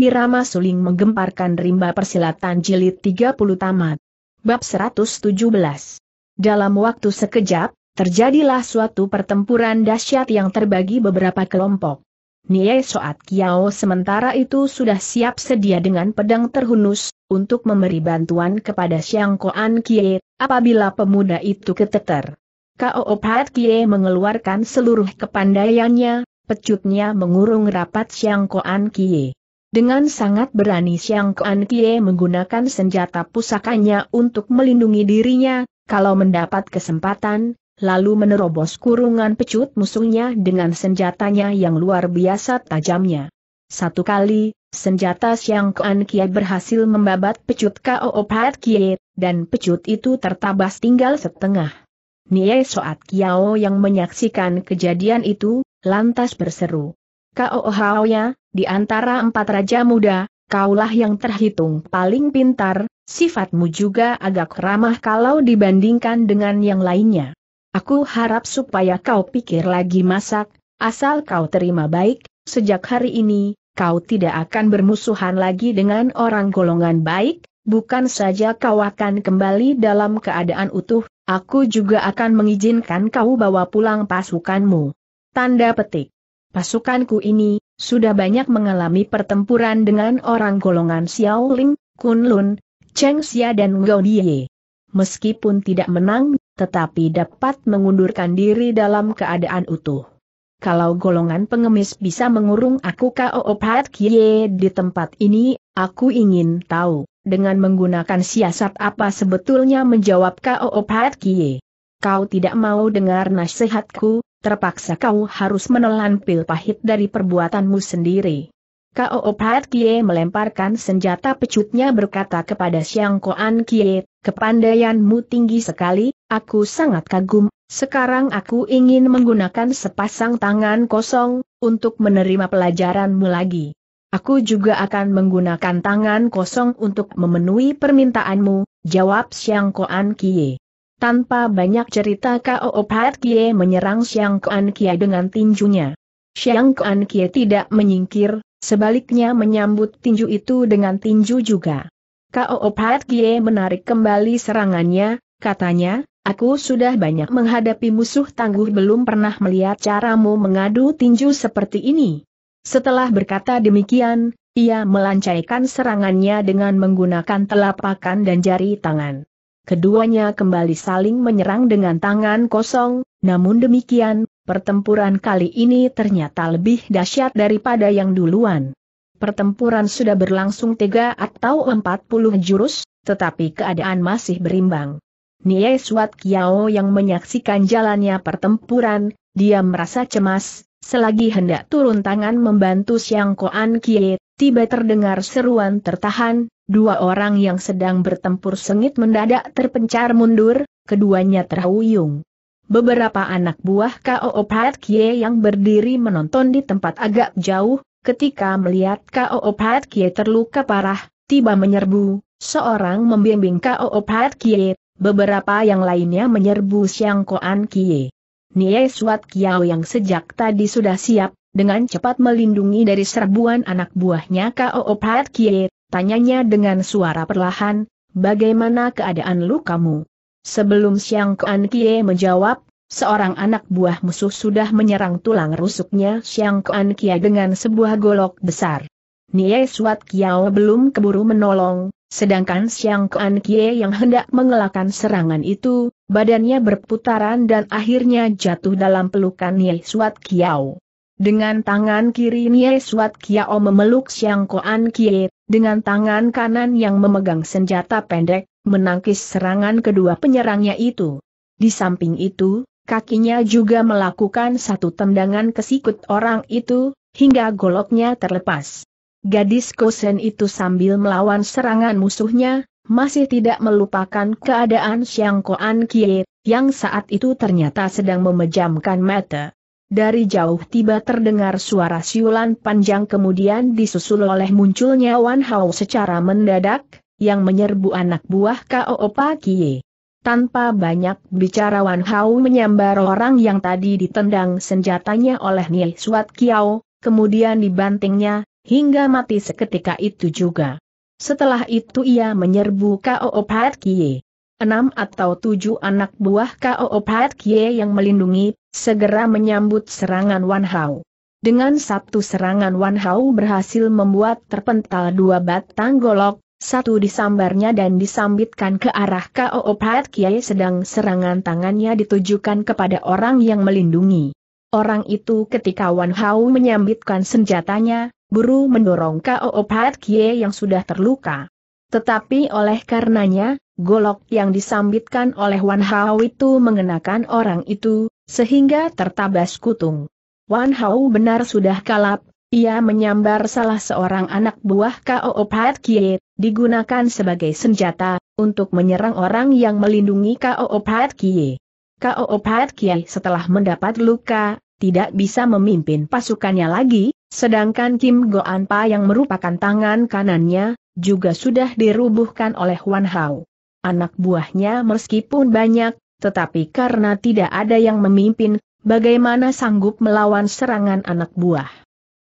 Irama suling menggemparkan rimba persilatan jilid 30 tamat. Bab 117. Dalam waktu sekejap, terjadilah suatu pertempuran dahsyat yang terbagi beberapa kelompok. Nie Soat Kiao sementara itu sudah siap sedia dengan pedang terhunus, untuk memberi bantuan kepada Siang Koan Kie, apabila pemuda itu keteter. Kao Opat Kie mengeluarkan seluruh kepandaiannya, pecutnya mengurung rapat Siang Koan Kie. Dengan sangat berani Siang Kuan Kie menggunakan senjata pusakanya untuk melindungi dirinya, kalau mendapat kesempatan, lalu menerobos kurungan pecut musuhnya dengan senjatanya yang luar biasa tajamnya. Satu kali, senjata Siang Kuan Kie berhasil membabat pecut K.O.O. Pat Kie, dan pecut itu tertabas tinggal setengah. Nie Soat Kiao yang menyaksikan kejadian itu, lantas berseru. K.O.O. Hao ya, di antara empat raja muda, kaulah yang terhitung paling pintar, sifatmu juga agak ramah kalau dibandingkan dengan yang lainnya. Aku harap supaya kau pikir lagi masak, asal kau terima baik, sejak hari ini, kau tidak akan bermusuhan lagi dengan orang golongan baik, bukan saja kau akan kembali dalam keadaan utuh, aku juga akan mengizinkan kau bawa pulang pasukanmu. Tanda petik. Pasukanku ini, sudah banyak mengalami pertempuran dengan orang golongan Xiaoling, Kunlun, Cheng Xia dan Gaudie. Meskipun tidak menang, tetapi dapat mengundurkan diri dalam keadaan utuh. Kalau golongan pengemis bisa mengurung aku Kao Pat Kie di tempat ini, aku ingin tahu, dengan menggunakan siasat apa sebetulnya menjawab Kao Pat Kie. Kau tidak mau dengar nasihatku, terpaksa kau harus menelan pil pahit dari perbuatanmu sendiri. Kau Pat Kie melemparkan senjata pecutnya berkata kepada Siang Koan Kie, kepandaianmu tinggi sekali, aku sangat kagum, sekarang aku ingin menggunakan sepasang tangan kosong, untuk menerima pelajaranmu lagi. Aku juga akan menggunakan tangan kosong untuk memenuhi permintaanmu, jawab Siang Koan Kie. Tanpa banyak cerita Kao Pat Kie menyerang Xiang Kuan Kie dengan tinjunya. Xiang Kuan Kie tidak menyingkir, sebaliknya menyambut tinju itu dengan tinju juga. Kao Pat Kie menarik kembali serangannya, katanya, Aku sudah banyak menghadapi musuh tangguh belum pernah melihat caramu mengadu tinju seperti ini. Setelah berkata demikian, ia melancarkan serangannya dengan menggunakan telapakan dan jari tangan. Keduanya kembali saling menyerang dengan tangan kosong, namun demikian, pertempuran kali ini ternyata lebih dahsyat daripada yang duluan. Pertempuran sudah berlangsung tiga atau empat puluh jurus, tetapi keadaan masih berimbang. Nie Suat Kiao yang menyaksikan jalannya pertempuran, dia merasa cemas, selagi hendak turun tangan membantu Siang Koan Kie, tiba terdengar seruan tertahan, Dua orang yang sedang bertempur sengit mendadak terpencar mundur, keduanya terhuyung. Beberapa anak buah K.O. Opat Kie yang berdiri menonton di tempat agak jauh, ketika melihat K.O. Opat Kie terluka parah, tiba menyerbu, seorang membimbing K.O. Opat Kie, beberapa yang lainnya menyerbu Siang Koan Kie. Nie Suat Kiao yang sejak tadi sudah siap, dengan cepat melindungi dari serbuan anak buahnya K.O. Opat Kie, Tanyanya dengan suara perlahan, bagaimana keadaan lukamu? Sebelum Siang Kuan Kie menjawab, seorang anak buah musuh sudah menyerang tulang rusuknya Siang Kuan Kie dengan sebuah golok besar. Nie Suat Kiao belum keburu menolong, sedangkan Siang Kuan Kie yang hendak mengelakkan serangan itu, badannya berputaran dan akhirnya jatuh dalam pelukan Nie Suat Kiao. Dengan tangan kiri Nie Suat Kiao memeluk Siang Kuan Kie, dengan tangan kanan yang memegang senjata pendek, menangkis serangan kedua penyerangnya itu. Di samping itu, kakinya juga melakukan satu tendangan ke sikut orang itu, hingga goloknya terlepas. Gadis Kosen itu sambil melawan serangan musuhnya, masih tidak melupakan keadaan Xiang Koan Kie, yang saat itu ternyata sedang memejamkan mata. Dari jauh tiba terdengar suara siulan panjang kemudian disusul oleh munculnya Wan Hao secara mendadak, yang menyerbu anak buah Kao Kie. Tanpa banyak bicara Wan Hao menyambar orang yang tadi ditendang senjatanya oleh Nie Suat Kiao, kemudian dibantingnya, hingga mati seketika itu juga. Setelah itu ia menyerbu Kao Opa Kie enam atau tujuh anak buah Kao Opa Kie yang melindungi segera menyambut serangan Wan Hao. Dengan satu serangan Wan Hao berhasil membuat terpental dua batang golok, satu disambarnya dan disambitkan ke arah K.O.O. Pat Kiai sedang serangan tangannya ditujukan kepada orang yang melindungi. Orang itu ketika Wan Hao menyambitkan senjatanya, buru mendorong K.O.O. Pat Kiai yang sudah terluka. Tetapi oleh karenanya, golok yang disambitkan oleh Wan Hao itu mengenakan orang itu, sehingga tertabas kutung. Wan Hao benar sudah kalap, ia menyambar salah seorang anak buah K.O. Pat Kie, digunakan sebagai senjata, untuk menyerang orang yang melindungi K.O. Pat Kie. K.O. Pat Kie setelah mendapat luka, tidak bisa memimpin pasukannya lagi, sedangkan Kim Go An yang merupakan tangan kanannya, juga sudah dirubuhkan oleh Wan Hao. Anak buahnya meskipun banyak, tetapi karena tidak ada yang memimpin, bagaimana sanggup melawan serangan anak buah?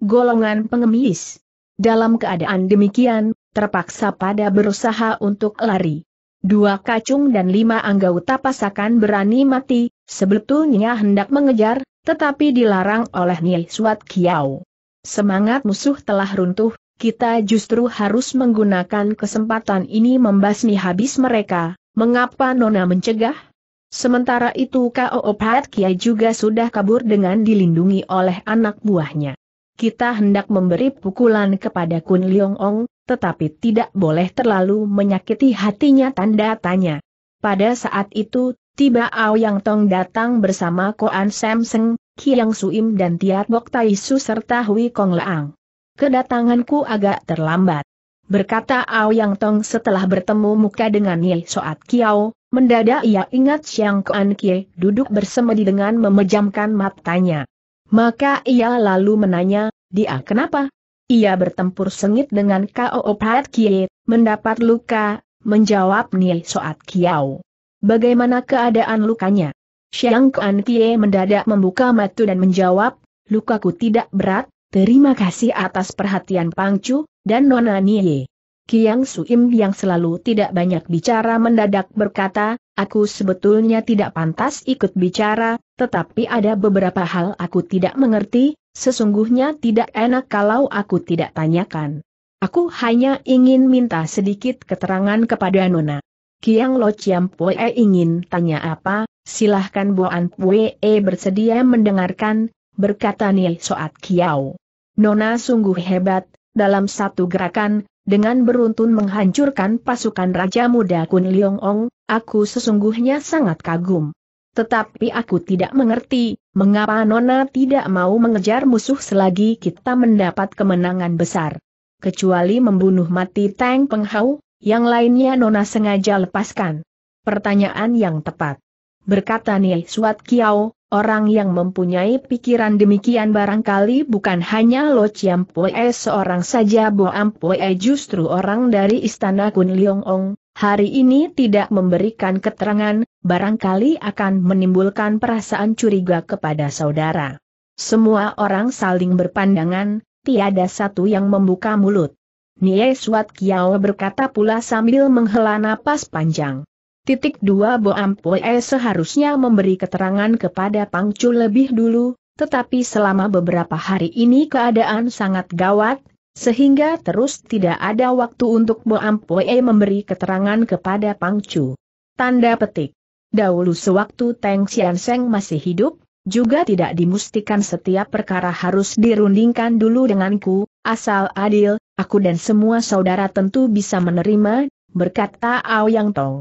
Golongan pengemis. Dalam keadaan demikian, terpaksa pada berusaha untuk lari. Dua kacung dan lima anggota pasakan berani mati, sebetulnya hendak mengejar, tetapi dilarang oleh Nyi Suat Kiau. Semangat musuh telah runtuh, kita justru harus menggunakan kesempatan ini membasmi habis mereka, mengapa Nona mencegah? Sementara itu K.O. Pat Kiai juga sudah kabur dengan dilindungi oleh anak buahnya. Kita hendak memberi pukulan kepada Kun Leong Ong, tetapi tidak boleh terlalu menyakiti hatinya tanda tanya. Pada saat itu, tiba Ao Yang Tong datang bersama Koan Seng, Kiang Suim dan Tiat Bok Tai Su serta Hui Kong Leang. Kedatanganku agak terlambat. Berkata Ao Yang Tong setelah bertemu muka dengan Ye Soat Kiao, Mendadak ia ingat Siang Kuan Kie duduk bersemedi dengan memejamkan matanya. Maka ia lalu menanya, dia kenapa? Ia bertempur sengit dengan Kao Opat Kie, mendapat luka, menjawab Nie Soat Kiao. Bagaimana keadaan lukanya? Siang Kuan Kie mendadak membuka mata dan menjawab, lukaku tidak berat, terima kasih atas perhatian Pangcu, dan Nona Nie. Kiang Suim yang selalu tidak banyak bicara mendadak berkata, aku sebetulnya tidak pantas ikut bicara, tetapi ada beberapa hal aku tidak mengerti, sesungguhnya tidak enak kalau aku tidak tanyakan. Aku hanya ingin minta sedikit keterangan kepada Nona. Kiang Lo Chiam Pue ingin tanya apa, silahkan Bu An Pue bersedia mendengarkan, berkata Nil Soat Kiao. Nona sungguh hebat, dalam satu gerakan, dengan beruntun menghancurkan pasukan Raja Muda Kun Liong Ong, aku sesungguhnya sangat kagum. Tetapi aku tidak mengerti, mengapa Nona tidak mau mengejar musuh selagi kita mendapat kemenangan besar. Kecuali membunuh mati Tang Penghau, yang lainnya Nona sengaja lepaskan. Pertanyaan yang tepat. Berkata Nia Suat Kiao, Orang yang mempunyai pikiran demikian barangkali bukan hanya Lo Chiam Pue seorang saja Bo Am Pue justru orang dari istana Kun Leong Ong, hari ini tidak memberikan keterangan, barangkali akan menimbulkan perasaan curiga kepada saudara. Semua orang saling berpandangan, tiada satu yang membuka mulut. Nie Suat Kiao berkata pula sambil menghela napas panjang. Titik dua Bo Ampoe seharusnya memberi keterangan kepada Pangcu lebih dulu, tetapi selama beberapa hari ini keadaan sangat gawat, sehingga terus tidak ada waktu untuk Bo Ampoe memberi keterangan kepada Pangcu. Tanda petik. Dahulu sewaktu Teng Sian Seng masih hidup, juga tidak dimustikan setiap perkara harus dirundingkan dulu denganku, asal adil, aku dan semua saudara tentu bisa menerima, berkata Ao Yang Tong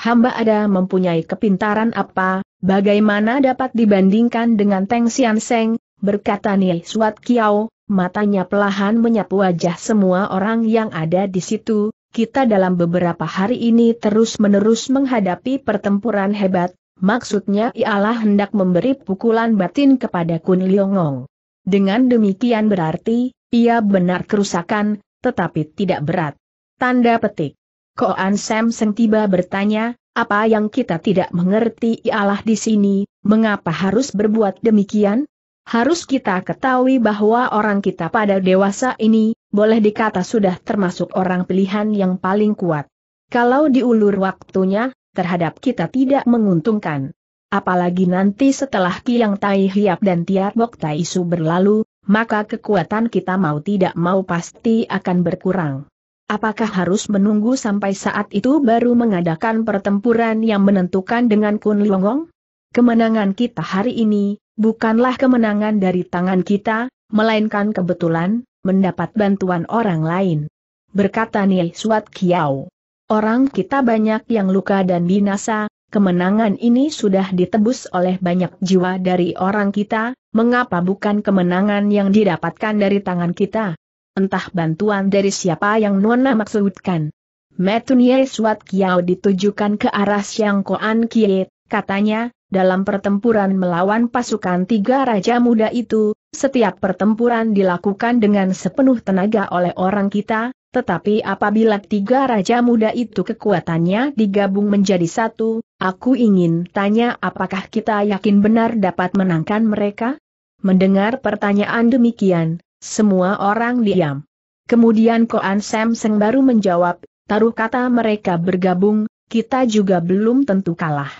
hamba ada mempunyai kepintaran apa, bagaimana dapat dibandingkan dengan Teng Sian Seng, berkata Niai Suat Kiao, matanya pelahan menyapu wajah semua orang yang ada di situ, kita dalam beberapa hari ini terus-menerus menghadapi pertempuran hebat, maksudnya ialah hendak memberi pukulan batin kepada Kun Liongong. Dengan demikian berarti, ia benar kerusakan, tetapi tidak berat. Tanda petik. Koan Sam Seng tiba bertanya, apa yang kita tidak mengerti ialah di sini, mengapa harus berbuat demikian? Harus kita ketahui bahwa orang kita pada dewasa ini, boleh dikata sudah termasuk orang pilihan yang paling kuat. Kalau diulur waktunya, terhadap kita tidak menguntungkan. Apalagi nanti setelah Kiang Tai Hiap dan Tiar Bok Tai Su berlalu, maka kekuatan kita mau tidak mau pasti akan berkurang. Apakah harus menunggu sampai saat itu baru mengadakan pertempuran yang menentukan dengan Kun Liongong? Kemenangan kita hari ini, bukanlah kemenangan dari tangan kita, melainkan kebetulan, mendapat bantuan orang lain. Berkata Nil Suat Kiao. Orang kita banyak yang luka dan binasa, kemenangan ini sudah ditebus oleh banyak jiwa dari orang kita, mengapa bukan kemenangan yang didapatkan dari tangan kita? entah bantuan dari siapa yang Nona maksudkan. Metunye Suat Kiao ditujukan ke arah Siang Koan Kie, katanya, dalam pertempuran melawan pasukan tiga raja muda itu, setiap pertempuran dilakukan dengan sepenuh tenaga oleh orang kita, tetapi apabila tiga raja muda itu kekuatannya digabung menjadi satu, aku ingin tanya apakah kita yakin benar dapat menangkan mereka? Mendengar pertanyaan demikian, semua orang diam. Kemudian Koan Samseng baru menjawab, taruh kata mereka bergabung, kita juga belum tentu kalah.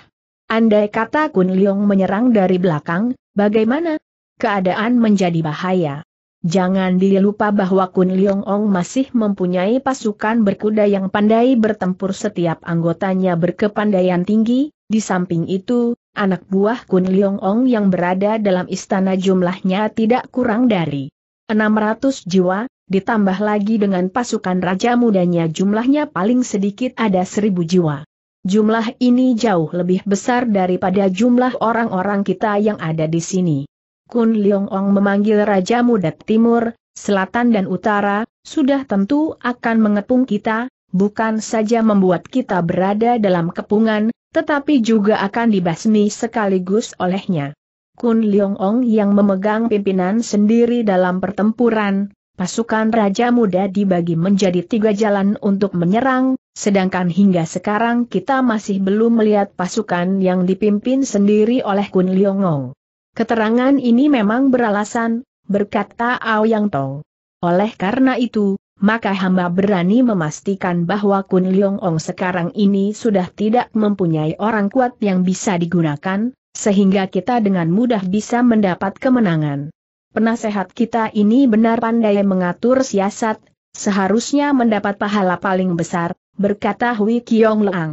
Andai kata Kun Leong menyerang dari belakang, bagaimana? Keadaan menjadi bahaya. Jangan dilupa bahwa Kun Leong Ong masih mempunyai pasukan berkuda yang pandai bertempur setiap anggotanya berkepandaian tinggi, di samping itu, anak buah Kun Leong Ong yang berada dalam istana jumlahnya tidak kurang dari 600 jiwa, ditambah lagi dengan pasukan raja mudanya jumlahnya paling sedikit ada 1000 jiwa. Jumlah ini jauh lebih besar daripada jumlah orang-orang kita yang ada di sini. Kun Leong Ong memanggil Raja Muda Timur, Selatan dan Utara, sudah tentu akan mengepung kita, bukan saja membuat kita berada dalam kepungan, tetapi juga akan dibasmi sekaligus olehnya. Kun Leong Ong yang memegang pimpinan sendiri dalam pertempuran, pasukan Raja Muda dibagi menjadi tiga jalan untuk menyerang, sedangkan hingga sekarang kita masih belum melihat pasukan yang dipimpin sendiri oleh Kun Leong Ong. Keterangan ini memang beralasan, berkata Ao Yang Tong. Oleh karena itu, maka hamba berani memastikan bahwa Kun Leong Ong sekarang ini sudah tidak mempunyai orang kuat yang bisa digunakan, sehingga kita dengan mudah bisa mendapat kemenangan. Penasehat kita ini benar pandai mengatur siasat, seharusnya mendapat pahala paling besar, berkata Hui Kiong Leang.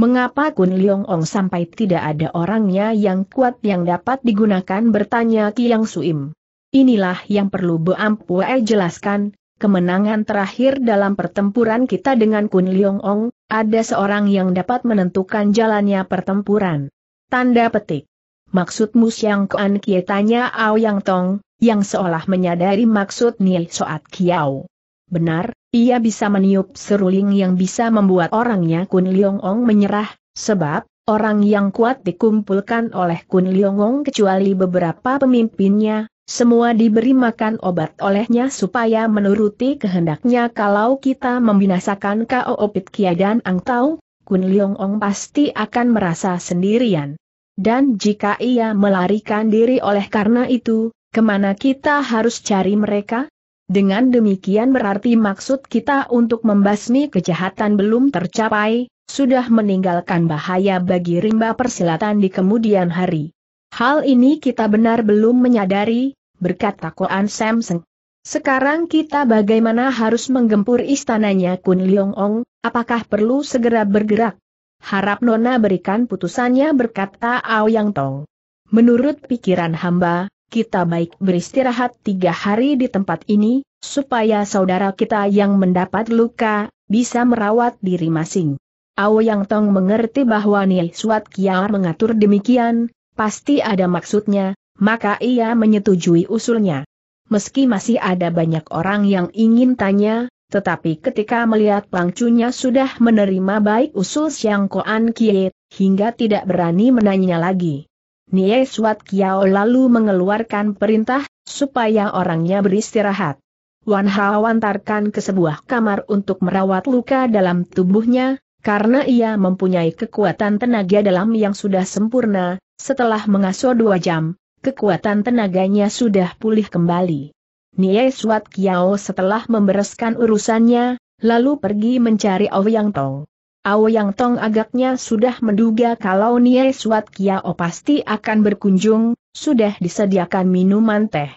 Mengapa Kun Leong Ong sampai tidak ada orangnya yang kuat yang dapat digunakan bertanya Kiang Suim. Inilah yang perlu Bu Ampue jelaskan, kemenangan terakhir dalam pertempuran kita dengan Kun Leong Ong, ada seorang yang dapat menentukan jalannya pertempuran. Tanda petik. Maksudmu Siang Kuan Kie tanya Ao Yang Tong, yang seolah menyadari maksud Nil Soat Kiao. Benar, ia bisa meniup seruling yang bisa membuat orangnya Kun Liong Ong menyerah, sebab, orang yang kuat dikumpulkan oleh Kun Liong Ong kecuali beberapa pemimpinnya, semua diberi makan obat olehnya supaya menuruti kehendaknya kalau kita membinasakan Kao Pit Kia dan Ang Tau, Kun Leong Ong pasti akan merasa sendirian. Dan jika ia melarikan diri oleh karena itu, kemana kita harus cari mereka? Dengan demikian berarti maksud kita untuk membasmi kejahatan belum tercapai, sudah meninggalkan bahaya bagi rimba persilatan di kemudian hari. Hal ini kita benar belum menyadari, berkata Koan Sam sekarang kita bagaimana harus menggempur istananya Kun Leong Ong, apakah perlu segera bergerak? Harap Nona berikan putusannya berkata Ao Yang Tong. Menurut pikiran hamba, kita baik beristirahat tiga hari di tempat ini, supaya saudara kita yang mendapat luka, bisa merawat diri masing. Ao Yang Tong mengerti bahwa Nil Suat Kiar mengatur demikian, pasti ada maksudnya, maka ia menyetujui usulnya meski masih ada banyak orang yang ingin tanya, tetapi ketika melihat pangcunya sudah menerima baik usul Siang Koan Kie, hingga tidak berani menanya lagi. Nie Suat Kiao lalu mengeluarkan perintah, supaya orangnya beristirahat. Wan Hao antarkan ke sebuah kamar untuk merawat luka dalam tubuhnya, karena ia mempunyai kekuatan tenaga dalam yang sudah sempurna, setelah mengasuh dua jam, Kekuatan tenaganya sudah pulih kembali. Nie Suat Kiao setelah membereskan urusannya, lalu pergi mencari Yang Tong. Yang Tong agaknya sudah menduga kalau Nie Suat Kiao pasti akan berkunjung, sudah disediakan minuman teh.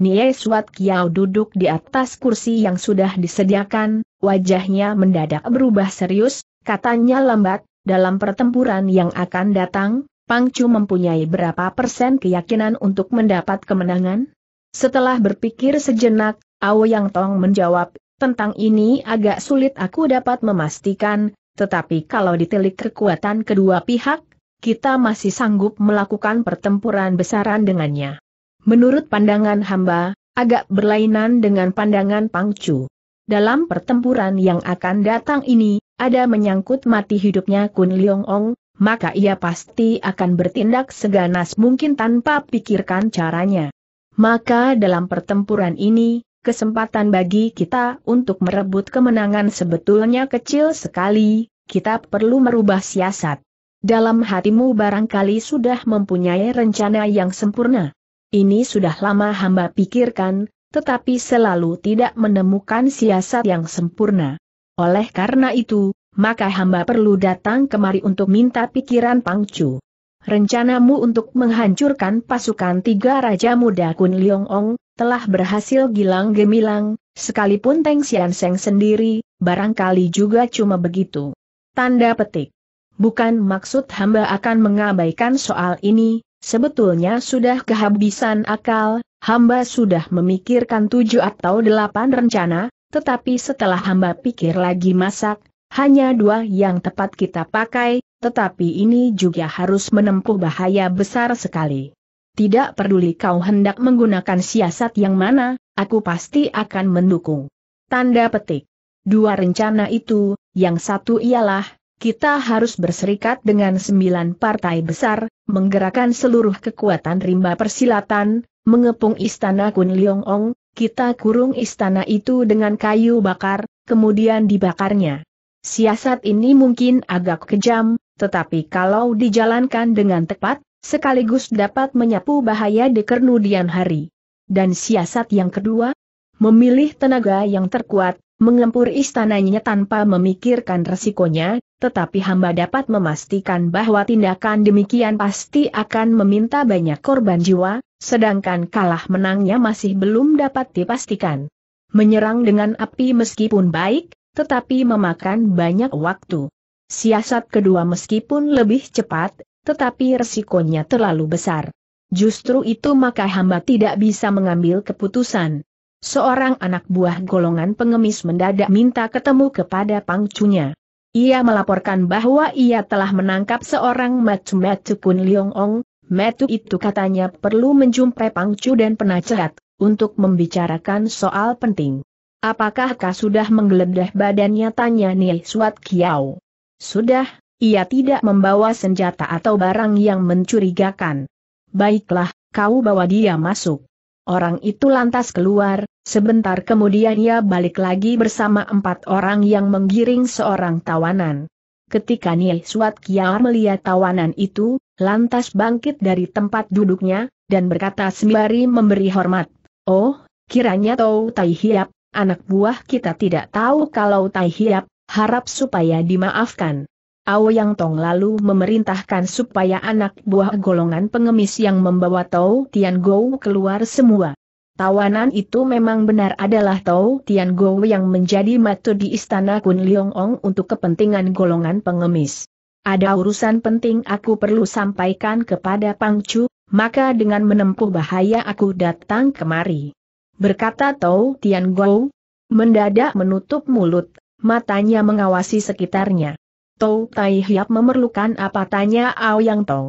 Nie Suat Kiao duduk di atas kursi yang sudah disediakan, wajahnya mendadak berubah serius, katanya lambat, dalam pertempuran yang akan datang, Pang Chu mempunyai berapa persen keyakinan untuk mendapat kemenangan? Setelah berpikir sejenak, Ao Yang Tong menjawab, tentang ini agak sulit aku dapat memastikan, tetapi kalau ditelik kekuatan kedua pihak, kita masih sanggup melakukan pertempuran besaran dengannya. Menurut pandangan hamba, agak berlainan dengan pandangan Pang Chu. Dalam pertempuran yang akan datang ini, ada menyangkut mati hidupnya Kun Leong Ong, maka ia pasti akan bertindak seganas mungkin tanpa pikirkan caranya. Maka dalam pertempuran ini, kesempatan bagi kita untuk merebut kemenangan sebetulnya kecil sekali, kita perlu merubah siasat. Dalam hatimu barangkali sudah mempunyai rencana yang sempurna. Ini sudah lama hamba pikirkan, tetapi selalu tidak menemukan siasat yang sempurna. Oleh karena itu, maka hamba perlu datang kemari untuk minta pikiran Pangcu. Rencanamu untuk menghancurkan pasukan tiga Raja Muda Kun Liong Ong, telah berhasil gilang gemilang, sekalipun Teng Sian Seng sendiri, barangkali juga cuma begitu. Tanda petik. Bukan maksud hamba akan mengabaikan soal ini, sebetulnya sudah kehabisan akal, hamba sudah memikirkan tujuh atau delapan rencana, tetapi setelah hamba pikir lagi masak, hanya dua yang tepat kita pakai, tetapi ini juga harus menempuh bahaya besar sekali. Tidak peduli kau hendak menggunakan siasat yang mana, aku pasti akan mendukung. Tanda petik. Dua rencana itu, yang satu ialah, kita harus berserikat dengan sembilan partai besar, menggerakkan seluruh kekuatan rimba persilatan, mengepung istana Kun Leong Ong, kita kurung istana itu dengan kayu bakar, kemudian dibakarnya. Siasat ini mungkin agak kejam, tetapi kalau dijalankan dengan tepat, sekaligus dapat menyapu bahaya di kernudian hari. Dan siasat yang kedua, memilih tenaga yang terkuat, mengempur istananya tanpa memikirkan resikonya, tetapi hamba dapat memastikan bahwa tindakan demikian pasti akan meminta banyak korban jiwa, sedangkan kalah menangnya masih belum dapat dipastikan. Menyerang dengan api meskipun baik, tetapi memakan banyak waktu. Siasat kedua meskipun lebih cepat, tetapi resikonya terlalu besar. Justru itu maka hamba tidak bisa mengambil keputusan. Seorang anak buah golongan pengemis mendadak minta ketemu kepada pangcunya. Ia melaporkan bahwa ia telah menangkap seorang macu-macu Kun Leong Ong, Metu itu katanya perlu menjumpai pangcu dan Penacehat untuk membicarakan soal penting. Apakah kau sudah menggeledah badannya tanya Neil Suat Kiao. Sudah, ia tidak membawa senjata atau barang yang mencurigakan. Baiklah, kau bawa dia masuk. Orang itu lantas keluar, sebentar kemudian ia balik lagi bersama empat orang yang menggiring seorang tawanan. Ketika Neil Suat Kiao melihat tawanan itu, lantas bangkit dari tempat duduknya, dan berkata sembari memberi hormat. Oh, kiranya Tau Tai Hiap, anak buah kita tidak tahu kalau Tai Hiap, harap supaya dimaafkan. Ao Yang Tong lalu memerintahkan supaya anak buah golongan pengemis yang membawa Tau Tian Gou keluar semua. Tawanan itu memang benar adalah Tau Tian Gou yang menjadi matu di istana Kun Liong Ong untuk kepentingan golongan pengemis. Ada urusan penting aku perlu sampaikan kepada Pang Chu. maka dengan menempuh bahaya aku datang kemari berkata Tau Tian Go. Mendadak menutup mulut, matanya mengawasi sekitarnya. Tau Tai Hiap memerlukan apa tanya Ao Yang Tong.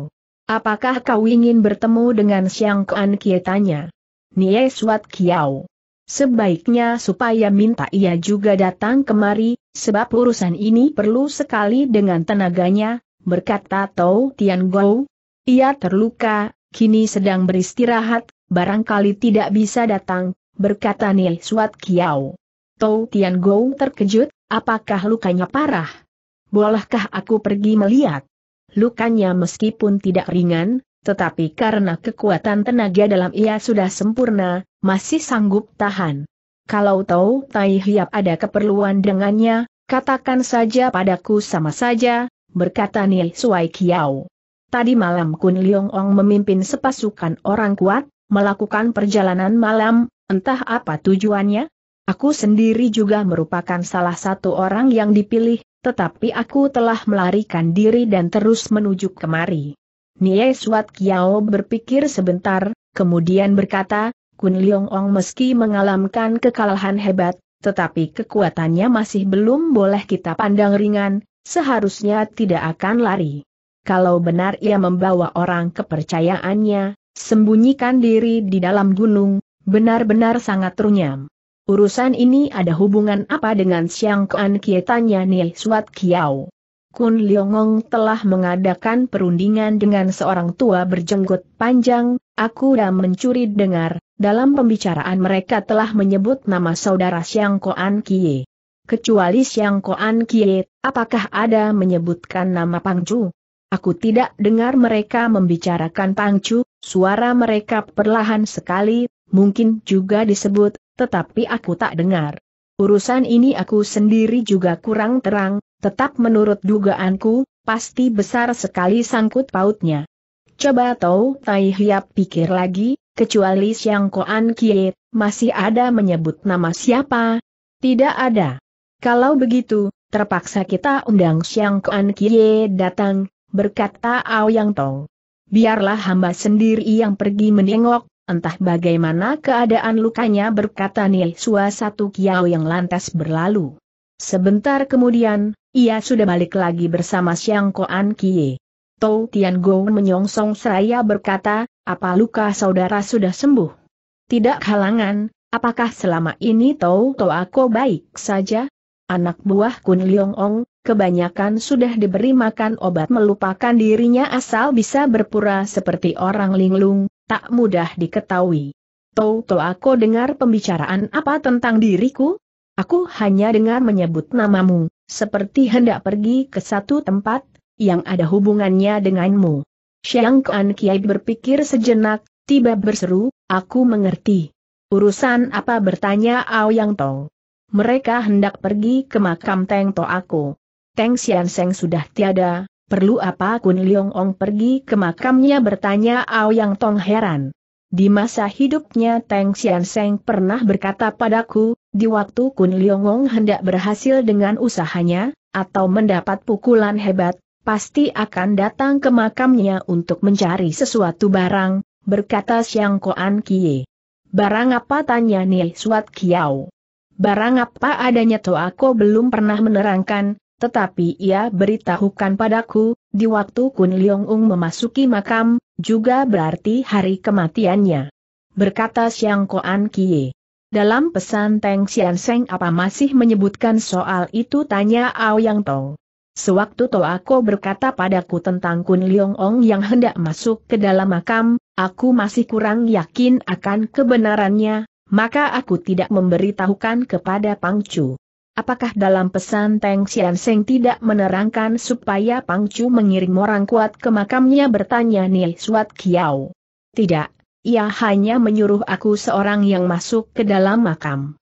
Apakah kau ingin bertemu dengan Xiang Kuan Kie tanya? Nie Suat Kiao. Sebaiknya supaya minta ia juga datang kemari, sebab urusan ini perlu sekali dengan tenaganya, berkata Tau Tian Go. Ia terluka, kini sedang beristirahat, barangkali tidak bisa datang, berkata Nil Suat Kiao. Tou Tian Gou terkejut, apakah lukanya parah? Bolehkah aku pergi melihat? Lukanya meskipun tidak ringan, tetapi karena kekuatan tenaga dalam ia sudah sempurna, masih sanggup tahan. Kalau tahu Tai Hiap ada keperluan dengannya, katakan saja padaku sama saja, berkata Nil Suai Kiao. Tadi malam Kun Leong Ong memimpin sepasukan orang kuat, melakukan perjalanan malam, entah apa tujuannya. Aku sendiri juga merupakan salah satu orang yang dipilih, tetapi aku telah melarikan diri dan terus menuju kemari. Nie Suat Kiao berpikir sebentar, kemudian berkata, Kun Leong Ong meski mengalami kekalahan hebat, tetapi kekuatannya masih belum boleh kita pandang ringan, seharusnya tidak akan lari. Kalau benar ia membawa orang kepercayaannya, Sembunyikan diri di dalam gunung, benar-benar sangat runyam. Urusan ini ada hubungan apa dengan Siang Kuan Kie tanya Nih Suat Kiao. Kun Liongong telah mengadakan perundingan dengan seorang tua berjenggot panjang, aku dah mencuri dengar, dalam pembicaraan mereka telah menyebut nama saudara Siang Kuan Kie. Kecuali Siang Kuan Kie, apakah ada menyebutkan nama Pangju? Aku tidak dengar mereka membicarakan pangcu, suara mereka perlahan sekali, mungkin juga disebut, tetapi aku tak dengar. Urusan ini aku sendiri juga kurang terang, tetap menurut dugaanku, pasti besar sekali sangkut pautnya. Coba tahu Tai Hiap pikir lagi, kecuali Siang Koan Kiet, masih ada menyebut nama siapa? Tidak ada. Kalau begitu, terpaksa kita undang Siang Koan Kie datang, berkata Ao yang Tong. Biarlah hamba sendiri yang pergi menengok, entah bagaimana keadaan lukanya berkata Sua satu kiao yang lantas berlalu. Sebentar kemudian, ia sudah balik lagi bersama Siang Koan Kie. Tou Tian Go menyongsong seraya berkata, apa luka saudara sudah sembuh? Tidak halangan, apakah selama ini Tou Tou aku baik saja? anak buah Kun Leong Ong, kebanyakan sudah diberi makan obat melupakan dirinya asal bisa berpura seperti orang linglung, tak mudah diketahui. Tau-tau aku dengar pembicaraan apa tentang diriku? Aku hanya dengar menyebut namamu, seperti hendak pergi ke satu tempat, yang ada hubungannya denganmu. Xiang Kuan Kiai berpikir sejenak, tiba berseru, aku mengerti. Urusan apa bertanya Ao Yang Tong? mereka hendak pergi ke makam Teng To aku. Teng Sian Seng sudah tiada, perlu apa Kun Leong Ong pergi ke makamnya bertanya Ao Yang Tong heran. Di masa hidupnya Teng Sian Seng pernah berkata padaku, di waktu Kun Leong Ong hendak berhasil dengan usahanya, atau mendapat pukulan hebat, pasti akan datang ke makamnya untuk mencari sesuatu barang, berkata Siang Koan Kie. Barang apa tanya Nih Suat Kiao. Barang apa adanya aku belum pernah menerangkan, tetapi ia beritahukan padaku, di waktu Kun Liong Ung memasuki makam, juga berarti hari kematiannya. Berkata Siang Koan Kie. Dalam pesan Teng Sian Seng apa masih menyebutkan soal itu tanya Ao Yang Tong. Sewaktu to aku berkata padaku tentang Kun Liong Ong yang hendak masuk ke dalam makam, aku masih kurang yakin akan kebenarannya, maka aku tidak memberitahukan kepada Pangcu. Apakah dalam pesan Teng Xian Seng tidak menerangkan supaya Pangcu mengirim orang kuat ke makamnya bertanya Nil Suat Kiao? Tidak, ia hanya menyuruh aku seorang yang masuk ke dalam makam.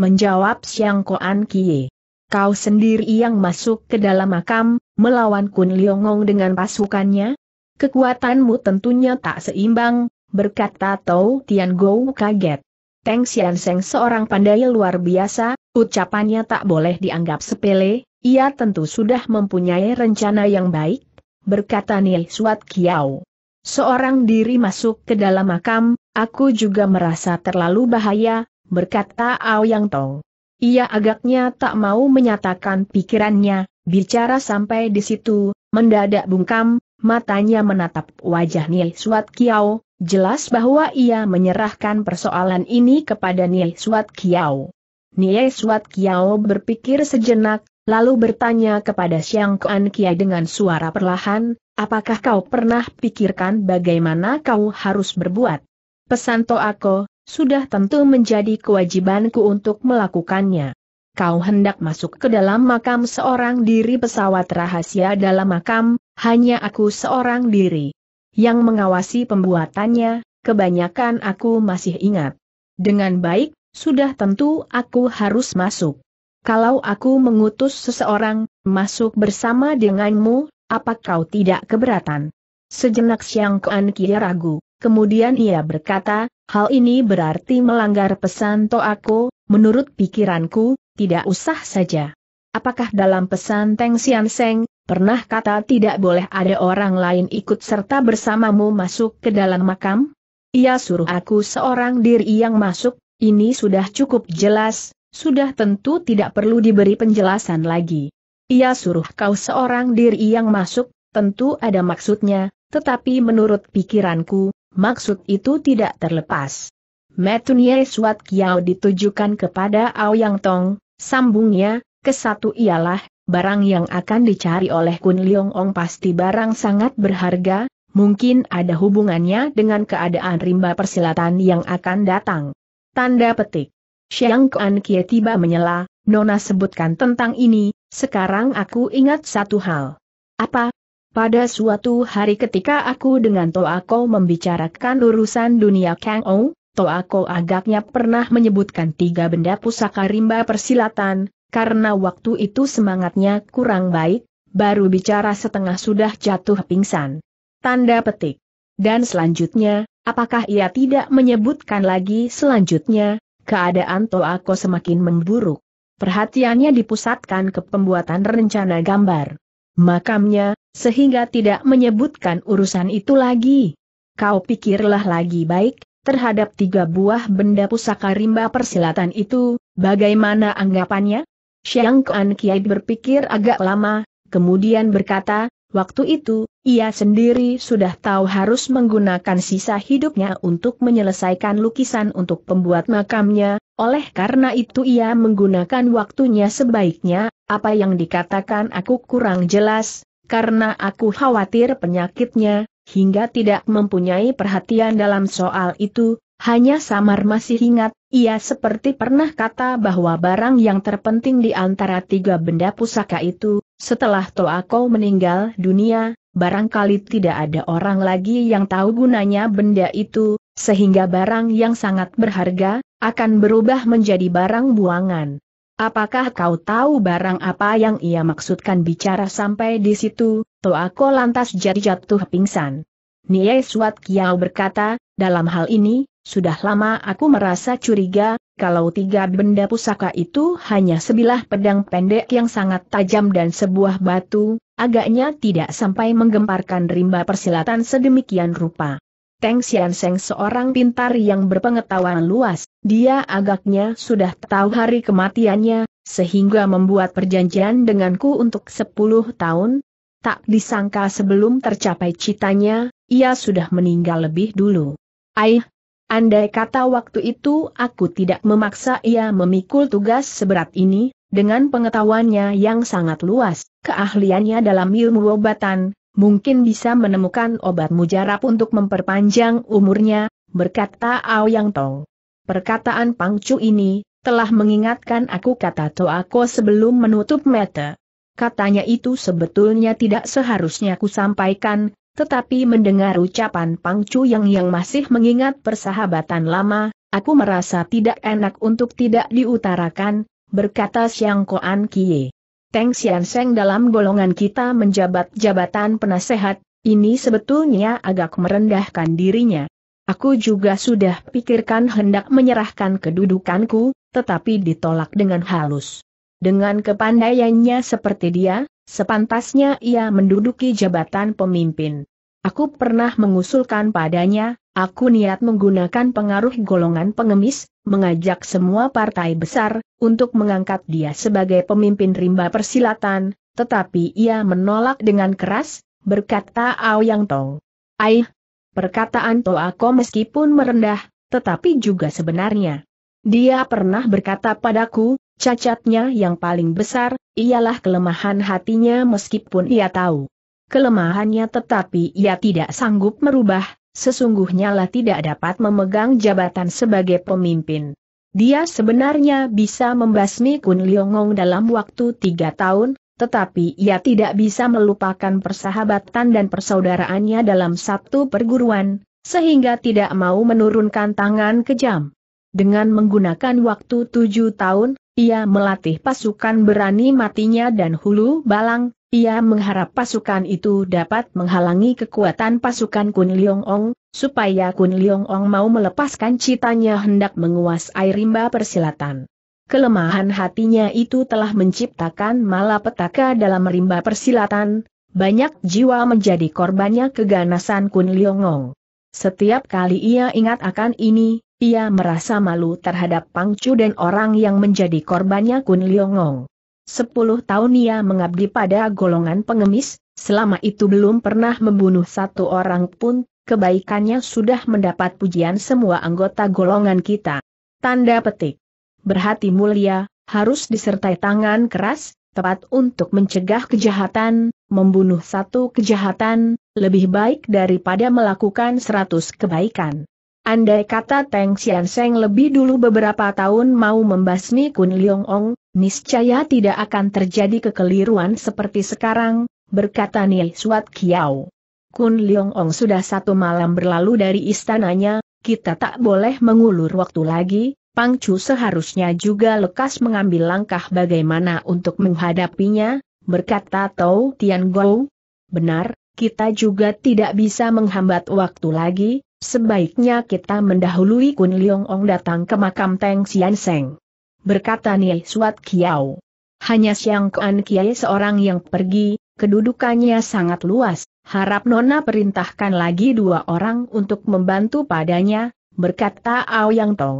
Menjawab Siang Koan Kie. Kau sendiri yang masuk ke dalam makam, melawan Kun Liongong dengan pasukannya? Kekuatanmu tentunya tak seimbang, berkata Tau Tian Gou kaget. Teng Xian Seng seorang pandai luar biasa, ucapannya tak boleh dianggap sepele, ia tentu sudah mempunyai rencana yang baik, berkata Nil Suat Kiao. Seorang diri masuk ke dalam makam, aku juga merasa terlalu bahaya, berkata Ao Yang Tong. Ia agaknya tak mau menyatakan pikirannya, bicara sampai di situ, mendadak bungkam, matanya menatap wajah Nil Suat Kiao, Jelas bahwa ia menyerahkan persoalan ini kepada Niai Suat Kiao. Niai Suat Kiao berpikir sejenak, lalu bertanya kepada Siang Kuan Kiai dengan suara perlahan, apakah kau pernah pikirkan bagaimana kau harus berbuat? Pesan Toako, sudah tentu menjadi kewajibanku untuk melakukannya. Kau hendak masuk ke dalam makam seorang diri pesawat rahasia dalam makam, hanya aku seorang diri yang mengawasi pembuatannya, kebanyakan aku masih ingat. Dengan baik, sudah tentu aku harus masuk. Kalau aku mengutus seseorang, masuk bersama denganmu, apa kau tidak keberatan? Sejenak Siang Kuan Kia ragu, kemudian ia berkata, hal ini berarti melanggar pesan to aku. menurut pikiranku, tidak usah saja. Apakah dalam pesan Teng Sian Seng, pernah kata tidak boleh ada orang lain ikut serta bersamamu masuk ke dalam makam? Ia suruh aku seorang diri yang masuk, ini sudah cukup jelas, sudah tentu tidak perlu diberi penjelasan lagi. Ia suruh kau seorang diri yang masuk, tentu ada maksudnya, tetapi menurut pikiranku, maksud itu tidak terlepas. Metunye Suat Kiao ditujukan kepada Ao Yang Tong, sambungnya, kesatu ialah, barang yang akan dicari oleh Kun Liong Ong pasti barang sangat berharga, mungkin ada hubungannya dengan keadaan rimba persilatan yang akan datang. Tanda petik. Xiang Kuan Kie tiba menyela, Nona sebutkan tentang ini, sekarang aku ingat satu hal. Apa? Pada suatu hari ketika aku dengan Toako membicarakan urusan dunia Kang Ou, Toako agaknya pernah menyebutkan tiga benda pusaka rimba persilatan, karena waktu itu semangatnya kurang baik, baru bicara setengah sudah jatuh pingsan. Tanda petik. Dan selanjutnya, apakah ia tidak menyebutkan lagi selanjutnya, keadaan Toako semakin memburuk. Perhatiannya dipusatkan ke pembuatan rencana gambar makamnya, sehingga tidak menyebutkan urusan itu lagi. Kau pikirlah lagi baik, terhadap tiga buah benda pusaka rimba persilatan itu, bagaimana anggapannya? Xiang Kuan Kiai berpikir agak lama, kemudian berkata, waktu itu, ia sendiri sudah tahu harus menggunakan sisa hidupnya untuk menyelesaikan lukisan untuk pembuat makamnya, oleh karena itu ia menggunakan waktunya sebaiknya, apa yang dikatakan aku kurang jelas, karena aku khawatir penyakitnya, hingga tidak mempunyai perhatian dalam soal itu, hanya samar masih ingat, ia seperti pernah kata bahwa barang yang terpenting di antara tiga benda pusaka itu, setelah Toako meninggal dunia, barangkali tidak ada orang lagi yang tahu gunanya benda itu, sehingga barang yang sangat berharga, akan berubah menjadi barang buangan. Apakah kau tahu barang apa yang ia maksudkan bicara sampai di situ, Toako lantas jadi jatuh pingsan. Nie Suat Kiao berkata, dalam hal ini, sudah lama aku merasa curiga, kalau tiga benda pusaka itu hanya sebilah pedang pendek yang sangat tajam dan sebuah batu, agaknya tidak sampai menggemparkan rimba persilatan sedemikian rupa. Teng Xian Seng seorang pintar yang berpengetahuan luas, dia agaknya sudah tahu hari kematiannya, sehingga membuat perjanjian denganku untuk 10 tahun. Tak disangka sebelum tercapai citanya, ia sudah meninggal lebih dulu. Aih, Andai kata waktu itu aku tidak memaksa ia memikul tugas seberat ini, dengan pengetahuannya yang sangat luas, keahliannya dalam ilmu obatan, mungkin bisa menemukan obat mujarab untuk memperpanjang umurnya, berkata Ao Yang Tong. Perkataan Pangcu ini, telah mengingatkan aku kata Ko sebelum menutup mata. Katanya itu sebetulnya tidak seharusnya ku sampaikan, tetapi mendengar ucapan Pang Chu yang masih mengingat persahabatan lama, aku merasa tidak enak untuk tidak diutarakan, berkata Siang Koan Kie. Teng Xian Seng dalam golongan kita menjabat jabatan penasehat, ini sebetulnya agak merendahkan dirinya. Aku juga sudah pikirkan hendak menyerahkan kedudukanku, tetapi ditolak dengan halus. Dengan kepandaiannya seperti dia, sepantasnya ia menduduki jabatan pemimpin. Aku pernah mengusulkan padanya, aku niat menggunakan pengaruh golongan pengemis, mengajak semua partai besar, untuk mengangkat dia sebagai pemimpin rimba persilatan, tetapi ia menolak dengan keras, berkata Yang Tong. Aih, perkataan Toako meskipun merendah, tetapi juga sebenarnya. Dia pernah berkata padaku, cacatnya yang paling besar, ialah kelemahan hatinya meskipun ia tahu kelemahannya tetapi ia tidak sanggup merubah, sesungguhnya lah tidak dapat memegang jabatan sebagai pemimpin. Dia sebenarnya bisa membasmi Kun Liongong dalam waktu tiga tahun, tetapi ia tidak bisa melupakan persahabatan dan persaudaraannya dalam satu perguruan, sehingga tidak mau menurunkan tangan kejam. Dengan menggunakan waktu tujuh tahun, ia melatih pasukan berani matinya dan hulu balang, ia mengharap pasukan itu dapat menghalangi kekuatan pasukan Kun Leong Ong, supaya Kun Leong Ong mau melepaskan citanya hendak menguasai rimba persilatan. Kelemahan hatinya itu telah menciptakan malapetaka dalam rimba persilatan, banyak jiwa menjadi korbannya keganasan Kun Leong Ong. Setiap kali ia ingat akan ini, ia merasa malu terhadap Pangcu dan orang yang menjadi korbannya Kun Leong Ong. Sepuluh tahun ia mengabdi pada golongan pengemis, selama itu belum pernah membunuh satu orang pun, kebaikannya sudah mendapat pujian semua anggota golongan kita. Tanda petik. Berhati mulia, harus disertai tangan keras, tepat untuk mencegah kejahatan, membunuh satu kejahatan, lebih baik daripada melakukan seratus kebaikan. Andai kata Teng Xian Seng lebih dulu beberapa tahun mau membasmi Kun Liong Ong, Niscaya tidak akan terjadi kekeliruan seperti sekarang, berkata Neil Suat Kiao. Kun Leong Ong sudah satu malam berlalu dari istananya, kita tak boleh mengulur waktu lagi, Pang Chu seharusnya juga lekas mengambil langkah bagaimana untuk menghadapinya, berkata Tau Tian Gou. Benar, kita juga tidak bisa menghambat waktu lagi, sebaiknya kita mendahului Kun Leong Ong datang ke makam Teng Sian Seng berkata Niai Suat Kiao, Hanya Siang Kuan Kiai seorang yang pergi, kedudukannya sangat luas, harap Nona perintahkan lagi dua orang untuk membantu padanya, berkata Ao Yang Tong.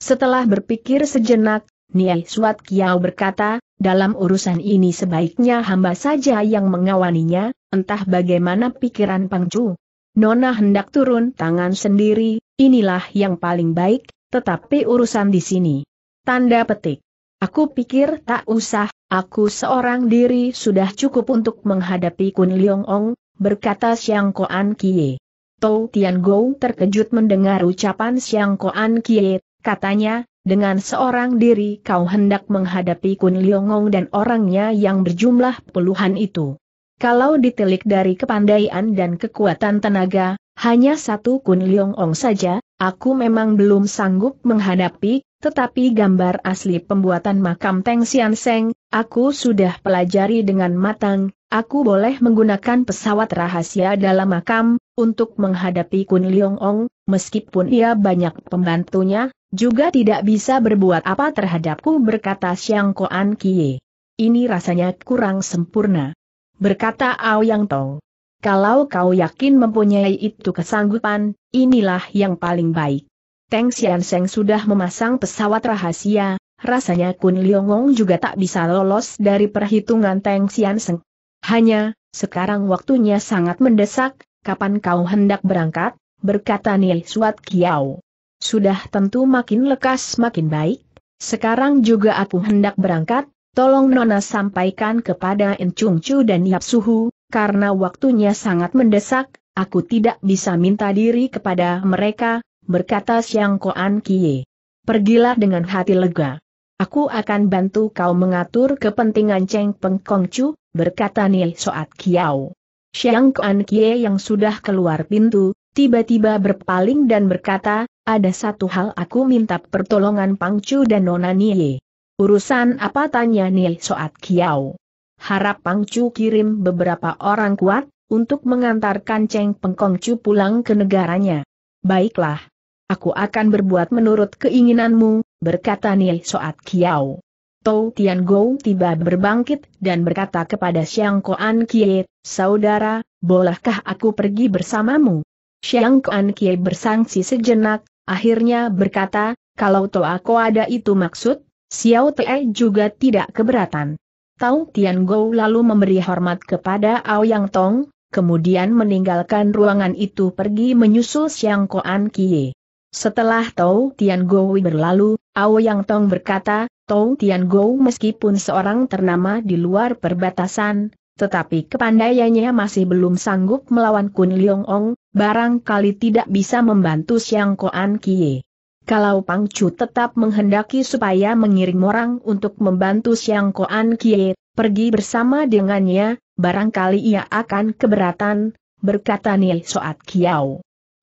Setelah berpikir sejenak, Niai Suat Kiao berkata, dalam urusan ini sebaiknya hamba saja yang mengawaninya, entah bagaimana pikiran Pangcu. Nona hendak turun tangan sendiri, inilah yang paling baik, tetapi urusan di sini Tanda petik. Aku pikir tak usah, aku seorang diri sudah cukup untuk menghadapi Kun Leong Ong, berkata Siang Koan Kie. Tou Tian Gou terkejut mendengar ucapan Siang Koan Kie, katanya, dengan seorang diri kau hendak menghadapi Kun Leongong dan orangnya yang berjumlah puluhan itu. Kalau ditelik dari kepandaian dan kekuatan tenaga, hanya satu Kun Leongong saja, aku memang belum sanggup menghadapi, tetapi gambar asli pembuatan makam Teng Sian Seng, aku sudah pelajari dengan matang, aku boleh menggunakan pesawat rahasia dalam makam, untuk menghadapi Kun Leong Ong, meskipun ia banyak pembantunya, juga tidak bisa berbuat apa terhadapku berkata Xiang Koan Kie. Ini rasanya kurang sempurna. Berkata Ao Yang Tong. Kalau kau yakin mempunyai itu kesanggupan, inilah yang paling baik. Teng Xianseng sudah memasang pesawat rahasia, rasanya Kun Liongong juga tak bisa lolos dari perhitungan Teng Xianseng. Hanya, sekarang waktunya sangat mendesak, kapan kau hendak berangkat, berkata Nil Suat Kiao. Sudah tentu makin lekas makin baik, sekarang juga aku hendak berangkat, tolong Nona sampaikan kepada Encung Chu dan Yap Suhu, karena waktunya sangat mendesak, aku tidak bisa minta diri kepada mereka, berkata Siang Koan Kie. Pergilah dengan hati lega. Aku akan bantu kau mengatur kepentingan Cheng Peng Kong Chu, berkata Nil Soat Kiao. Siang Koan Kie yang sudah keluar pintu, tiba-tiba berpaling dan berkata, ada satu hal aku minta pertolongan Pang Chu dan Nona Nie. Urusan apa tanya Nil Soat Kiao. Harap Pang Chu kirim beberapa orang kuat, untuk mengantarkan Cheng kong Chu pulang ke negaranya. Baiklah, Aku akan berbuat menurut keinginanmu, berkata Nie Soat Kiao. Tou Tian Gou tiba berbangkit dan berkata kepada Xiang Koan Kie, Saudara, bolehkah aku pergi bersamamu? Xiang Koan Kie bersangsi sejenak, akhirnya berkata, kalau Tou aku ada itu maksud, Xiao Te juga tidak keberatan. Tou Tian Gou lalu memberi hormat kepada Ao Yang Tong, kemudian meninggalkan ruangan itu pergi menyusul Xiang Koan Kie. Setelah Tian Gou berlalu, Ao Yang Tong berkata, Tian Gou meskipun seorang ternama di luar perbatasan, tetapi kepandaiannya masih belum sanggup melawan Kun Leong Ong, barangkali tidak bisa membantu Xiang Koan Kie. Kalau Pang Chu tetap menghendaki supaya mengirim orang untuk membantu Xiang Koan Kie, pergi bersama dengannya, barangkali ia akan keberatan, berkata Nil Soat Kiao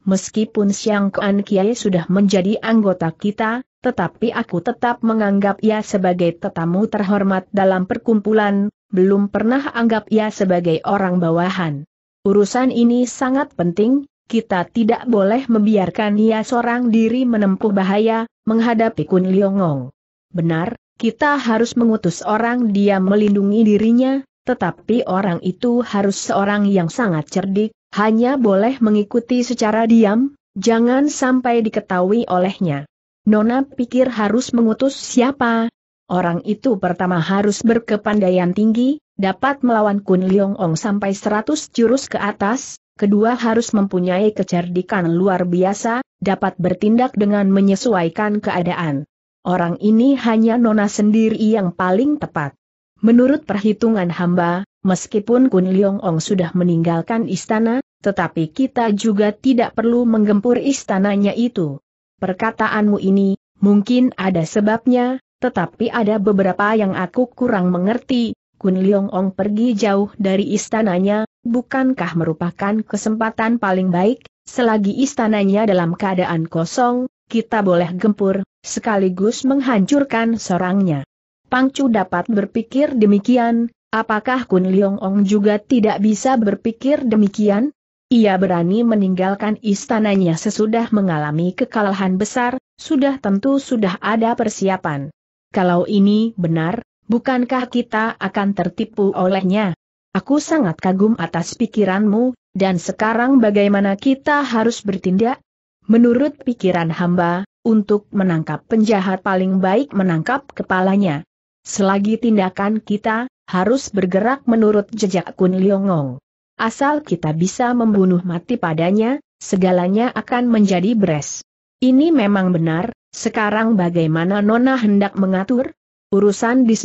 meskipun Siang Kuan Kiai sudah menjadi anggota kita, tetapi aku tetap menganggap ia sebagai tetamu terhormat dalam perkumpulan, belum pernah anggap ia sebagai orang bawahan. Urusan ini sangat penting, kita tidak boleh membiarkan ia seorang diri menempuh bahaya, menghadapi Kun Liongong. Benar, kita harus mengutus orang dia melindungi dirinya, tetapi orang itu harus seorang yang sangat cerdik, hanya boleh mengikuti secara diam, jangan sampai diketahui olehnya. Nona pikir harus mengutus siapa? Orang itu pertama harus berkepandaian tinggi, dapat melawan Kun Liong Ong sampai 100 jurus ke atas, kedua harus mempunyai kecerdikan luar biasa, dapat bertindak dengan menyesuaikan keadaan. Orang ini hanya Nona sendiri yang paling tepat. Menurut perhitungan hamba, Meskipun Kun Liong Ong sudah meninggalkan istana, tetapi kita juga tidak perlu menggempur istananya itu. Perkataanmu ini, mungkin ada sebabnya, tetapi ada beberapa yang aku kurang mengerti. Kun Liong Ong pergi jauh dari istananya, bukankah merupakan kesempatan paling baik, selagi istananya dalam keadaan kosong, kita boleh gempur, sekaligus menghancurkan seorangnya. Pangcu dapat berpikir demikian, Apakah Kun Leong Ong juga tidak bisa berpikir demikian? Ia berani meninggalkan istananya sesudah mengalami kekalahan besar, sudah tentu sudah ada persiapan. Kalau ini benar, bukankah kita akan tertipu olehnya? Aku sangat kagum atas pikiranmu, dan sekarang bagaimana kita harus bertindak? Menurut pikiran hamba, untuk menangkap penjahat paling baik menangkap kepalanya. Selagi tindakan kita, harus bergerak menurut jejak Kun Liongong. Asal kita bisa membunuh mati padanya, segalanya akan menjadi beres. Ini memang benar, sekarang bagaimana Nona hendak mengatur? Urusan di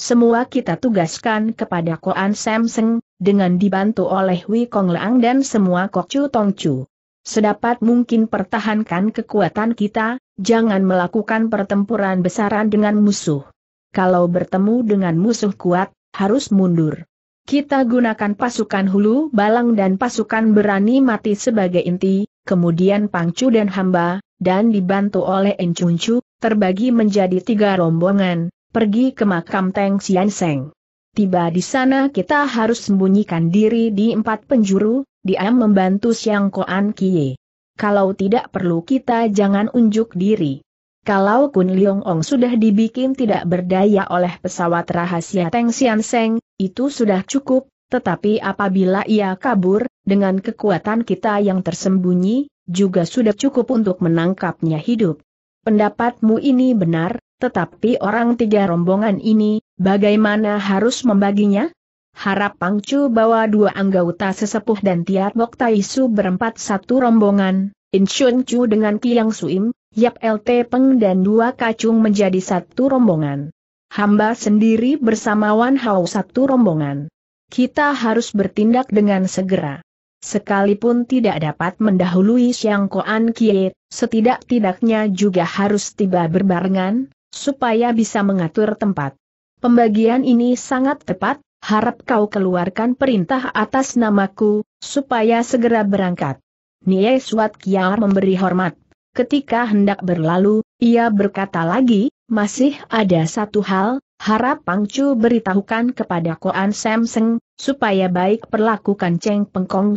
semua kita tugaskan kepada Koan Samseng, dengan dibantu oleh Wei Kong Leang dan semua Kokcu Tongcu. Sedapat mungkin pertahankan kekuatan kita, jangan melakukan pertempuran besaran dengan musuh. Kalau bertemu dengan musuh kuat, harus mundur. Kita gunakan pasukan hulu balang dan pasukan berani mati sebagai inti, kemudian Pangcu dan Hamba, dan dibantu oleh Encuncu, terbagi menjadi tiga rombongan, pergi ke makam Teng Sian Seng. Tiba di sana kita harus sembunyikan diri di empat penjuru, diam membantu Siang Koan Kie. Kalau tidak perlu kita jangan unjuk diri. Kalau Kun Liong Ong sudah dibikin tidak berdaya oleh pesawat rahasia Teng Sian Seng, itu sudah cukup, tetapi apabila ia kabur, dengan kekuatan kita yang tersembunyi, juga sudah cukup untuk menangkapnya hidup. Pendapatmu ini benar, tetapi orang tiga rombongan ini, bagaimana harus membaginya? Harap Pangcu bawa dua anggota sesepuh dan Tiat Bok Taisu berempat satu rombongan, Inshun Chu dengan Kiang Suim, Yap LT Peng dan dua kacung menjadi satu rombongan. Hamba sendiri bersama Wan Hao satu rombongan. Kita harus bertindak dengan segera. Sekalipun tidak dapat mendahului Siang Koan Kie, setidak-tidaknya juga harus tiba berbarengan, supaya bisa mengatur tempat. Pembagian ini sangat tepat, harap kau keluarkan perintah atas namaku, supaya segera berangkat. Nie Suat Kiar memberi hormat. Ketika hendak berlalu, ia berkata lagi, masih ada satu hal, harap Pangcu beritahukan kepada Koan Samseng, supaya baik perlakukan Cheng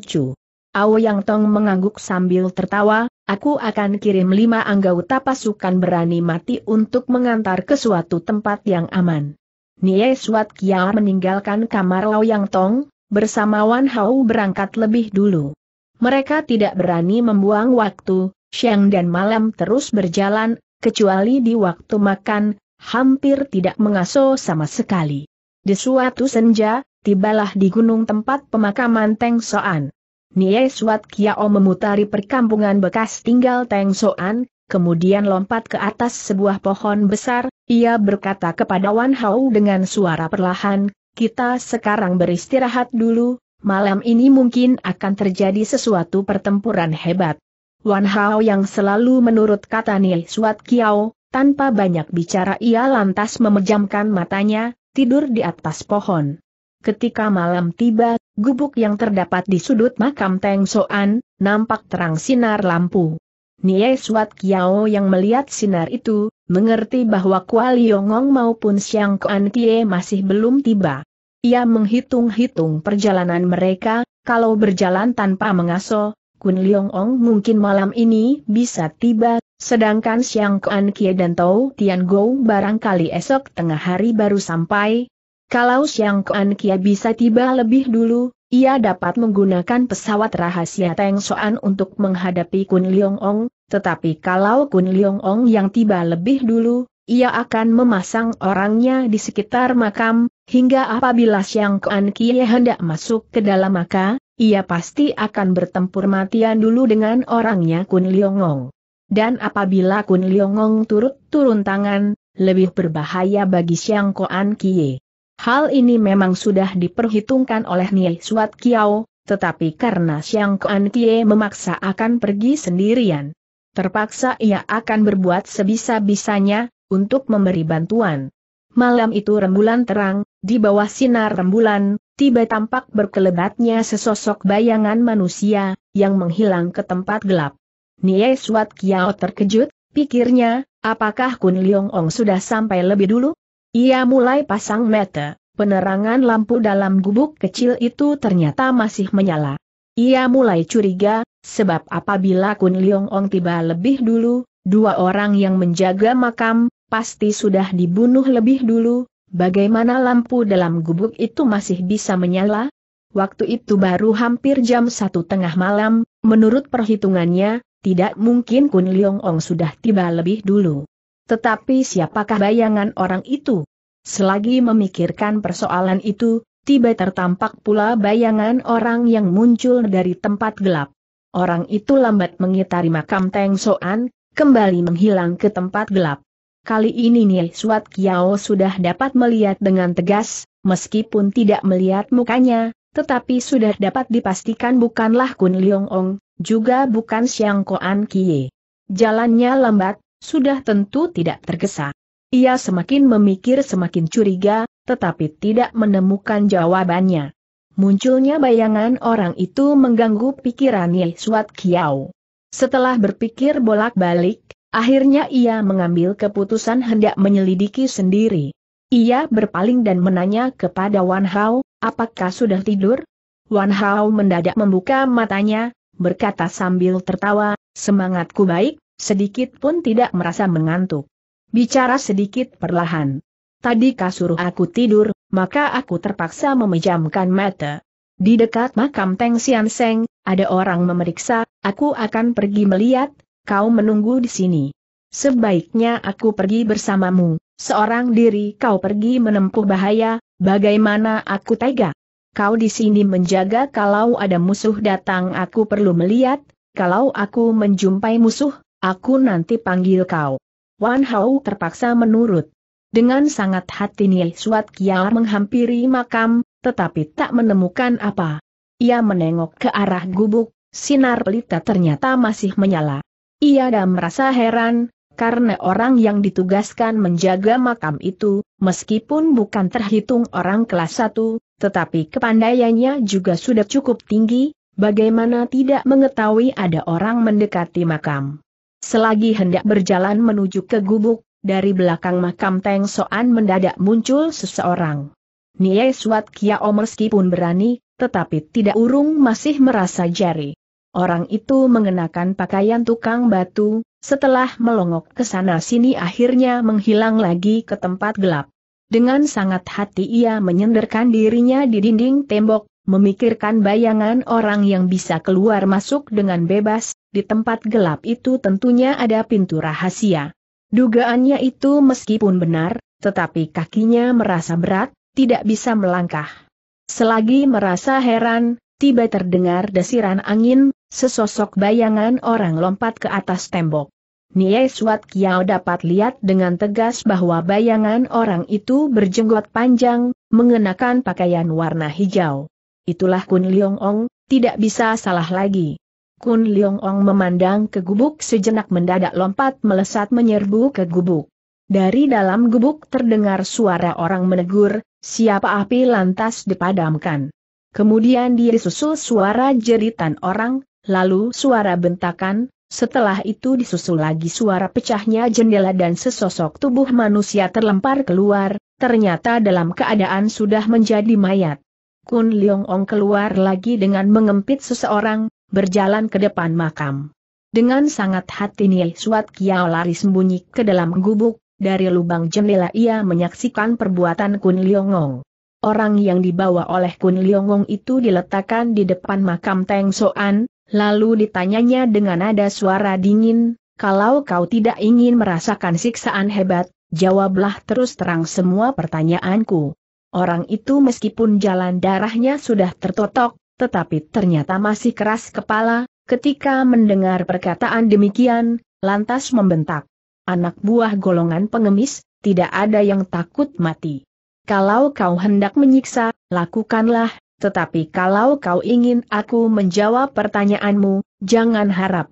Chu. Ao Yang Tong mengangguk sambil tertawa, aku akan kirim lima anggota pasukan berani mati untuk mengantar ke suatu tempat yang aman. Nie Suat Kia meninggalkan kamar Ao Yang Tong, bersama Wan Hao berangkat lebih dulu. Mereka tidak berani membuang waktu, siang dan malam terus berjalan, kecuali di waktu makan, hampir tidak mengaso sama sekali. Di suatu senja, tibalah di gunung tempat pemakaman Teng Soan. Nie Suat Kiao memutari perkampungan bekas tinggal Teng Soan, kemudian lompat ke atas sebuah pohon besar, ia berkata kepada Wan Hao dengan suara perlahan, kita sekarang beristirahat dulu, malam ini mungkin akan terjadi sesuatu pertempuran hebat. Wan Hao yang selalu menurut kata Nil Suat Kiao, tanpa banyak bicara ia lantas memejamkan matanya, tidur di atas pohon. Ketika malam tiba, gubuk yang terdapat di sudut makam Teng Soan, nampak terang sinar lampu. Nie Suat Kiao yang melihat sinar itu, mengerti bahwa Kuali Yongong maupun Siang Kuan Kie masih belum tiba. Ia menghitung-hitung perjalanan mereka, kalau berjalan tanpa mengaso, Kun Leong Ong mungkin malam ini bisa tiba, sedangkan Siang Kuan Kie dan Tao Tian Go barangkali esok tengah hari baru sampai. Kalau Siang Kuan Kie bisa tiba lebih dulu, ia dapat menggunakan pesawat rahasia Teng Soan untuk menghadapi Kun Leong Ong, tetapi kalau Kun Leong Ong yang tiba lebih dulu, ia akan memasang orangnya di sekitar makam, hingga apabila Siang Kuan Kie hendak masuk ke dalam maka, ia pasti akan bertempur matian dulu dengan orangnya Kun Liongong. Dan apabila Kun Liongong turut turun tangan, lebih berbahaya bagi Siang Koan Kie. Hal ini memang sudah diperhitungkan oleh Nie Suat Kiao, tetapi karena Siang Koan Kie memaksa akan pergi sendirian. Terpaksa ia akan berbuat sebisa-bisanya, untuk memberi bantuan. Malam itu rembulan terang, di bawah sinar rembulan, tiba tampak berkelebatnya sesosok bayangan manusia, yang menghilang ke tempat gelap. Nie Suat Kiao terkejut, pikirnya, apakah Kun Liong Ong sudah sampai lebih dulu? Ia mulai pasang mata, penerangan lampu dalam gubuk kecil itu ternyata masih menyala. Ia mulai curiga, sebab apabila Kun Liong Ong tiba lebih dulu, dua orang yang menjaga makam, pasti sudah dibunuh lebih dulu, Bagaimana lampu dalam gubuk itu masih bisa menyala? Waktu itu baru hampir jam satu tengah malam, menurut perhitungannya, tidak mungkin Kun Leong Ong sudah tiba lebih dulu. Tetapi siapakah bayangan orang itu? Selagi memikirkan persoalan itu, tiba tertampak pula bayangan orang yang muncul dari tempat gelap. Orang itu lambat mengitari makam Teng Soan, kembali menghilang ke tempat gelap. Kali ini Niel Suat Kiao sudah dapat melihat dengan tegas, meskipun tidak melihat mukanya, tetapi sudah dapat dipastikan bukanlah Kun Leong Ong, juga bukan Xiang Koan Kie. Jalannya lambat, sudah tentu tidak tergesa. Ia semakin memikir semakin curiga, tetapi tidak menemukan jawabannya. Munculnya bayangan orang itu mengganggu pikiran Niel Suat Kiao. Setelah berpikir bolak-balik, Akhirnya ia mengambil keputusan hendak menyelidiki sendiri. Ia berpaling dan menanya kepada Wan Hao, apakah sudah tidur? Wan Hao mendadak membuka matanya, berkata sambil tertawa, semangatku baik, sedikit pun tidak merasa mengantuk. Bicara sedikit perlahan. Tadi kasur aku tidur, maka aku terpaksa memejamkan mata. Di dekat makam Teng Sian Seng, ada orang memeriksa, aku akan pergi melihat, kau menunggu di sini. Sebaiknya aku pergi bersamamu, seorang diri kau pergi menempuh bahaya, bagaimana aku tega? Kau di sini menjaga kalau ada musuh datang aku perlu melihat, kalau aku menjumpai musuh, aku nanti panggil kau. Wan Hao terpaksa menurut. Dengan sangat hati Nil Suat Kiao menghampiri makam, tetapi tak menemukan apa. Ia menengok ke arah gubuk, sinar pelita ternyata masih menyala. Ia dah merasa heran, karena orang yang ditugaskan menjaga makam itu, meskipun bukan terhitung orang kelas satu, tetapi kepandaiannya juga sudah cukup tinggi, bagaimana tidak mengetahui ada orang mendekati makam. Selagi hendak berjalan menuju ke gubuk, dari belakang makam Teng Soan mendadak muncul seseorang. Nie Suat Kiao meskipun berani, tetapi tidak urung masih merasa jari. Orang itu mengenakan pakaian tukang batu, setelah melongok ke sana-sini akhirnya menghilang lagi ke tempat gelap. Dengan sangat hati ia menyenderkan dirinya di dinding tembok, memikirkan bayangan orang yang bisa keluar masuk dengan bebas, di tempat gelap itu tentunya ada pintu rahasia. Dugaannya itu meskipun benar, tetapi kakinya merasa berat, tidak bisa melangkah. Selagi merasa heran, tiba terdengar desiran angin, Sesosok bayangan orang lompat ke atas tembok. Nie Suat Kiao dapat lihat dengan tegas bahwa bayangan orang itu berjenggot panjang, mengenakan pakaian warna hijau. Itulah Kun Leong Ong, tidak bisa salah lagi. Kun Leong Ong memandang ke gubuk sejenak mendadak lompat melesat menyerbu ke gubuk. Dari dalam gubuk terdengar suara orang menegur, siapa api lantas dipadamkan. Kemudian disusul suara jeritan orang, lalu suara bentakan, setelah itu disusul lagi suara pecahnya jendela dan sesosok tubuh manusia terlempar keluar, ternyata dalam keadaan sudah menjadi mayat. Kun Leong Ong keluar lagi dengan mengempit seseorang, berjalan ke depan makam. Dengan sangat hati Nil Suat Kiao lari sembunyi ke dalam gubuk, dari lubang jendela ia menyaksikan perbuatan Kun Leong Ong. Orang yang dibawa oleh Kun Leong Ong itu diletakkan di depan makam Teng Soan, Lalu ditanyanya dengan nada suara dingin, kalau kau tidak ingin merasakan siksaan hebat, jawablah terus terang semua pertanyaanku. Orang itu meskipun jalan darahnya sudah tertotok, tetapi ternyata masih keras kepala, ketika mendengar perkataan demikian, lantas membentak. Anak buah golongan pengemis, tidak ada yang takut mati. Kalau kau hendak menyiksa, lakukanlah, tetapi kalau kau ingin aku menjawab pertanyaanmu, jangan harap.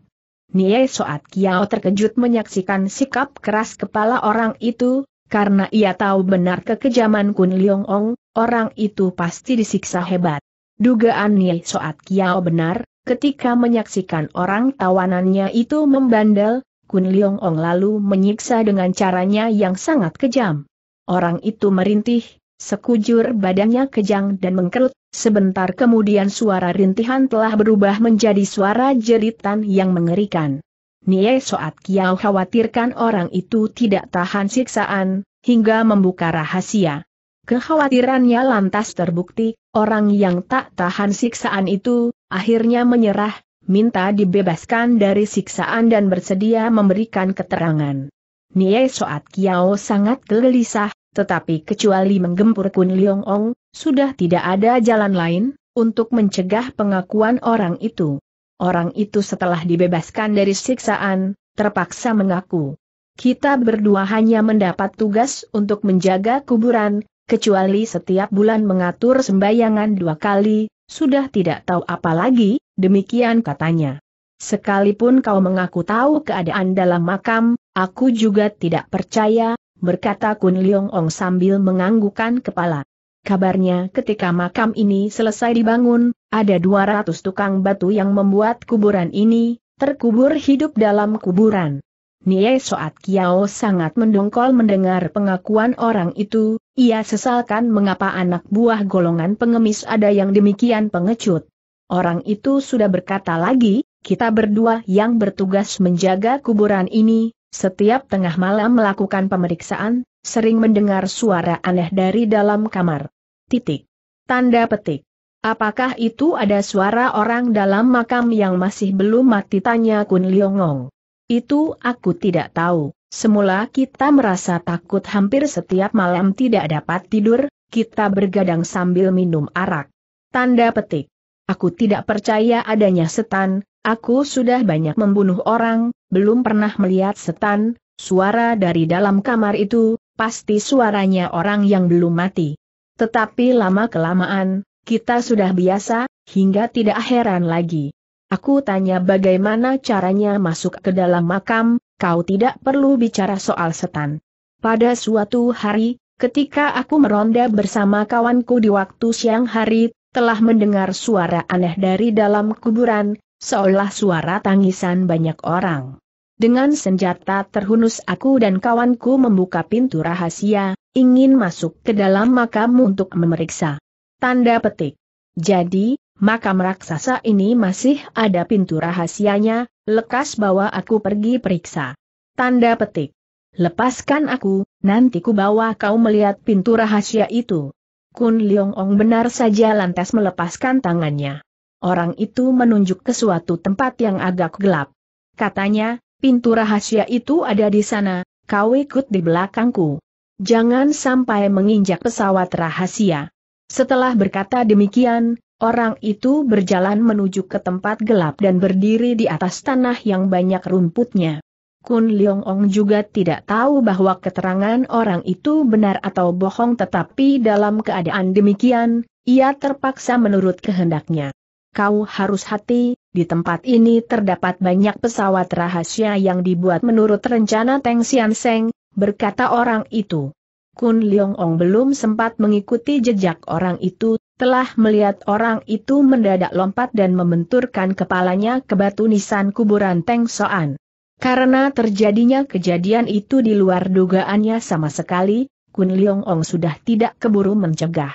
Nie Soat Kiao terkejut menyaksikan sikap keras kepala orang itu, karena ia tahu benar kekejaman Kun Leong Ong, orang itu pasti disiksa hebat. Dugaan Nie Soat Kiao benar, ketika menyaksikan orang tawanannya itu membandel, Kun Leong Ong lalu menyiksa dengan caranya yang sangat kejam. Orang itu merintih, sekujur badannya kejang dan mengkerut Sebentar kemudian suara rintihan telah berubah menjadi suara jeritan yang mengerikan. Nie Soat Kiao khawatirkan orang itu tidak tahan siksaan, hingga membuka rahasia. Kekhawatirannya lantas terbukti, orang yang tak tahan siksaan itu, akhirnya menyerah, minta dibebaskan dari siksaan dan bersedia memberikan keterangan. Nie Soat Kiao sangat gelisah, tetapi kecuali menggempur Kun Leong Ong, sudah tidak ada jalan lain, untuk mencegah pengakuan orang itu. Orang itu setelah dibebaskan dari siksaan, terpaksa mengaku. Kita berdua hanya mendapat tugas untuk menjaga kuburan, kecuali setiap bulan mengatur sembayangan dua kali, sudah tidak tahu apa lagi, demikian katanya. Sekalipun kau mengaku tahu keadaan dalam makam, aku juga tidak percaya, berkata Kun Leong Ong sambil menganggukan kepala. Kabarnya ketika makam ini selesai dibangun, ada 200 tukang batu yang membuat kuburan ini, terkubur hidup dalam kuburan. Nie Soat Kiao sangat mendongkol mendengar pengakuan orang itu, ia sesalkan mengapa anak buah golongan pengemis ada yang demikian pengecut. Orang itu sudah berkata lagi, kita berdua yang bertugas menjaga kuburan ini, setiap tengah malam melakukan pemeriksaan, sering mendengar suara aneh dari dalam kamar. Titik. Tanda petik. Apakah itu ada suara orang dalam makam yang masih belum mati tanya Kun Liongong. Itu aku tidak tahu. Semula kita merasa takut hampir setiap malam tidak dapat tidur, kita bergadang sambil minum arak. Tanda petik. Aku tidak percaya adanya setan, aku sudah banyak membunuh orang, belum pernah melihat setan, suara dari dalam kamar itu, pasti suaranya orang yang belum mati. Tetapi lama-kelamaan, kita sudah biasa, hingga tidak heran lagi. Aku tanya bagaimana caranya masuk ke dalam makam, kau tidak perlu bicara soal setan. Pada suatu hari, ketika aku meronda bersama kawanku di waktu siang hari, telah mendengar suara aneh dari dalam kuburan, seolah suara tangisan banyak orang. Dengan senjata terhunus aku dan kawanku membuka pintu rahasia, ingin masuk ke dalam makam untuk memeriksa. Tanda petik. Jadi, makam raksasa ini masih ada pintu rahasianya, lekas bawa aku pergi periksa. Tanda petik. Lepaskan aku, nanti ku bawa kau melihat pintu rahasia itu. Kun Leong Ong benar saja lantas melepaskan tangannya. Orang itu menunjuk ke suatu tempat yang agak gelap. Katanya, pintu rahasia itu ada di sana, kau ikut di belakangku. Jangan sampai menginjak pesawat rahasia. Setelah berkata demikian, orang itu berjalan menuju ke tempat gelap dan berdiri di atas tanah yang banyak rumputnya. Kun Leong Ong juga tidak tahu bahwa keterangan orang itu benar atau bohong tetapi dalam keadaan demikian, ia terpaksa menurut kehendaknya. Kau harus hati, di tempat ini terdapat banyak pesawat rahasia yang dibuat menurut rencana Teng Sian Seng, berkata orang itu. Kun Leong Ong belum sempat mengikuti jejak orang itu, telah melihat orang itu mendadak lompat dan membenturkan kepalanya ke batu nisan kuburan Teng Soan. Karena terjadinya kejadian itu di luar dugaannya sama sekali, Kun Leong Ong sudah tidak keburu mencegah.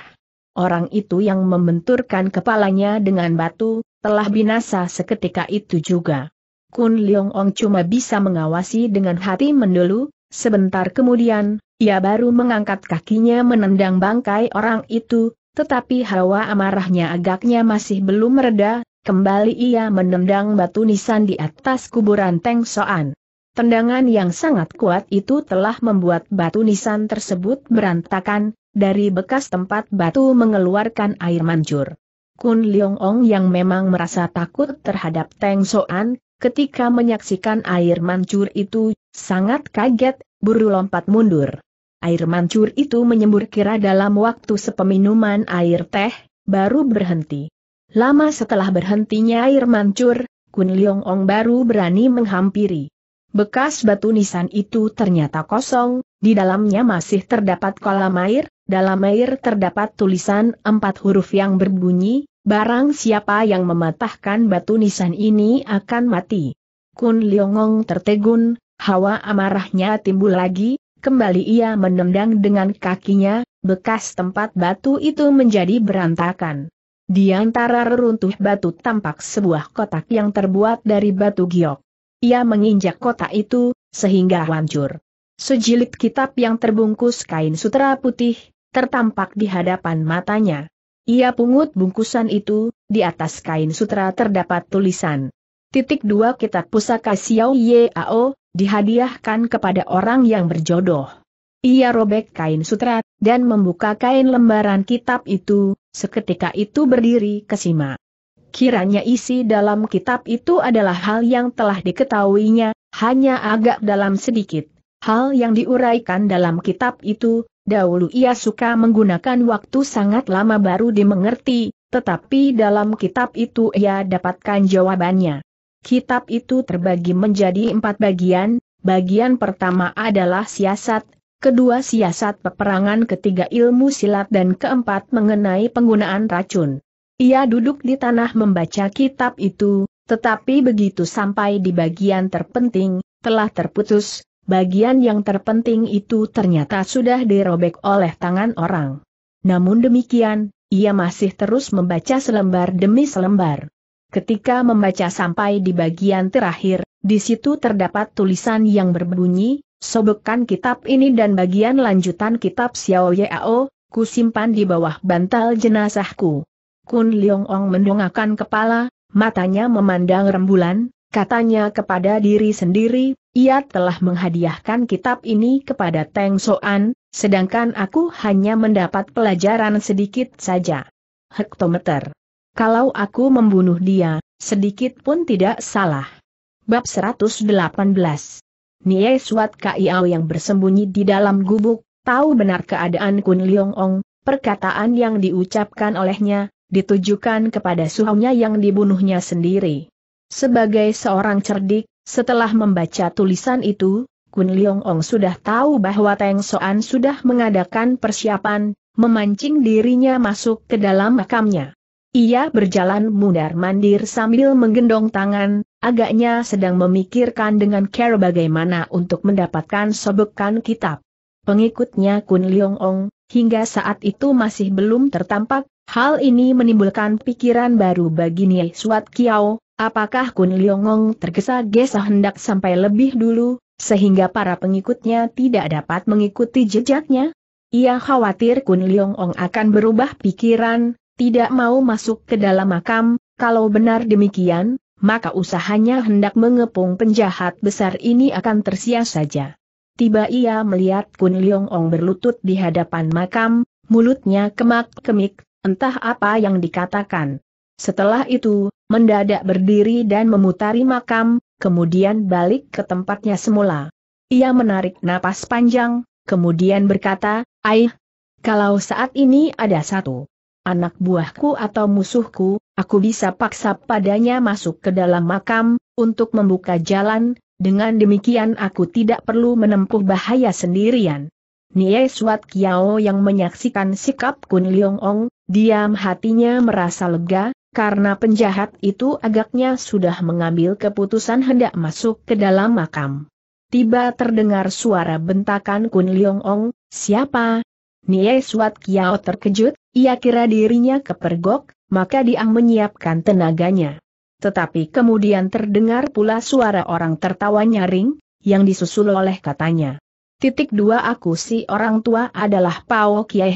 Orang itu yang membenturkan kepalanya dengan batu, telah binasa seketika itu juga. Kun Leong Ong cuma bisa mengawasi dengan hati mendulu. sebentar kemudian, ia baru mengangkat kakinya menendang bangkai orang itu, tetapi hawa amarahnya agaknya masih belum mereda, kembali ia menendang batu nisan di atas kuburan Teng Soan. Tendangan yang sangat kuat itu telah membuat batu nisan tersebut berantakan, dari bekas tempat batu mengeluarkan air mancur. Kun Leong Ong yang memang merasa takut terhadap Teng Soan, ketika menyaksikan air mancur itu, sangat kaget, buru lompat mundur. Air mancur itu menyembur kira dalam waktu sepeminuman air teh, baru berhenti. Lama setelah berhentinya air mancur, Kun Leong Ong baru berani menghampiri. Bekas batu nisan itu ternyata kosong, di dalamnya masih terdapat kolam air, dalam air terdapat tulisan empat huruf yang berbunyi, Barang siapa yang mematahkan batu nisan ini akan mati. Kun Liongong tertegun, hawa amarahnya timbul lagi, kembali ia menendang dengan kakinya, bekas tempat batu itu menjadi berantakan. Di antara reruntuh batu tampak sebuah kotak yang terbuat dari batu giok. Ia menginjak kotak itu, sehingga hancur. Sejilid kitab yang terbungkus kain sutra putih, tertampak di hadapan matanya. Ia pungut bungkusan itu, di atas kain sutra terdapat tulisan. Titik dua kitab pusaka Xiao Yao, dihadiahkan kepada orang yang berjodoh. Ia robek kain sutra, dan membuka kain lembaran kitab itu, seketika itu berdiri kesima. Kiranya isi dalam kitab itu adalah hal yang telah diketahuinya, hanya agak dalam sedikit. Hal yang diuraikan dalam kitab itu, Dahulu ia suka menggunakan waktu sangat lama baru dimengerti, tetapi dalam kitab itu ia dapatkan jawabannya. Kitab itu terbagi menjadi empat bagian, bagian pertama adalah siasat, kedua siasat peperangan ketiga ilmu silat dan keempat mengenai penggunaan racun. Ia duduk di tanah membaca kitab itu, tetapi begitu sampai di bagian terpenting, telah terputus, bagian yang terpenting itu ternyata sudah dirobek oleh tangan orang. Namun demikian, ia masih terus membaca selembar demi selembar. Ketika membaca sampai di bagian terakhir, di situ terdapat tulisan yang berbunyi, sobekan kitab ini dan bagian lanjutan kitab Xiao Yao, ku simpan di bawah bantal jenazahku. Kun Leong Ong mendongakkan kepala, matanya memandang rembulan, katanya kepada diri sendiri, ia telah menghadiahkan kitab ini kepada Teng Soan, sedangkan aku hanya mendapat pelajaran sedikit saja. Hektometer. Kalau aku membunuh dia, sedikit pun tidak salah. Bab 118 Nie Suat Kiao yang bersembunyi di dalam gubuk, tahu benar keadaan Kun Leong Ong, perkataan yang diucapkan olehnya, ditujukan kepada suhunya yang dibunuhnya sendiri. Sebagai seorang cerdik, setelah membaca tulisan itu, Kun Leong Ong sudah tahu bahwa Teng Soan sudah mengadakan persiapan, memancing dirinya masuk ke dalam makamnya. Ia berjalan mundar-mandir sambil menggendong tangan, agaknya sedang memikirkan dengan care bagaimana untuk mendapatkan sobekan kitab. Pengikutnya Kun Leong Ong, hingga saat itu masih belum tertampak, hal ini menimbulkan pikiran baru bagi Nye Suat Kiao, Apakah Kun Liongong tergesa-gesa hendak sampai lebih dulu, sehingga para pengikutnya tidak dapat mengikuti jejaknya? Ia khawatir Kun Liongong akan berubah pikiran, tidak mau masuk ke dalam makam, kalau benar demikian, maka usahanya hendak mengepung penjahat besar ini akan tersia saja. Tiba ia melihat Kun Liongong berlutut di hadapan makam, mulutnya kemak-kemik, entah apa yang dikatakan. Setelah itu, mendadak berdiri dan memutari makam, kemudian balik ke tempatnya semula. Ia menarik napas panjang, kemudian berkata, Aih, kalau saat ini ada satu anak buahku atau musuhku, aku bisa paksa padanya masuk ke dalam makam, untuk membuka jalan, dengan demikian aku tidak perlu menempuh bahaya sendirian. Nie Suat Kiao yang menyaksikan sikap Kun Leong Ong, diam hatinya merasa lega, karena penjahat itu agaknya sudah mengambil keputusan hendak masuk ke dalam makam. Tiba terdengar suara bentakan Kun Liong Ong, siapa? Nie Suat Kiao terkejut, ia kira dirinya kepergok, maka dia menyiapkan tenaganya. Tetapi kemudian terdengar pula suara orang tertawa nyaring, yang disusul oleh katanya. Titik dua aku si orang tua adalah Pao Kiai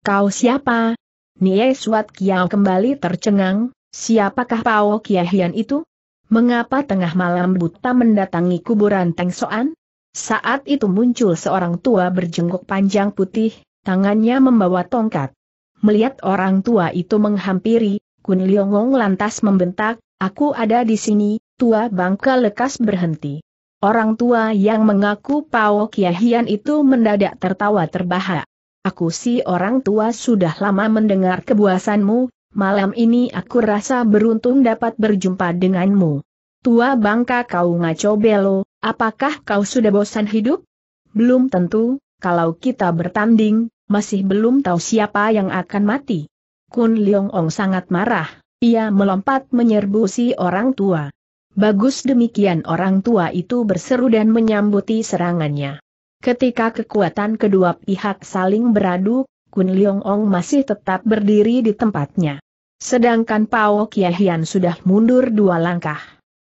kau siapa? Nie Suat Kiao kembali tercengang, siapakah Pao Kiahian itu? Mengapa tengah malam buta mendatangi kuburan Teng Soan? Saat itu muncul seorang tua berjenguk panjang putih, tangannya membawa tongkat. Melihat orang tua itu menghampiri, Kun Liongong lantas membentak, aku ada di sini, tua bangka lekas berhenti. Orang tua yang mengaku Pao Kiahian itu mendadak tertawa terbahak. Aku si orang tua sudah lama mendengar kebuasanmu, malam ini aku rasa beruntung dapat berjumpa denganmu. Tua bangka kau ngaco belo, apakah kau sudah bosan hidup? Belum tentu, kalau kita bertanding, masih belum tahu siapa yang akan mati. Kun Leong Ong sangat marah, ia melompat menyerbu si orang tua. Bagus demikian orang tua itu berseru dan menyambuti serangannya. Ketika kekuatan kedua pihak saling beradu, Kun Leong Ong masih tetap berdiri di tempatnya. Sedangkan Pao Kiahian sudah mundur dua langkah.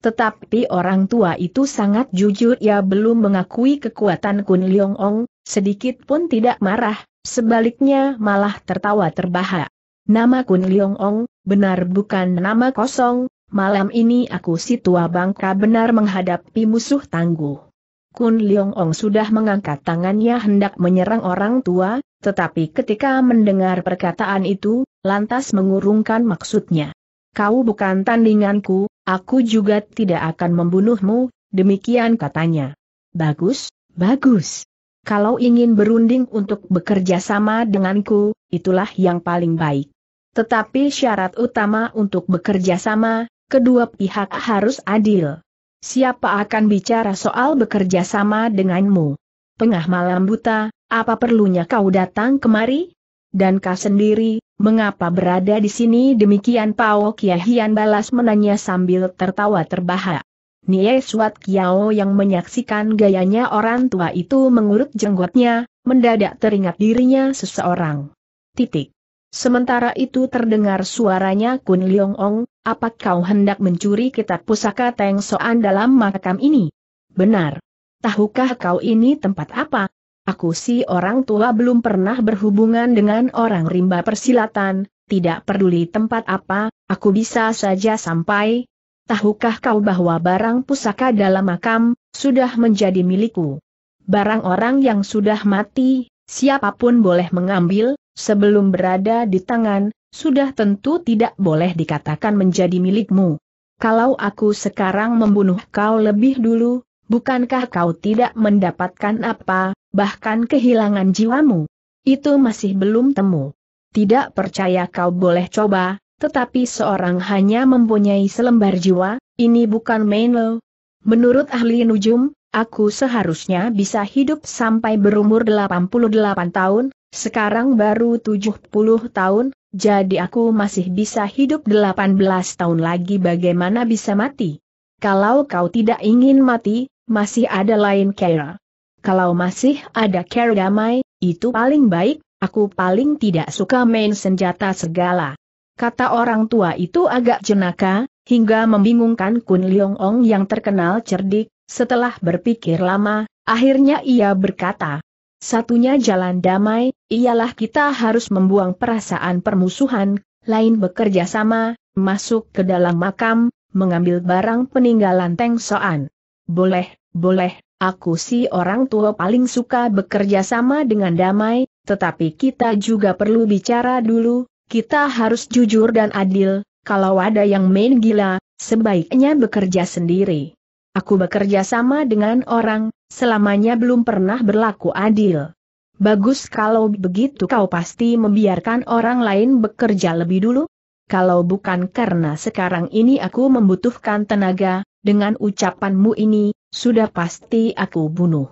Tetapi orang tua itu sangat jujur ia belum mengakui kekuatan Kun Leong Ong, sedikit pun tidak marah, sebaliknya malah tertawa terbahak. Nama Kun Leong Ong, benar bukan nama kosong, malam ini aku si tua bangka benar menghadapi musuh tangguh. Kun Leong Ong sudah mengangkat tangannya hendak menyerang orang tua, tetapi ketika mendengar perkataan itu, lantas mengurungkan maksudnya. Kau bukan tandinganku, aku juga tidak akan membunuhmu, demikian katanya. Bagus, bagus. Kalau ingin berunding untuk bekerja sama denganku, itulah yang paling baik. Tetapi syarat utama untuk bekerja sama, kedua pihak harus adil. Siapa akan bicara soal bekerja sama denganmu? Pengah malam buta, apa perlunya kau datang kemari? Dan kau sendiri, mengapa berada di sini demikian Pao Kiahian balas menanya sambil tertawa terbahak. Nie Suat Kiao yang menyaksikan gayanya orang tua itu mengurut jenggotnya, mendadak teringat dirinya seseorang. Titik. Sementara itu terdengar suaranya Kun Leong Ong, apa kau hendak mencuri kitab pusaka Teng Soan dalam makam ini? Benar. Tahukah kau ini tempat apa? Aku si orang tua belum pernah berhubungan dengan orang rimba persilatan, tidak peduli tempat apa, aku bisa saja sampai. Tahukah kau bahwa barang pusaka dalam makam, sudah menjadi milikku? Barang orang yang sudah mati, siapapun boleh mengambil, sebelum berada di tangan, sudah tentu tidak boleh dikatakan menjadi milikmu. Kalau aku sekarang membunuh kau lebih dulu, bukankah kau tidak mendapatkan apa, bahkan kehilangan jiwamu? Itu masih belum temu. Tidak percaya kau boleh coba, tetapi seorang hanya mempunyai selembar jiwa, ini bukan main lo. Menurut ahli Nujum, aku seharusnya bisa hidup sampai berumur 88 tahun, sekarang baru 70 tahun, jadi aku masih bisa hidup 18 tahun lagi bagaimana bisa mati? Kalau kau tidak ingin mati, masih ada lain kera. Kalau masih ada kera damai, itu paling baik, aku paling tidak suka main senjata segala. Kata orang tua itu agak jenaka, hingga membingungkan Kun Leong Ong yang terkenal cerdik, setelah berpikir lama, akhirnya ia berkata, Satunya jalan damai, ialah kita harus membuang perasaan permusuhan, lain bekerja sama, masuk ke dalam makam, mengambil barang peninggalan Teng Soan. Boleh, boleh, aku si orang tua paling suka bekerja sama dengan damai, tetapi kita juga perlu bicara dulu, kita harus jujur dan adil, kalau ada yang main gila, sebaiknya bekerja sendiri. Aku bekerja sama dengan orang, Selamanya belum pernah berlaku adil. Bagus kalau begitu kau pasti membiarkan orang lain bekerja lebih dulu? Kalau bukan karena sekarang ini aku membutuhkan tenaga, dengan ucapanmu ini, sudah pasti aku bunuh.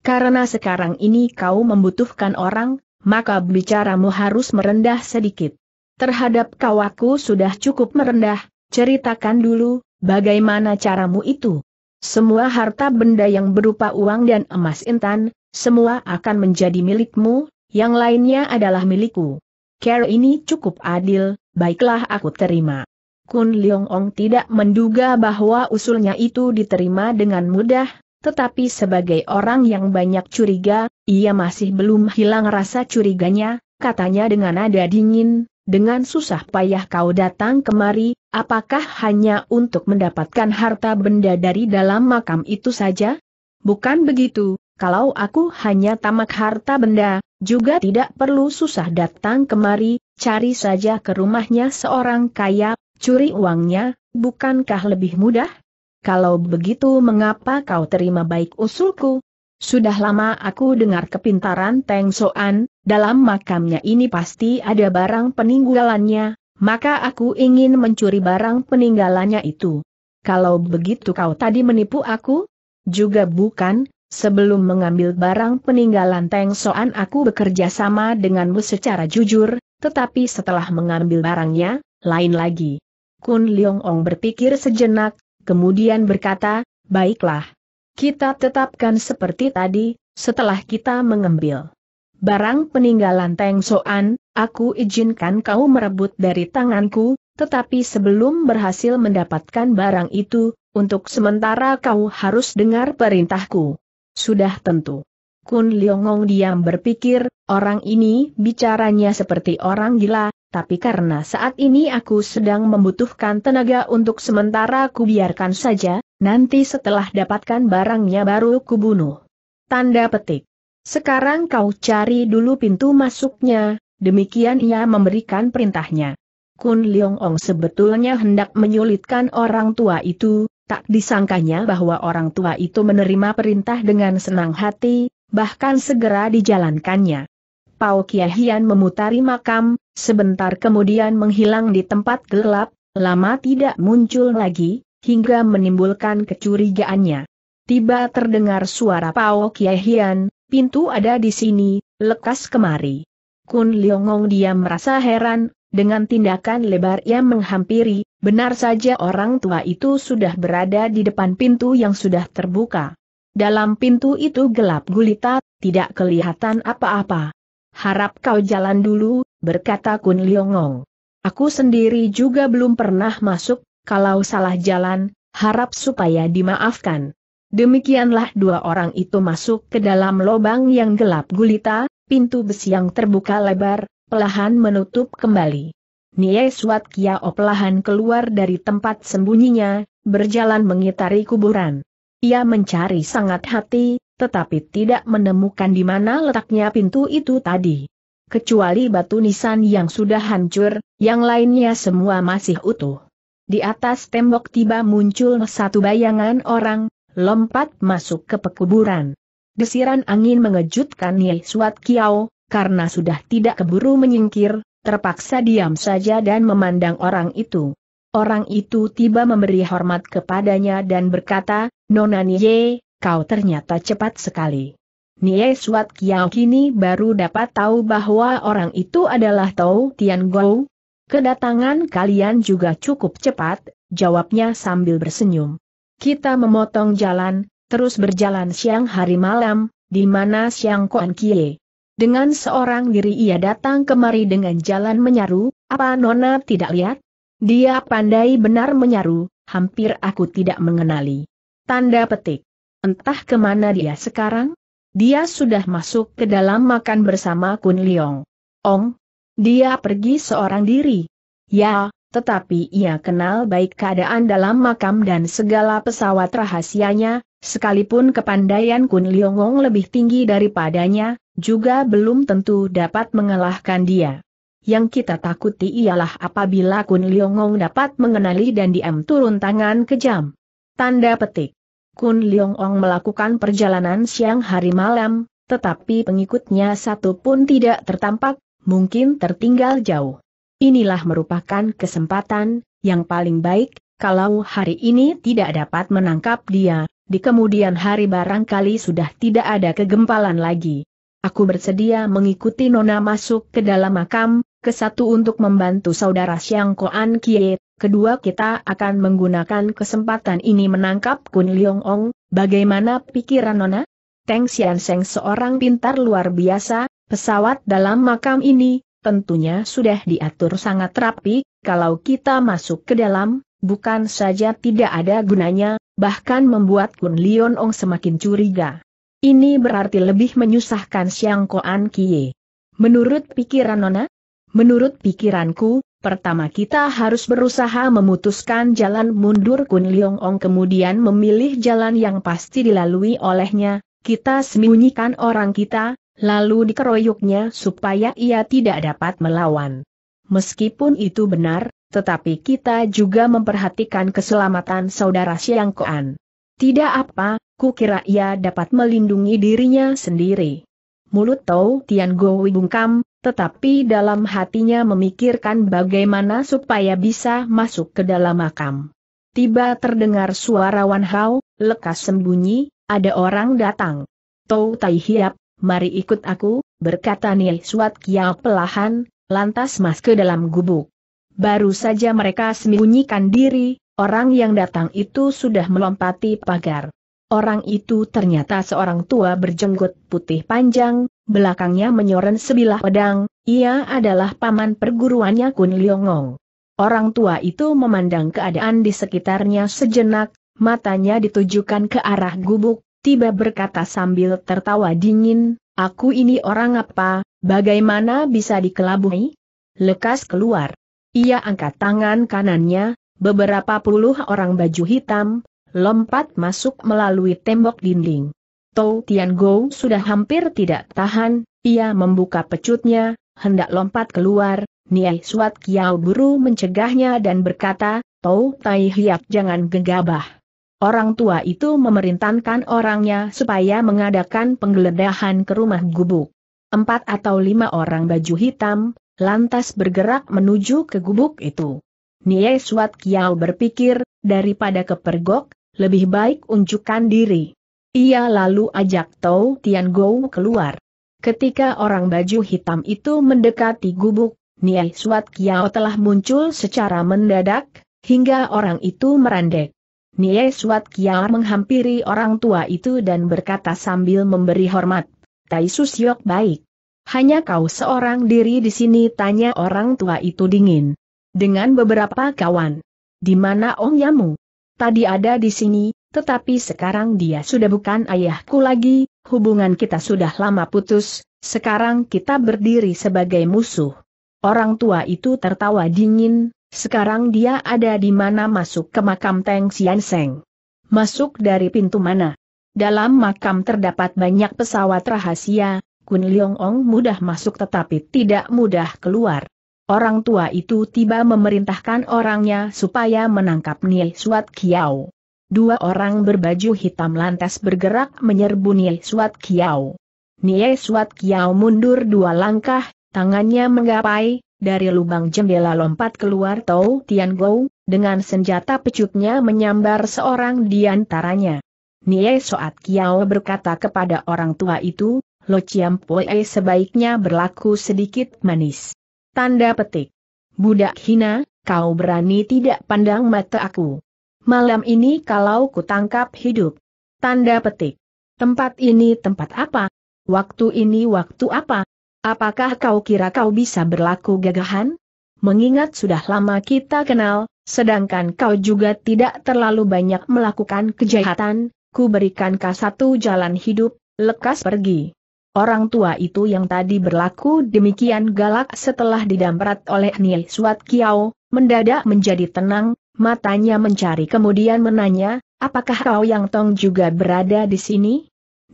Karena sekarang ini kau membutuhkan orang, maka bicaramu harus merendah sedikit. Terhadap kau aku sudah cukup merendah, ceritakan dulu, bagaimana caramu itu? Semua harta benda yang berupa uang dan emas intan, semua akan menjadi milikmu, yang lainnya adalah milikku. Care ini cukup adil, baiklah aku terima. Kun Leong Ong tidak menduga bahwa usulnya itu diterima dengan mudah, tetapi sebagai orang yang banyak curiga, ia masih belum hilang rasa curiganya, katanya dengan nada dingin, dengan susah payah kau datang kemari, apakah hanya untuk mendapatkan harta benda dari dalam makam itu saja? Bukan begitu, kalau aku hanya tamak harta benda, juga tidak perlu susah datang kemari, cari saja ke rumahnya seorang kaya, curi uangnya, bukankah lebih mudah? Kalau begitu mengapa kau terima baik usulku? Sudah lama aku dengar kepintaran Teng Soan, dalam makamnya ini pasti ada barang peninggalannya, maka aku ingin mencuri barang peninggalannya itu. Kalau begitu kau tadi menipu aku? Juga bukan, sebelum mengambil barang peninggalan Teng Soan aku bekerja sama denganmu secara jujur, tetapi setelah mengambil barangnya, lain lagi. Kun Leong Ong berpikir sejenak, kemudian berkata, baiklah, kita tetapkan seperti tadi, setelah kita mengambil barang peninggalan Teng Soan, aku izinkan kau merebut dari tanganku, tetapi sebelum berhasil mendapatkan barang itu, untuk sementara kau harus dengar perintahku. Sudah tentu. Kun Liongong diam berpikir, orang ini bicaranya seperti orang gila, tapi karena saat ini aku sedang membutuhkan tenaga untuk sementara ku biarkan saja, Nanti setelah dapatkan barangnya baru kubunuh. Tanda petik. Sekarang kau cari dulu pintu masuknya, demikian ia memberikan perintahnya. Kun Leong Ong sebetulnya hendak menyulitkan orang tua itu, tak disangkanya bahwa orang tua itu menerima perintah dengan senang hati, bahkan segera dijalankannya. Pao Kiahian memutari makam, sebentar kemudian menghilang di tempat gelap, lama tidak muncul lagi, hingga menimbulkan kecurigaannya. Tiba terdengar suara Pao Kiai pintu ada di sini, lekas kemari. Kun Liongong dia merasa heran, dengan tindakan lebar yang menghampiri, benar saja orang tua itu sudah berada di depan pintu yang sudah terbuka. Dalam pintu itu gelap gulita, tidak kelihatan apa-apa. Harap kau jalan dulu, berkata Kun Liongong. Aku sendiri juga belum pernah masuk, kalau salah jalan, harap supaya dimaafkan. Demikianlah dua orang itu masuk ke dalam lobang yang gelap gulita, pintu besi yang terbuka lebar, pelahan menutup kembali. Nie Suat Kiao oh pelahan keluar dari tempat sembunyinya, berjalan mengitari kuburan. Ia mencari sangat hati, tetapi tidak menemukan di mana letaknya pintu itu tadi. Kecuali batu nisan yang sudah hancur, yang lainnya semua masih utuh. Di atas tembok tiba muncul satu bayangan orang, lompat masuk ke pekuburan. Desiran angin mengejutkan Ye Suat Kiao, karena sudah tidak keburu menyingkir, terpaksa diam saja dan memandang orang itu. Orang itu tiba memberi hormat kepadanya dan berkata, Nona Nye, kau ternyata cepat sekali. Nie Suat Kiao kini baru dapat tahu bahwa orang itu adalah Tau Tian Gou, Kedatangan kalian juga cukup cepat, jawabnya sambil bersenyum. Kita memotong jalan, terus berjalan siang hari malam, di mana siang Kuan Kie. Dengan seorang diri ia datang kemari dengan jalan menyaru, apa Nona tidak lihat? Dia pandai benar menyaru, hampir aku tidak mengenali. Tanda petik. Entah kemana dia sekarang? Dia sudah masuk ke dalam makan bersama Kun Leong. Ong, dia pergi seorang diri. Ya, tetapi ia kenal baik keadaan dalam makam dan segala pesawat rahasianya, sekalipun kepandaian Kun Liongong lebih tinggi daripadanya, juga belum tentu dapat mengalahkan dia. Yang kita takuti ialah apabila Kun Liongong dapat mengenali dan diam turun tangan kejam. Tanda petik. Kun Liongong melakukan perjalanan siang hari malam, tetapi pengikutnya satu pun tidak tertampak, mungkin tertinggal jauh. Inilah merupakan kesempatan yang paling baik, kalau hari ini tidak dapat menangkap dia, di kemudian hari barangkali sudah tidak ada kegempalan lagi. Aku bersedia mengikuti Nona masuk ke dalam makam, ke satu untuk membantu saudara Siang Koan Kie, kedua kita akan menggunakan kesempatan ini menangkap Kun Leong Ong, bagaimana pikiran Nona? Teng Xian Seng seorang pintar luar biasa, Pesawat dalam makam ini, tentunya sudah diatur sangat rapi, kalau kita masuk ke dalam, bukan saja tidak ada gunanya, bahkan membuat Kun Lion Ong semakin curiga. Ini berarti lebih menyusahkan Siang Koan Kie. Menurut pikiran Nona? Menurut pikiranku, pertama kita harus berusaha memutuskan jalan mundur Kun Liong Ong kemudian memilih jalan yang pasti dilalui olehnya, kita sembunyikan orang kita, lalu dikeroyoknya supaya ia tidak dapat melawan. Meskipun itu benar, tetapi kita juga memperhatikan keselamatan saudara Siang Koan. Tidak apa, kukira ia dapat melindungi dirinya sendiri. Mulut Tau Tian Gowi bungkam, tetapi dalam hatinya memikirkan bagaimana supaya bisa masuk ke dalam makam. Tiba terdengar suara Wan Hao, lekas sembunyi, ada orang datang. Tau Tai Hiap, mari ikut aku, berkata Nil Suat Kiao pelahan, lantas masuk ke dalam gubuk. Baru saja mereka sembunyikan diri, orang yang datang itu sudah melompati pagar. Orang itu ternyata seorang tua berjenggot putih panjang, belakangnya menyoren sebilah pedang, ia adalah paman perguruannya Kun Liongong. Orang tua itu memandang keadaan di sekitarnya sejenak, matanya ditujukan ke arah gubuk, tiba berkata sambil tertawa dingin, aku ini orang apa, bagaimana bisa dikelabui? Lekas keluar. Ia angkat tangan kanannya, beberapa puluh orang baju hitam, lompat masuk melalui tembok dinding. Tou Tian Go sudah hampir tidak tahan, ia membuka pecutnya, hendak lompat keluar, Niai Suat Kiao Buru mencegahnya dan berkata, Tou Tai Hiap jangan gegabah. Orang tua itu memerintahkan orangnya supaya mengadakan penggeledahan ke rumah gubuk. Empat atau lima orang baju hitam, lantas bergerak menuju ke gubuk itu. Nie Suat Kiao berpikir, daripada kepergok, lebih baik unjukkan diri. Ia lalu ajak Tau Tian Gou keluar. Ketika orang baju hitam itu mendekati gubuk, Niai Suat Kiao telah muncul secara mendadak, hingga orang itu merandek. Nie Suat Kiar menghampiri orang tua itu dan berkata sambil memberi hormat. Tai Susyok baik. Hanya kau seorang diri di sini tanya orang tua itu dingin. Dengan beberapa kawan. Di mana Ong Yamu? Tadi ada di sini, tetapi sekarang dia sudah bukan ayahku lagi, hubungan kita sudah lama putus, sekarang kita berdiri sebagai musuh. Orang tua itu tertawa dingin, sekarang dia ada di mana masuk ke makam Teng Sian Seng. Masuk dari pintu mana? Dalam makam terdapat banyak pesawat rahasia, Kun Leong Ong mudah masuk tetapi tidak mudah keluar. Orang tua itu tiba memerintahkan orangnya supaya menangkap Nil Suat Kiao. Dua orang berbaju hitam lantas bergerak menyerbu Nil Suat Kiao. Nil Suat Kiao mundur dua langkah, tangannya menggapai, dari lubang jendela lompat keluar Tau Tian Gou, dengan senjata pecutnya menyambar seorang di antaranya. Nie Soat Kiao berkata kepada orang tua itu, Lo Chiam Poe sebaiknya berlaku sedikit manis. Tanda petik. Budak hina, kau berani tidak pandang mata aku. Malam ini kalau ku tangkap hidup. Tanda petik. Tempat ini tempat apa? Waktu ini waktu apa? Apakah kau kira kau bisa berlaku gagahan? Mengingat sudah lama kita kenal, sedangkan kau juga tidak terlalu banyak melakukan kejahatan, ku berikan kau satu jalan hidup, lekas pergi. Orang tua itu yang tadi berlaku demikian galak setelah didamprat oleh Nil Suat Kiao, mendadak menjadi tenang, matanya mencari kemudian menanya, apakah kau yang Tong juga berada di sini?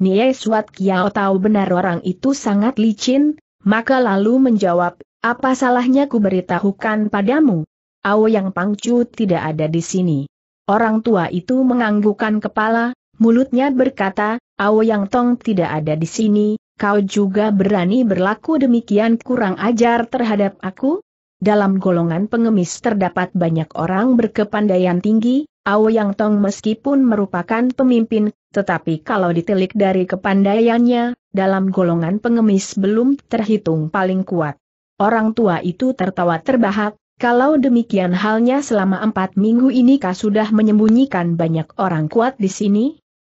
Nie Suat Kiao tahu benar orang itu sangat licin, maka lalu menjawab, apa salahnya ku beritahukan padamu? Ao yang pangcu tidak ada di sini. Orang tua itu menganggukkan kepala, mulutnya berkata, Ao yang tong tidak ada di sini, kau juga berani berlaku demikian kurang ajar terhadap aku? Dalam golongan pengemis terdapat banyak orang berkepandaian tinggi, Ao Yang Tong meskipun merupakan pemimpin tetapi kalau ditelik dari kepandaiannya, dalam golongan pengemis belum terhitung paling kuat. Orang tua itu tertawa terbahak, kalau demikian halnya selama empat minggu ini kau sudah menyembunyikan banyak orang kuat di sini?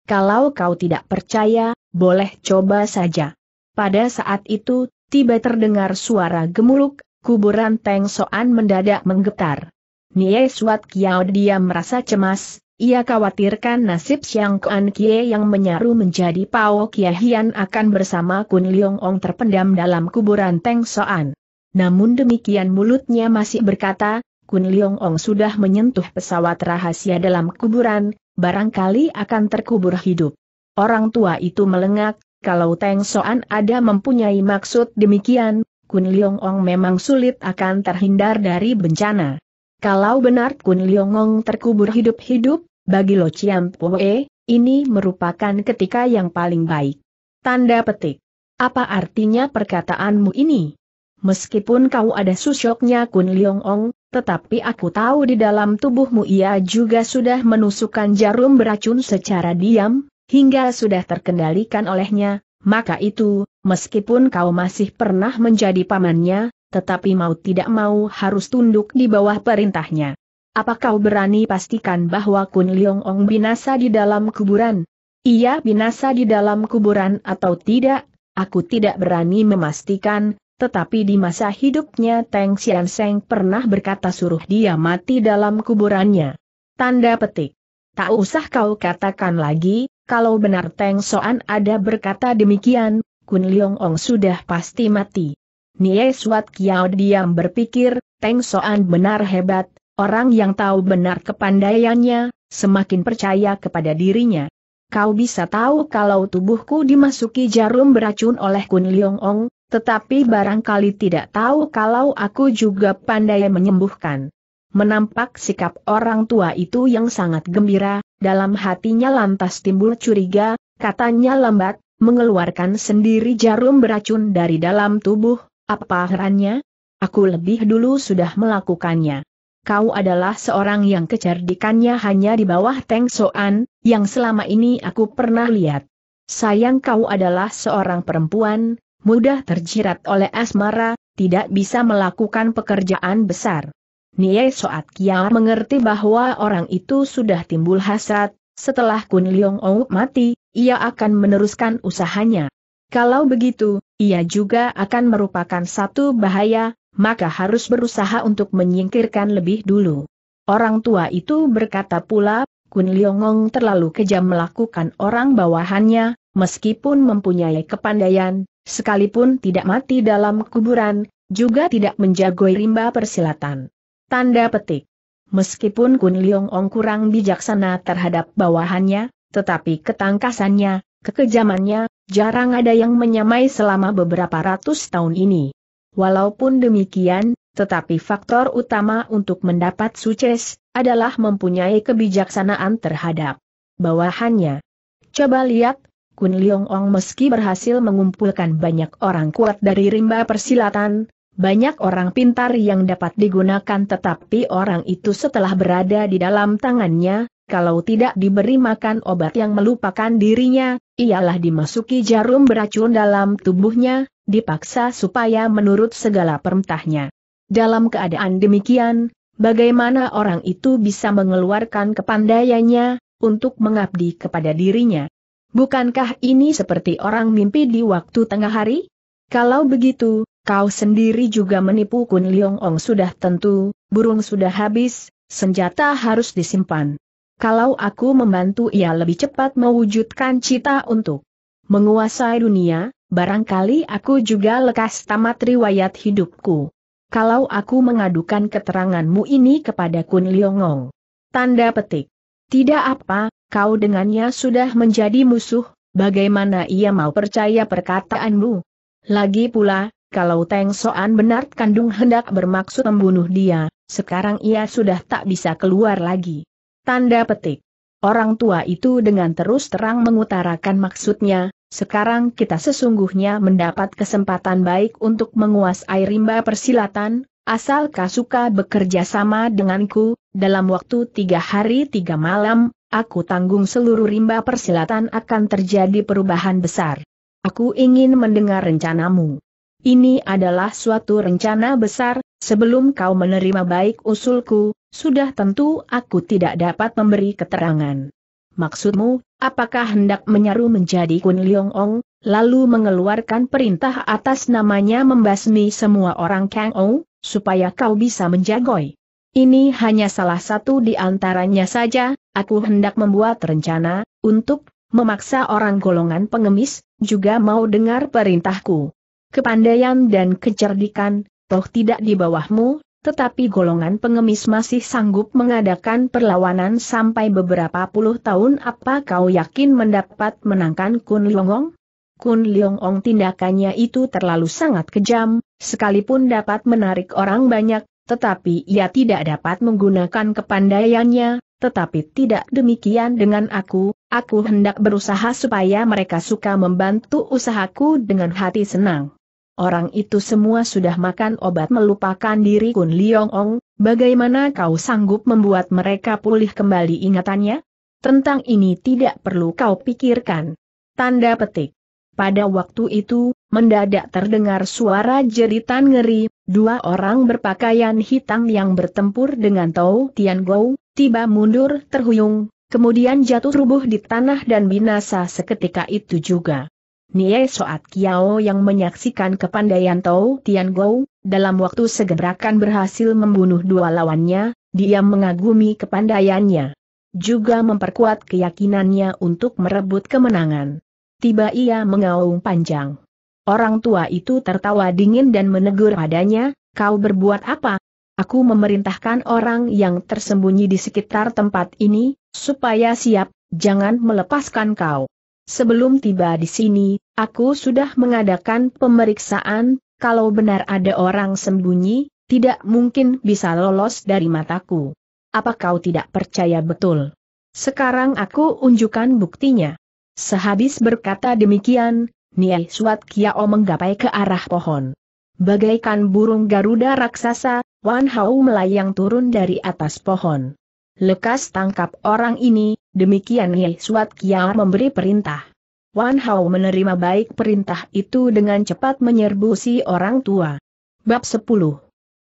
Kalau kau tidak percaya, boleh coba saja. Pada saat itu, tiba terdengar suara gemuluk, kuburan Teng Soan mendadak menggetar. Nie Suat Kiao dia merasa cemas, ia khawatirkan nasib Siang Kuan Kie yang menyaru menjadi Pao Kie Hian akan bersama Kun Leong Ong terpendam dalam kuburan Teng Soan. Namun demikian mulutnya masih berkata, Kun Leong Ong sudah menyentuh pesawat rahasia dalam kuburan, barangkali akan terkubur hidup. Orang tua itu melengak, kalau Teng Soan ada mempunyai maksud demikian, Kun Leong Ong memang sulit akan terhindar dari bencana. Kalau benar Kun Leong Ong terkubur hidup-hidup, bagi Lo Chiam Poe, ini merupakan ketika yang paling baik. Tanda petik. Apa artinya perkataanmu ini? Meskipun kau ada susoknya Kun Leong Ong, tetapi aku tahu di dalam tubuhmu ia juga sudah menusukkan jarum beracun secara diam, hingga sudah terkendalikan olehnya, maka itu, meskipun kau masih pernah menjadi pamannya, tetapi mau tidak mau harus tunduk di bawah perintahnya. Apa kau berani pastikan bahwa Kun Liong Ong binasa di dalam kuburan? Ia binasa di dalam kuburan atau tidak? Aku tidak berani memastikan, tetapi di masa hidupnya Teng Xian Seng pernah berkata suruh dia mati dalam kuburannya. Tanda petik. Tak usah kau katakan lagi, kalau benar Teng Soan ada berkata demikian, Kun Liong Ong sudah pasti mati. Nie Suat Kiao diam berpikir, Teng Soan benar hebat, Orang yang tahu benar kepandaiannya, semakin percaya kepada dirinya. Kau bisa tahu kalau tubuhku dimasuki jarum beracun oleh Kun Leong Ong, tetapi barangkali tidak tahu kalau aku juga pandai menyembuhkan. Menampak sikap orang tua itu yang sangat gembira, dalam hatinya lantas timbul curiga, katanya lambat, mengeluarkan sendiri jarum beracun dari dalam tubuh, apa herannya? Aku lebih dulu sudah melakukannya kau adalah seorang yang kecerdikannya hanya di bawah Teng Soan, yang selama ini aku pernah lihat. Sayang kau adalah seorang perempuan, mudah terjerat oleh asmara, tidak bisa melakukan pekerjaan besar. Nie Soat Kia mengerti bahwa orang itu sudah timbul hasrat, setelah Kun Leong Ou mati, ia akan meneruskan usahanya. Kalau begitu, ia juga akan merupakan satu bahaya, maka harus berusaha untuk menyingkirkan lebih dulu. Orang tua itu berkata pula, Kun Liongong terlalu kejam melakukan orang bawahannya, meskipun mempunyai kepandaian, sekalipun tidak mati dalam kuburan, juga tidak menjagoi rimba persilatan. Tanda petik. Meskipun Kun Liongong kurang bijaksana terhadap bawahannya, tetapi ketangkasannya, kekejamannya, jarang ada yang menyamai selama beberapa ratus tahun ini. Walaupun demikian, tetapi faktor utama untuk mendapat sukses adalah mempunyai kebijaksanaan terhadap bawahannya. Coba lihat, Kun Leong Ong meski berhasil mengumpulkan banyak orang kuat dari rimba persilatan, banyak orang pintar yang dapat digunakan tetapi orang itu setelah berada di dalam tangannya, kalau tidak diberi makan obat yang melupakan dirinya, ialah dimasuki jarum beracun dalam tubuhnya, dipaksa supaya menurut segala perintahnya. Dalam keadaan demikian, bagaimana orang itu bisa mengeluarkan kepandaiannya untuk mengabdi kepada dirinya? Bukankah ini seperti orang mimpi di waktu tengah hari? Kalau begitu, kau sendiri juga menipu Kun Liong Ong sudah tentu, burung sudah habis, senjata harus disimpan. Kalau aku membantu ia lebih cepat mewujudkan cita untuk menguasai dunia, barangkali aku juga lekas tamat riwayat hidupku. Kalau aku mengadukan keteranganmu ini kepada Kun Liongong. Tanda petik. Tidak apa, kau dengannya sudah menjadi musuh, bagaimana ia mau percaya perkataanmu? Lagi pula, kalau Teng Soan benar kandung hendak bermaksud membunuh dia, sekarang ia sudah tak bisa keluar lagi. Tanda petik. Orang tua itu dengan terus terang mengutarakan maksudnya, sekarang kita sesungguhnya mendapat kesempatan baik untuk menguasai rimba persilatan, asal Kasuka bekerja sama denganku, dalam waktu tiga hari tiga malam, aku tanggung seluruh rimba persilatan akan terjadi perubahan besar. Aku ingin mendengar rencanamu. Ini adalah suatu rencana besar, sebelum kau menerima baik usulku, sudah tentu aku tidak dapat memberi keterangan. Maksudmu, apakah hendak menyaru menjadi Kun Leong Ong, lalu mengeluarkan perintah atas namanya membasmi semua orang Kang Ou, supaya kau bisa menjagoi. Ini hanya salah satu di antaranya saja, aku hendak membuat rencana, untuk memaksa orang golongan pengemis, juga mau dengar perintahku. Kepandaian dan kecerdikan, toh tidak di bawahmu, tetapi golongan pengemis masih sanggup mengadakan perlawanan sampai beberapa puluh tahun apa kau yakin mendapat menangkan Kun Liongong? Kun Liongong tindakannya itu terlalu sangat kejam, sekalipun dapat menarik orang banyak, tetapi ia tidak dapat menggunakan kepandaiannya, tetapi tidak demikian dengan aku, aku hendak berusaha supaya mereka suka membantu usahaku dengan hati senang orang itu semua sudah makan obat melupakan diri Kun Liong Ong, bagaimana kau sanggup membuat mereka pulih kembali ingatannya? Tentang ini tidak perlu kau pikirkan. Tanda petik. Pada waktu itu, mendadak terdengar suara jeritan ngeri, dua orang berpakaian hitam yang bertempur dengan Tau Tian Gou, tiba mundur terhuyung, kemudian jatuh rubuh di tanah dan binasa seketika itu juga. Nie Soat Kiao yang menyaksikan kepandaian Tau Tian Gou dalam waktu segerakan berhasil membunuh dua lawannya, dia mengagumi kepandaiannya. Juga memperkuat keyakinannya untuk merebut kemenangan. Tiba ia mengaung panjang. Orang tua itu tertawa dingin dan menegur padanya, kau berbuat apa? Aku memerintahkan orang yang tersembunyi di sekitar tempat ini, supaya siap, jangan melepaskan kau. Sebelum tiba di sini, aku sudah mengadakan pemeriksaan, kalau benar ada orang sembunyi, tidak mungkin bisa lolos dari mataku. Apa kau tidak percaya betul? Sekarang aku unjukkan buktinya. Sehabis berkata demikian, Niai Suat Kiao menggapai ke arah pohon. Bagaikan burung Garuda raksasa, Wan Hao melayang turun dari atas pohon. Lekas tangkap orang ini, Demikian Ye Suat Kia memberi perintah. Wan Hao menerima baik perintah itu dengan cepat menyerbu si orang tua. Bab 10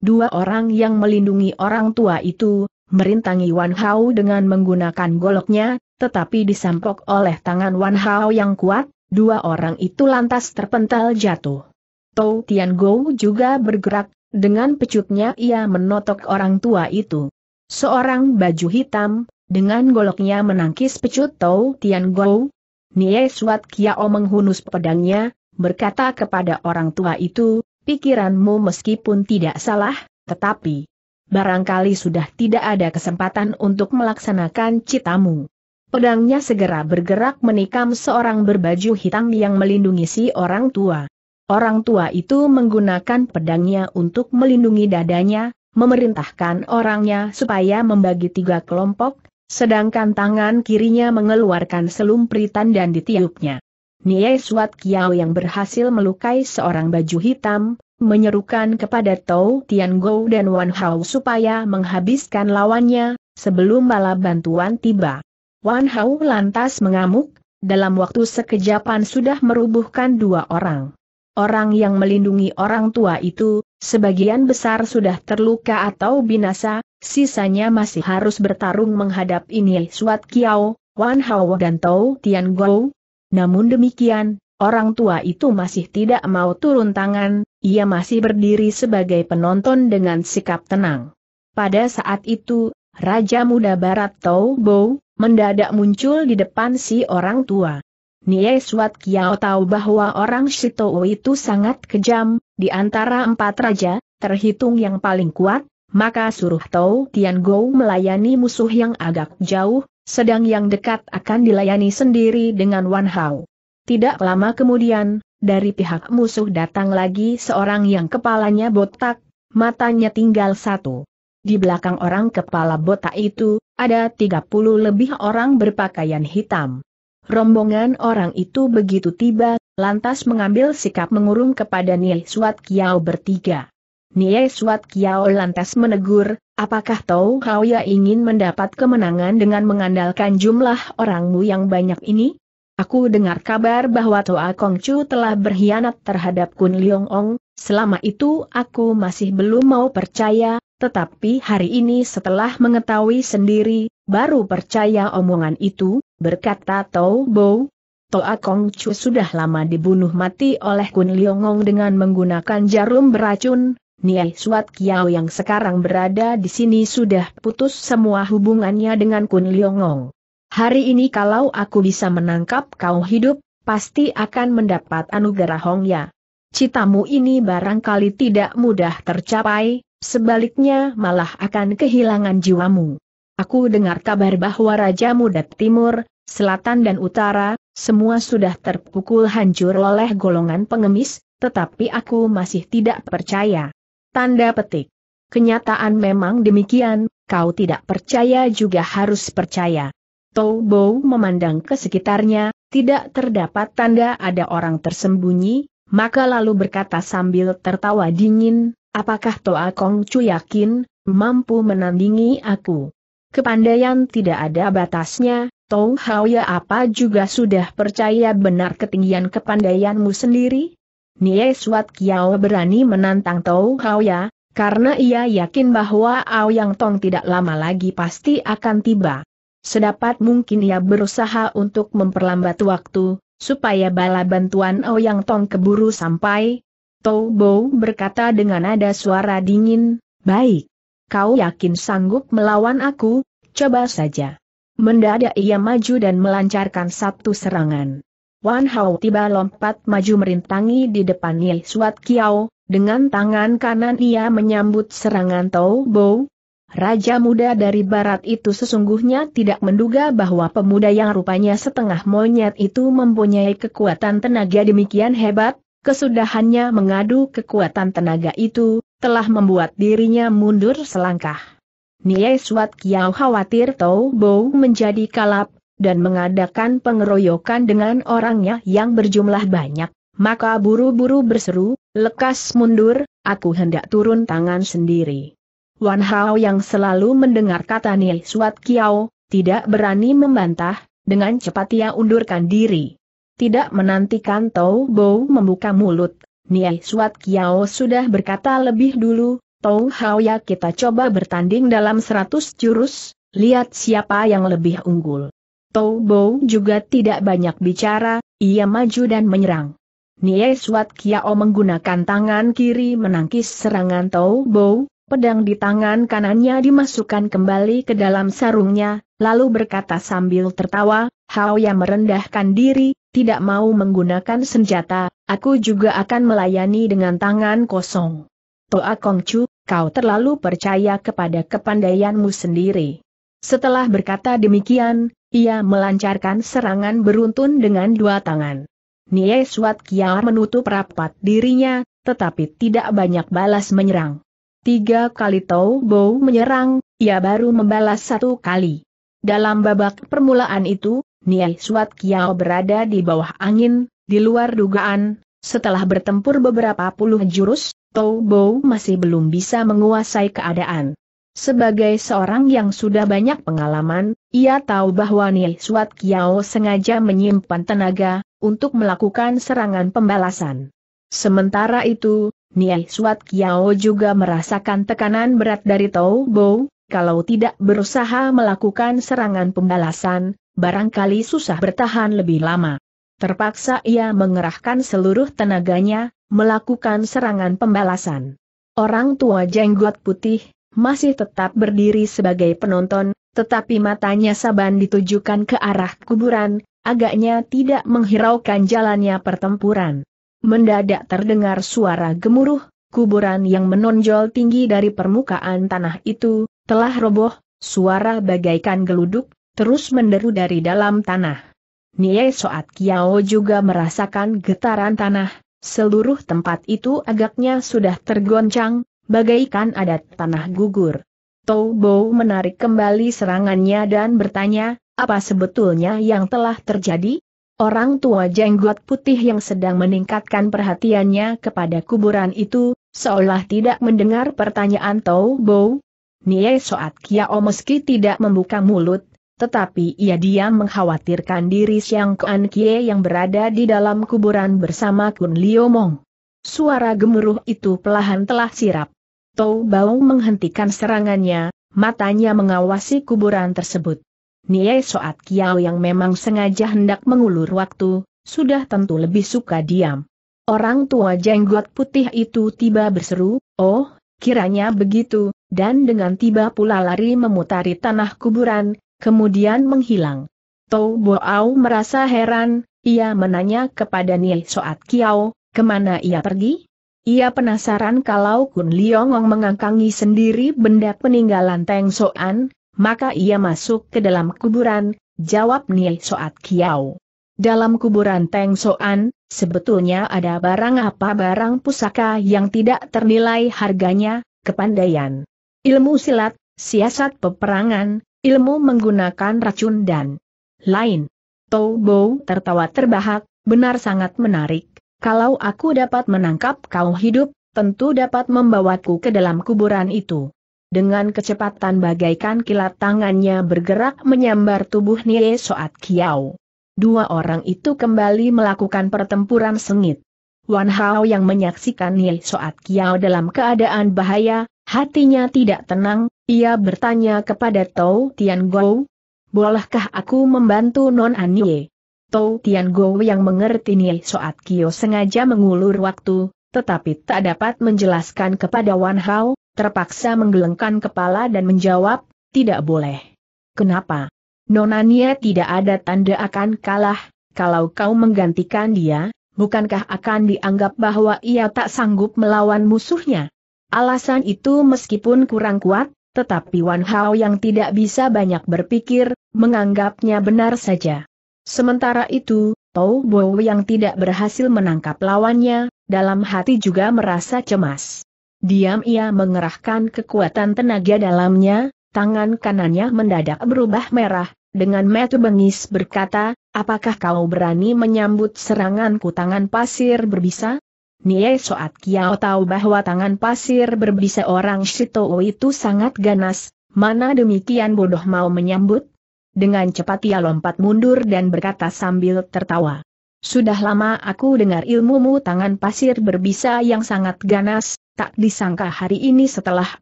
Dua orang yang melindungi orang tua itu, merintangi Wan Hao dengan menggunakan goloknya, tetapi disampok oleh tangan Wan Hao yang kuat, dua orang itu lantas terpental jatuh. Tou Tian Gou juga bergerak, dengan pecutnya ia menotok orang tua itu. Seorang baju hitam, dengan goloknya menangkis pecut Tau Tian Gou Nie Suat Kiao menghunus pedangnya, berkata kepada orang tua itu, pikiranmu meskipun tidak salah, tetapi barangkali sudah tidak ada kesempatan untuk melaksanakan citamu. Pedangnya segera bergerak menikam seorang berbaju hitam yang melindungi si orang tua. Orang tua itu menggunakan pedangnya untuk melindungi dadanya, memerintahkan orangnya supaya membagi tiga kelompok, Sedangkan tangan kirinya mengeluarkan selumpritan dan ditiupnya. Nie Suat Kiao yang berhasil melukai seorang baju hitam, menyerukan kepada Tou Tian Go dan Wan Hao supaya menghabiskan lawannya, sebelum bala bantuan tiba. Wan Hao lantas mengamuk, dalam waktu sekejapan sudah merubuhkan dua orang. Orang yang melindungi orang tua itu, Sebagian besar sudah terluka atau binasa, sisanya masih harus bertarung menghadap ini Suat Kiao, Wan Hao dan Tao Tian Gou. Namun demikian, orang tua itu masih tidak mau turun tangan, ia masih berdiri sebagai penonton dengan sikap tenang. Pada saat itu, Raja Muda Barat Tao Bo, mendadak muncul di depan si orang tua. Nie Suat Kiao tahu bahwa orang Shitou itu sangat kejam, di antara empat raja, terhitung yang paling kuat, maka suruh Tau Tian Gou melayani musuh yang agak jauh, sedang yang dekat akan dilayani sendiri dengan Wan Hao. Tidak lama kemudian, dari pihak musuh datang lagi seorang yang kepalanya botak, matanya tinggal satu. Di belakang orang kepala botak itu, ada 30 lebih orang berpakaian hitam. Rombongan orang itu begitu tiba, lantas mengambil sikap mengurung kepada Niai Suat Kiao bertiga. Niai Suat Kiao lantas menegur, apakah Tau Hauya ingin mendapat kemenangan dengan mengandalkan jumlah orangmu yang banyak ini? Aku dengar kabar bahwa Toa Kongcu telah berkhianat terhadap Kun Leong Ong, selama itu aku masih belum mau percaya, tetapi hari ini setelah mengetahui sendiri, baru percaya omongan itu, berkata Tau Bo. Toa Kong Chu sudah lama dibunuh mati oleh Kun Liongong dengan menggunakan jarum beracun, Niai Suat Kiao yang sekarang berada di sini sudah putus semua hubungannya dengan Kun Liongong. Hari ini kalau aku bisa menangkap kau hidup, pasti akan mendapat anugerah Hongya. Citamu ini barangkali tidak mudah tercapai, sebaliknya malah akan kehilangan jiwamu. Aku dengar kabar bahwa Raja Muda Timur, selatan dan utara, semua sudah terpukul hancur oleh golongan pengemis, tetapi aku masih tidak percaya. Tanda petik. Kenyataan memang demikian, kau tidak percaya juga harus percaya. Bou memandang ke sekitarnya, tidak terdapat tanda ada orang tersembunyi, maka lalu berkata sambil tertawa dingin, apakah Toa Kong Chu yakin, mampu menandingi aku? Kepandaian tidak ada batasnya, Tong Hauya apa juga sudah percaya benar ketinggian kepandaianmu sendiri? Nie Suat Kiao berani menantang Tong Hauya, karena ia yakin bahwa Aoyang Tong tidak lama lagi pasti akan tiba. Sedapat mungkin ia berusaha untuk memperlambat waktu, supaya bala bantuan Aoyang Tong keburu sampai. Tou Bo berkata dengan nada suara dingin, Baik. Kau yakin sanggup melawan aku? Coba saja. Mendadak ia maju dan melancarkan satu serangan. Wan Hao tiba lompat maju merintangi di depan Yai Suat Kiao, dengan tangan kanan ia menyambut serangan Tau Bo, Raja muda dari barat itu sesungguhnya tidak menduga bahwa pemuda yang rupanya setengah monyet itu mempunyai kekuatan tenaga demikian hebat, kesudahannya mengadu kekuatan tenaga itu, telah membuat dirinya mundur selangkah. Nie Suat Kiao khawatir Tau Bou menjadi kalap, dan mengadakan pengeroyokan dengan orangnya yang berjumlah banyak, maka buru-buru berseru, lekas mundur, aku hendak turun tangan sendiri. Wan Hao yang selalu mendengar kata Nie Suat Kiao, tidak berani membantah, dengan cepat ia undurkan diri. Tidak menantikan Tau Bou membuka mulut, Niai Suat Kiao sudah berkata lebih dulu, Tong Hao ya kita coba bertanding dalam seratus jurus, lihat siapa yang lebih unggul. Tou Bo juga tidak banyak bicara, ia maju dan menyerang. Nie Suat Kiao menggunakan tangan kiri menangkis serangan Tou Bo, pedang di tangan kanannya dimasukkan kembali ke dalam sarungnya, lalu berkata sambil tertawa, Hao ya merendahkan diri, tidak mau menggunakan senjata, aku juga akan melayani dengan tangan kosong. Toa Kongcu, kau terlalu percaya kepada kepandaianmu sendiri. Setelah berkata demikian, ia melancarkan serangan beruntun dengan dua tangan. Nie Suat Kia menutup rapat dirinya, tetapi tidak banyak balas menyerang. Tiga kali Tau Bow menyerang, ia baru membalas satu kali. Dalam babak permulaan itu, Nie Suat Kiao berada di bawah angin, di luar dugaan, setelah bertempur beberapa puluh jurus, Tou Bou masih belum bisa menguasai keadaan. Sebagai seorang yang sudah banyak pengalaman, ia tahu bahwa Nie Suat Kiao sengaja menyimpan tenaga, untuk melakukan serangan pembalasan. Sementara itu, Nie Suat Kiao juga merasakan tekanan berat dari Tou Bou, kalau tidak berusaha melakukan serangan pembalasan, barangkali susah bertahan lebih lama. Terpaksa ia mengerahkan seluruh tenaganya, melakukan serangan pembalasan. Orang tua jenggot putih, masih tetap berdiri sebagai penonton, tetapi matanya saban ditujukan ke arah kuburan, agaknya tidak menghiraukan jalannya pertempuran. Mendadak terdengar suara gemuruh, kuburan yang menonjol tinggi dari permukaan tanah itu, telah roboh, suara bagaikan geluduk, terus menderu dari dalam tanah. Nie Soat Kiao juga merasakan getaran tanah, seluruh tempat itu agaknya sudah tergoncang, bagaikan adat tanah gugur. Tou Bo menarik kembali serangannya dan bertanya, apa sebetulnya yang telah terjadi? Orang tua jenggot putih yang sedang meningkatkan perhatiannya kepada kuburan itu, seolah tidak mendengar pertanyaan Tou Bo. Nie Soat Kiao meski tidak membuka mulut, tetapi ia diam mengkhawatirkan diri Siang Kuan Kie yang berada di dalam kuburan bersama Kun Liu Mong. Suara gemuruh itu pelahan telah sirap. Tou Bao menghentikan serangannya, matanya mengawasi kuburan tersebut. Nie Soat Kiao yang memang sengaja hendak mengulur waktu, sudah tentu lebih suka diam. Orang tua jenggot putih itu tiba berseru, oh, kiranya begitu, dan dengan tiba pula lari memutari tanah kuburan, kemudian menghilang. Tou Boao merasa heran, ia menanya kepada Nie Soat Kiao, kemana ia pergi? Ia penasaran kalau Kun Liongong mengangkangi sendiri benda peninggalan Teng Soan, maka ia masuk ke dalam kuburan, jawab Nie Soat Kiao. Dalam kuburan Teng Soan, sebetulnya ada barang apa barang pusaka yang tidak ternilai harganya, kepandaian, ilmu silat, siasat peperangan, ilmu menggunakan racun dan lain. Tobo tertawa terbahak, benar sangat menarik. Kalau aku dapat menangkap kau hidup, tentu dapat membawaku ke dalam kuburan itu. Dengan kecepatan bagaikan kilat tangannya bergerak menyambar tubuh Nie Soat Kiao. Dua orang itu kembali melakukan pertempuran sengit. Wan Hao yang menyaksikan Nie Soat Kiao dalam keadaan bahaya, hatinya tidak tenang, ia bertanya kepada Tou Tian Gou, bolehkah aku membantu Non Anie? Tou Tian Gou yang mengerti Niai Soat Kio sengaja mengulur waktu, tetapi tak dapat menjelaskan kepada Wan Hao, terpaksa menggelengkan kepala dan menjawab, tidak boleh. Kenapa? Non Anie tidak ada tanda akan kalah, kalau kau menggantikan dia, bukankah akan dianggap bahwa ia tak sanggup melawan musuhnya? Alasan itu meskipun kurang kuat, tetapi Wan Hao yang tidak bisa banyak berpikir, menganggapnya benar saja. Sementara itu, Tou Bo yang tidak berhasil menangkap lawannya, dalam hati juga merasa cemas. Diam ia mengerahkan kekuatan tenaga dalamnya, tangan kanannya mendadak berubah merah, dengan metu bengis berkata, apakah kau berani menyambut seranganku tangan pasir berbisa? Nie Soat Kiao tahu bahwa tangan pasir berbisa orang Shitou itu sangat ganas, mana demikian bodoh mau menyambut? Dengan cepat ia lompat mundur dan berkata sambil tertawa. Sudah lama aku dengar ilmumu tangan pasir berbisa yang sangat ganas, tak disangka hari ini setelah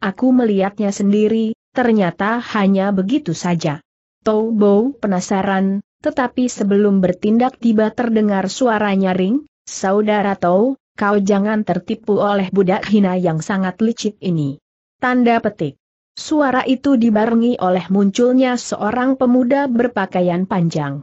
aku melihatnya sendiri, ternyata hanya begitu saja. Tou Bou penasaran, tetapi sebelum bertindak tiba terdengar suara nyaring, Saudara Tou, kau jangan tertipu oleh budak hina yang sangat licik ini. Tanda petik. Suara itu dibarengi oleh munculnya seorang pemuda berpakaian panjang.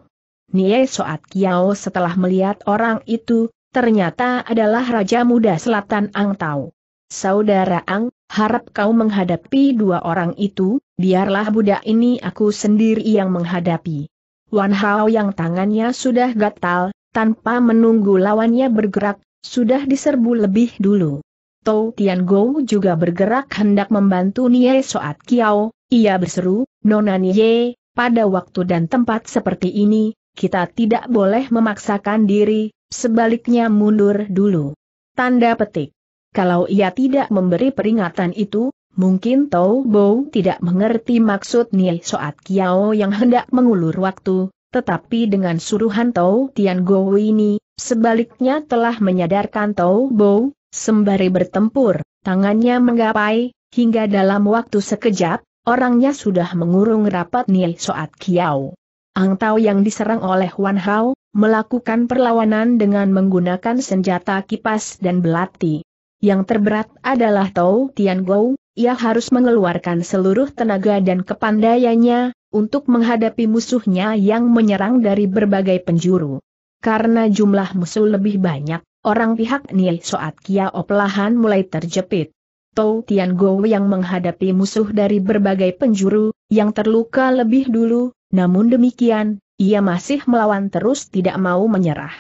Nie Soat Kiao setelah melihat orang itu, ternyata adalah Raja Muda Selatan Ang Tau. Saudara Ang, harap kau menghadapi dua orang itu, biarlah budak ini aku sendiri yang menghadapi. Wan Hao yang tangannya sudah gatal, tanpa menunggu lawannya bergerak, sudah diserbu lebih dulu. Tou Tian Gou juga bergerak hendak membantu Nie Soat Kiao, ia berseru, Nona Nie, pada waktu dan tempat seperti ini, kita tidak boleh memaksakan diri, sebaliknya mundur dulu. Tanda petik. Kalau ia tidak memberi peringatan itu, mungkin Tou Bo tidak mengerti maksud Nie Soat Kiao yang hendak mengulur waktu, tetapi dengan suruhan Tou Tian Gou ini, Sebaliknya telah menyadarkan Tau Bo, sembari bertempur, tangannya menggapai, hingga dalam waktu sekejap, orangnya sudah mengurung rapat nil Soat Kiao. Ang Tao yang diserang oleh Wan Hao, melakukan perlawanan dengan menggunakan senjata kipas dan belati. Yang terberat adalah Tao Tian Gou, ia harus mengeluarkan seluruh tenaga dan kepandaiannya, untuk menghadapi musuhnya yang menyerang dari berbagai penjuru karena jumlah musuh lebih banyak, orang pihak Nie Soat Kiao pelahan mulai terjepit. Tou Tian Go yang menghadapi musuh dari berbagai penjuru, yang terluka lebih dulu, namun demikian, ia masih melawan terus tidak mau menyerah.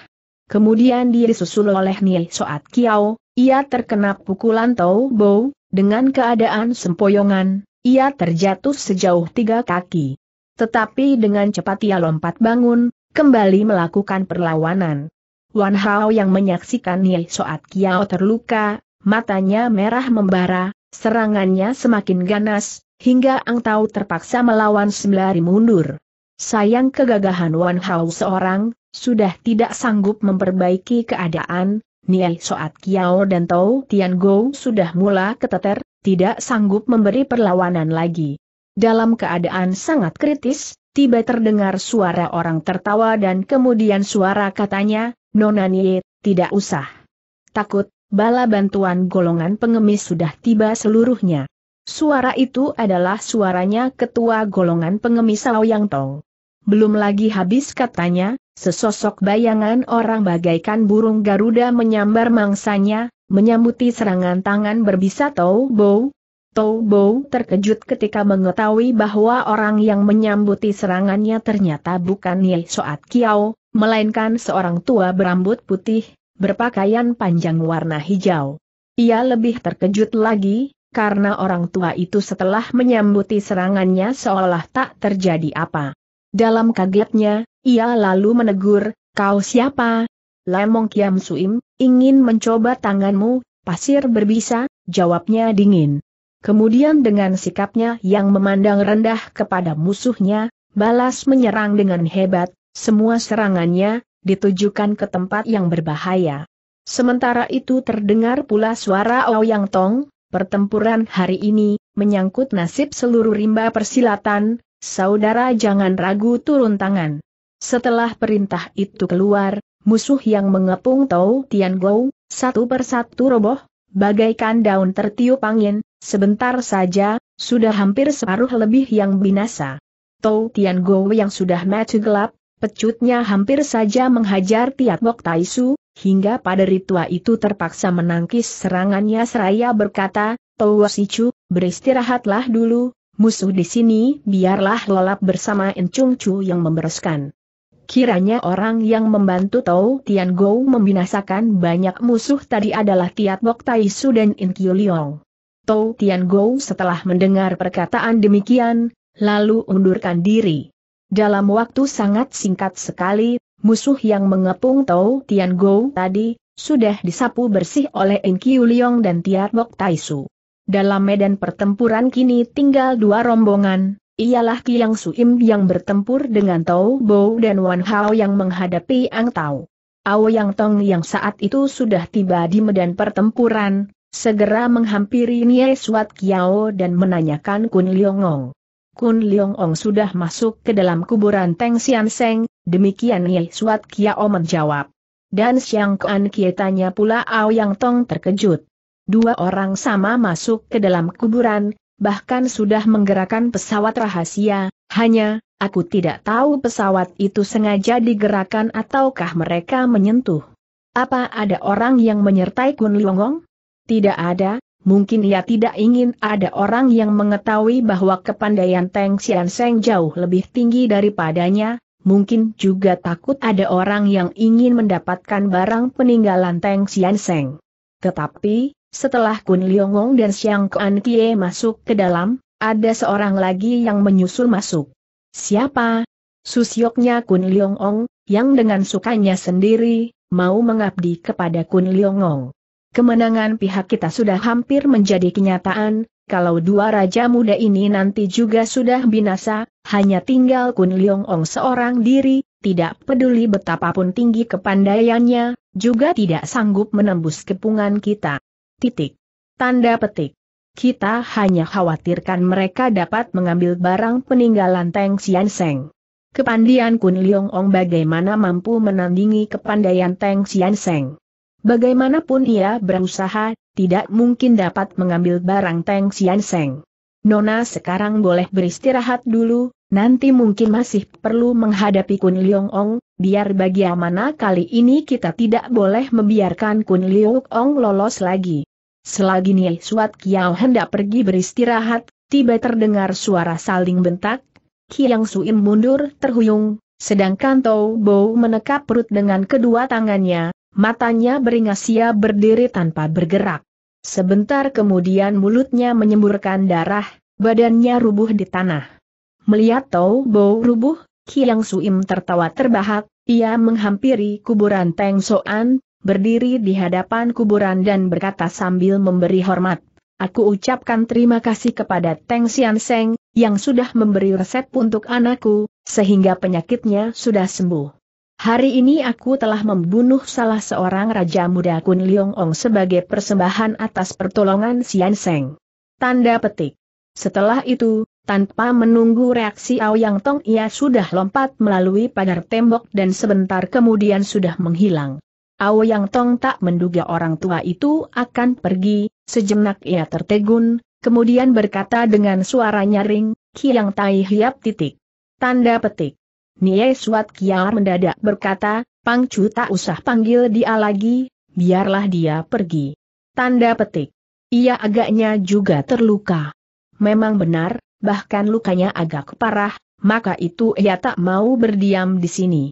Kemudian dia disusul oleh Nie Soat Kiao, ia terkena pukulan Tou Bo, dengan keadaan sempoyongan, ia terjatuh sejauh tiga kaki. Tetapi dengan cepat ia lompat bangun, kembali melakukan perlawanan. Wan Hao yang menyaksikan Nie Soat Kiao terluka, matanya merah membara, serangannya semakin ganas, hingga Ang Tao terpaksa melawan sembari mundur. Sayang kegagahan Wan Hao seorang, sudah tidak sanggup memperbaiki keadaan, Nie Soat Kiao dan Tao Tian Go sudah mula keteter, tidak sanggup memberi perlawanan lagi. Dalam keadaan sangat kritis, tiba terdengar suara orang tertawa dan kemudian suara katanya, Nona Nie, tidak usah. Takut, bala bantuan golongan pengemis sudah tiba seluruhnya. Suara itu adalah suaranya ketua golongan pengemis Yang Tong. Belum lagi habis katanya, sesosok bayangan orang bagaikan burung Garuda menyambar mangsanya, menyambuti serangan tangan berbisa Tau Bow, Tou Bou terkejut ketika mengetahui bahwa orang yang menyambuti serangannya ternyata bukan Yai Soat Kiao, melainkan seorang tua berambut putih, berpakaian panjang warna hijau. Ia lebih terkejut lagi, karena orang tua itu setelah menyambuti serangannya seolah tak terjadi apa. Dalam kagetnya, ia lalu menegur, kau siapa? Lemong Kiam Suim, ingin mencoba tanganmu, pasir berbisa, jawabnya dingin. Kemudian dengan sikapnya yang memandang rendah kepada musuhnya, balas menyerang dengan hebat, semua serangannya, ditujukan ke tempat yang berbahaya. Sementara itu terdengar pula suara Ouyang Tong, pertempuran hari ini, menyangkut nasib seluruh rimba persilatan, saudara jangan ragu turun tangan. Setelah perintah itu keluar, musuh yang mengepung Tau Tian Gou, satu persatu roboh, bagaikan daun tertiup angin, Sebentar saja, sudah hampir separuh lebih yang binasa. Tou Tian Go yang sudah mati gelap, pecutnya hampir saja menghajar Tiat Bok Su, hingga pada ritua itu terpaksa menangkis serangannya seraya berkata, Tou Chu, beristirahatlah dulu, musuh di sini biarlah lolap bersama Encung Chu yang membereskan. Kiranya orang yang membantu Tau Tian Go membinasakan banyak musuh tadi adalah Tiat Bok Su dan In Liong. Tou Tian Gou setelah mendengar perkataan demikian, lalu undurkan diri. Dalam waktu sangat singkat sekali, musuh yang mengepung Tou Tian Gou tadi, sudah disapu bersih oleh In Kiu Liong dan Tiat Bok Taisu. Dalam medan pertempuran kini tinggal dua rombongan, ialah Kiang Suim yang bertempur dengan Tou Bo dan Wan Hao yang menghadapi Ang Tao. Ao Yang Tong yang saat itu sudah tiba di medan pertempuran, Segera menghampiri Nie Suat Kiao dan menanyakan Kun Leong Kun Leong sudah masuk ke dalam kuburan Teng Sian Seng, demikian Nie Suat Kiao menjawab. Dan Siang Kuan Kie pula Ao Yang Tong terkejut. Dua orang sama masuk ke dalam kuburan, bahkan sudah menggerakkan pesawat rahasia, hanya, aku tidak tahu pesawat itu sengaja digerakkan ataukah mereka menyentuh. Apa ada orang yang menyertai Kun Leong tidak ada, mungkin ia tidak ingin ada orang yang mengetahui bahwa kepandaian Teng Sian Seng jauh lebih tinggi daripadanya, mungkin juga takut ada orang yang ingin mendapatkan barang peninggalan Teng Sian Seng. Tetapi, setelah Kun Liongong dan Xiang Kuan Kie masuk ke dalam, ada seorang lagi yang menyusul masuk. Siapa? Susyoknya Kun Liongong, yang dengan sukanya sendiri, mau mengabdi kepada Kun Liongong kemenangan pihak kita sudah hampir menjadi kenyataan, kalau dua raja muda ini nanti juga sudah binasa, hanya tinggal Kun Leong Ong seorang diri, tidak peduli betapapun tinggi kepandaiannya, juga tidak sanggup menembus kepungan kita. Titik. Tanda petik. Kita hanya khawatirkan mereka dapat mengambil barang peninggalan Teng Xian Seng. Kepandian Kun Leong Ong bagaimana mampu menandingi kepandaian Teng Xian Seng. Bagaimanapun ia berusaha, tidak mungkin dapat mengambil barang Teng Sian Seng. Nona sekarang boleh beristirahat dulu, nanti mungkin masih perlu menghadapi Kun Liong Ong, biar bagaimana kali ini kita tidak boleh membiarkan Kun Liong Ong lolos lagi. Selagi Nye Suat Kiao hendak pergi beristirahat, tiba terdengar suara saling bentak, Kiang Suim mundur terhuyung, sedangkan Tou Bo menekap perut dengan kedua tangannya, Matanya beringas ia berdiri tanpa bergerak. Sebentar kemudian mulutnya menyemburkan darah, badannya rubuh di tanah. Melihat Tau Bo rubuh, Kiang Suim tertawa terbahak, ia menghampiri kuburan Teng Soan, berdiri di hadapan kuburan dan berkata sambil memberi hormat. Aku ucapkan terima kasih kepada Teng Sian Seng, yang sudah memberi resep untuk anakku, sehingga penyakitnya sudah sembuh. Hari ini aku telah membunuh salah seorang Raja Muda Kun Liong Ong sebagai persembahan atas pertolongan Sian Seng. Tanda petik. Setelah itu, tanpa menunggu reaksi Yang Tong ia sudah lompat melalui pagar tembok dan sebentar kemudian sudah menghilang. Yang Tong tak menduga orang tua itu akan pergi, sejenak ia tertegun, kemudian berkata dengan suara nyaring, Kiang Tai Hiap titik. Tanda petik. Nie Suat Kiar mendadak berkata, Pangcu tak usah panggil dia lagi, biarlah dia pergi. Tanda petik. Ia agaknya juga terluka. Memang benar, bahkan lukanya agak parah, maka itu ia tak mau berdiam di sini.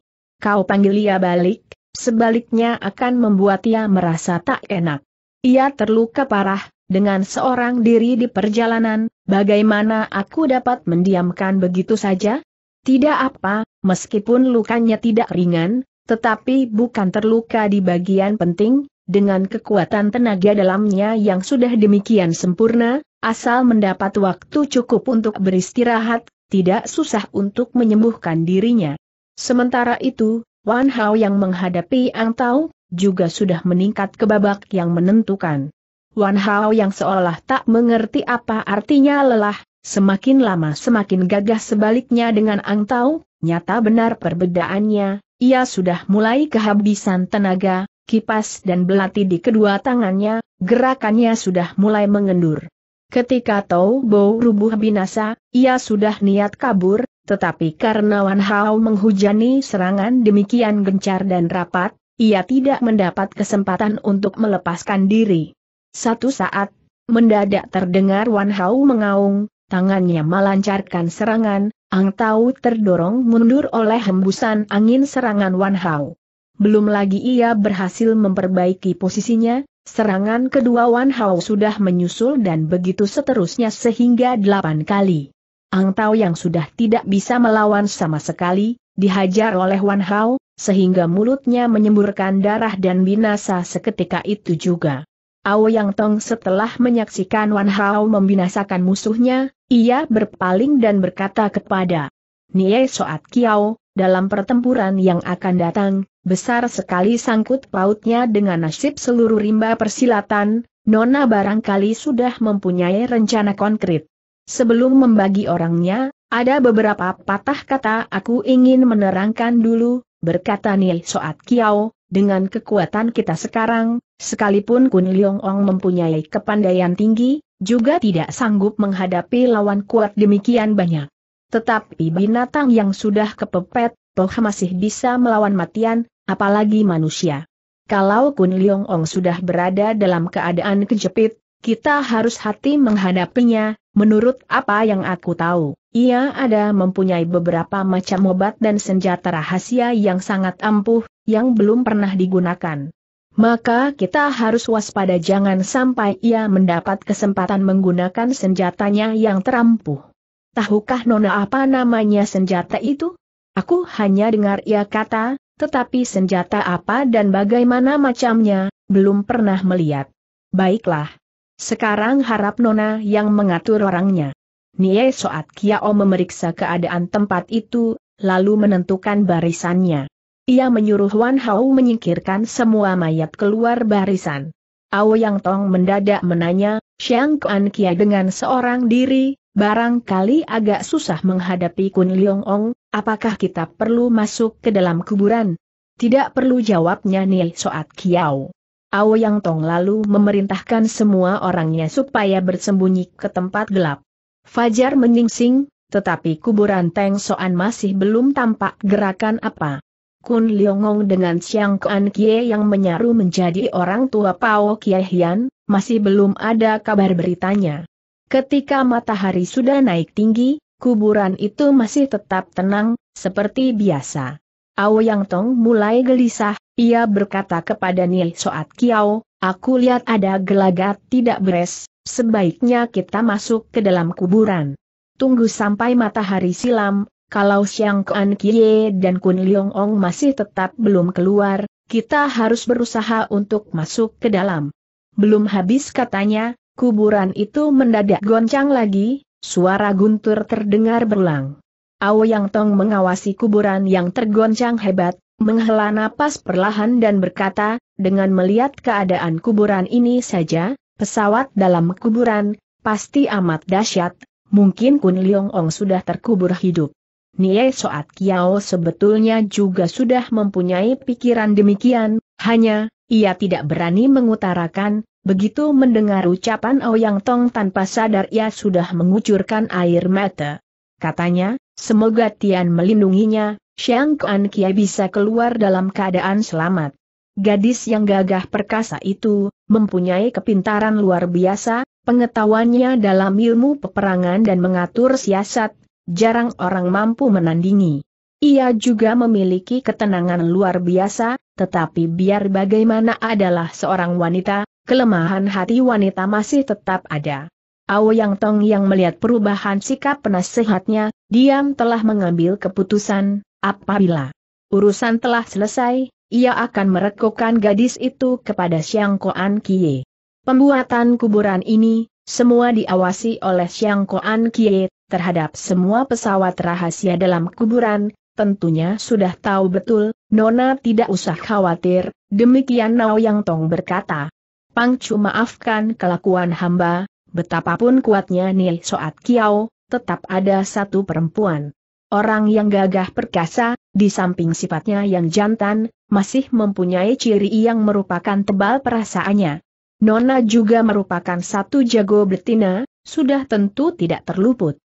Kau panggil ia balik, sebaliknya akan membuat ia merasa tak enak. Ia terluka parah, dengan seorang diri di perjalanan, bagaimana aku dapat mendiamkan begitu saja? Tidak apa, meskipun lukanya tidak ringan, tetapi bukan terluka di bagian penting, dengan kekuatan tenaga dalamnya yang sudah demikian sempurna, asal mendapat waktu cukup untuk beristirahat, tidak susah untuk menyembuhkan dirinya. Sementara itu, Wan Hao yang menghadapi Ang Tao, juga sudah meningkat ke babak yang menentukan. Wan Hao yang seolah tak mengerti apa artinya lelah, semakin lama semakin gagah sebaliknya dengan Ang Tao, Nyata benar perbedaannya, ia sudah mulai kehabisan tenaga, kipas dan belati di kedua tangannya, gerakannya sudah mulai mengendur. Ketika Tau Bo rubuh binasa, ia sudah niat kabur, tetapi karena Wan Hao menghujani serangan demikian gencar dan rapat, ia tidak mendapat kesempatan untuk melepaskan diri. Satu saat, mendadak terdengar Wan Hao mengaung, tangannya melancarkan serangan, Ang Tao terdorong mundur oleh hembusan angin serangan Wan Hao. Belum lagi ia berhasil memperbaiki posisinya, serangan kedua Wan Hao sudah menyusul dan begitu seterusnya sehingga delapan kali. Ang Tao yang sudah tidak bisa melawan sama sekali, dihajar oleh Wan Hao, sehingga mulutnya menyemburkan darah dan binasa seketika itu juga. Yang Tong setelah menyaksikan Wan Hao membinasakan musuhnya, ia berpaling dan berkata kepada Nie Soat Kiao, dalam pertempuran yang akan datang, besar sekali sangkut pautnya dengan nasib seluruh rimba persilatan, Nona barangkali sudah mempunyai rencana konkret. Sebelum membagi orangnya, ada beberapa patah kata aku ingin menerangkan dulu, berkata Nie Soat Kiao, dengan kekuatan kita sekarang, sekalipun Kun Leong Ong mempunyai kepandaian tinggi, juga tidak sanggup menghadapi lawan kuat demikian banyak. Tetapi binatang yang sudah kepepet, toh masih bisa melawan matian, apalagi manusia. Kalau Kun Leong Ong sudah berada dalam keadaan kejepit, kita harus hati menghadapinya, menurut apa yang aku tahu. Ia ada mempunyai beberapa macam obat dan senjata rahasia yang sangat ampuh, yang belum pernah digunakan. Maka kita harus waspada jangan sampai ia mendapat kesempatan menggunakan senjatanya yang terampuh. Tahukah Nona apa namanya senjata itu? Aku hanya dengar ia kata, tetapi senjata apa dan bagaimana macamnya, belum pernah melihat. Baiklah. Sekarang harap Nona yang mengatur orangnya. Nie Soat Kiao memeriksa keadaan tempat itu, lalu menentukan barisannya. Ia menyuruh Wan Hao menyingkirkan semua mayat keluar barisan. Ao Yang Tong mendadak menanya, Xiang Kuan Kia dengan seorang diri, barangkali agak susah menghadapi Kun Liong Ong, apakah kita perlu masuk ke dalam kuburan? Tidak perlu jawabnya Nil Soat Kiao. Yang Tong lalu memerintahkan semua orangnya supaya bersembunyi ke tempat gelap. Fajar menyingsing, tetapi kuburan Teng Soan masih belum tampak gerakan apa. Kun Liongong dengan Siang Kuan Kie yang menyaru menjadi orang tua Pao Kie Hian, masih belum ada kabar beritanya. Ketika matahari sudah naik tinggi, kuburan itu masih tetap tenang, seperti biasa. Yang Tong mulai gelisah, ia berkata kepada Nie Soat Kiao, aku lihat ada gelagat tidak beres, sebaiknya kita masuk ke dalam kuburan. Tunggu sampai matahari silam, kalau Siang Kuan Kie dan Kun Leong Ong masih tetap belum keluar, kita harus berusaha untuk masuk ke dalam. Belum habis katanya, kuburan itu mendadak goncang lagi, suara guntur terdengar berulang. Yang Tong mengawasi kuburan yang tergoncang hebat, menghela napas perlahan dan berkata, dengan melihat keadaan kuburan ini saja, pesawat dalam kuburan, pasti amat dahsyat, mungkin Kun Leong Ong sudah terkubur hidup. Nie Soat Kiao sebetulnya juga sudah mempunyai pikiran demikian, hanya, ia tidak berani mengutarakan, begitu mendengar ucapan Ouyang Tong tanpa sadar ia sudah mengucurkan air mata. Katanya, semoga Tian melindunginya, Xiang Kuan Kia bisa keluar dalam keadaan selamat. Gadis yang gagah perkasa itu, mempunyai kepintaran luar biasa, pengetahuannya dalam ilmu peperangan dan mengatur siasat, jarang orang mampu menandingi. Ia juga memiliki ketenangan luar biasa, tetapi biar bagaimana adalah seorang wanita, kelemahan hati wanita masih tetap ada. Ao Yang Tong yang melihat perubahan sikap penasehatnya, diam telah mengambil keputusan, apabila urusan telah selesai, ia akan merekukkan gadis itu kepada Xiang Koan Kie. Pembuatan kuburan ini, semua diawasi oleh Xiang Koan Kie terhadap semua pesawat rahasia dalam kuburan, tentunya sudah tahu betul, Nona tidak usah khawatir, demikian Nao Yang Tong berkata. Pangcu maafkan kelakuan hamba, betapapun kuatnya Nil Soat Kiao, tetap ada satu perempuan. Orang yang gagah perkasa, di samping sifatnya yang jantan, masih mempunyai ciri yang merupakan tebal perasaannya. Nona juga merupakan satu jago betina, sudah tentu tidak terluput.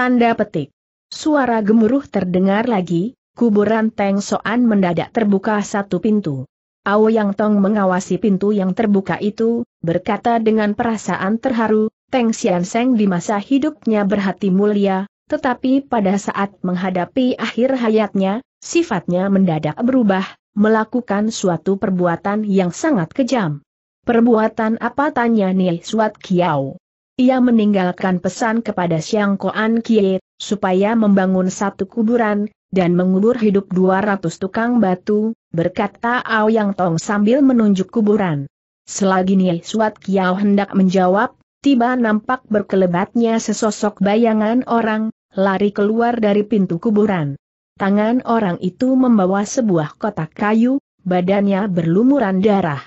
Tanda petik. Suara gemuruh terdengar lagi, kuburan Teng Soan mendadak terbuka satu pintu. Ao Yang Tong mengawasi pintu yang terbuka itu, berkata dengan perasaan terharu, Teng Sian Seng di masa hidupnya berhati mulia, tetapi pada saat menghadapi akhir hayatnya, sifatnya mendadak berubah, melakukan suatu perbuatan yang sangat kejam. Perbuatan apa tanya Nil Suat Kiao? Ia meninggalkan pesan kepada Siang Koan Kie, supaya membangun satu kuburan, dan mengubur hidup 200 tukang batu, berkata Ao Yang Tong sambil menunjuk kuburan. Selagi Niai Suat Kiao hendak menjawab, tiba nampak berkelebatnya sesosok bayangan orang, lari keluar dari pintu kuburan. Tangan orang itu membawa sebuah kotak kayu, badannya berlumuran darah.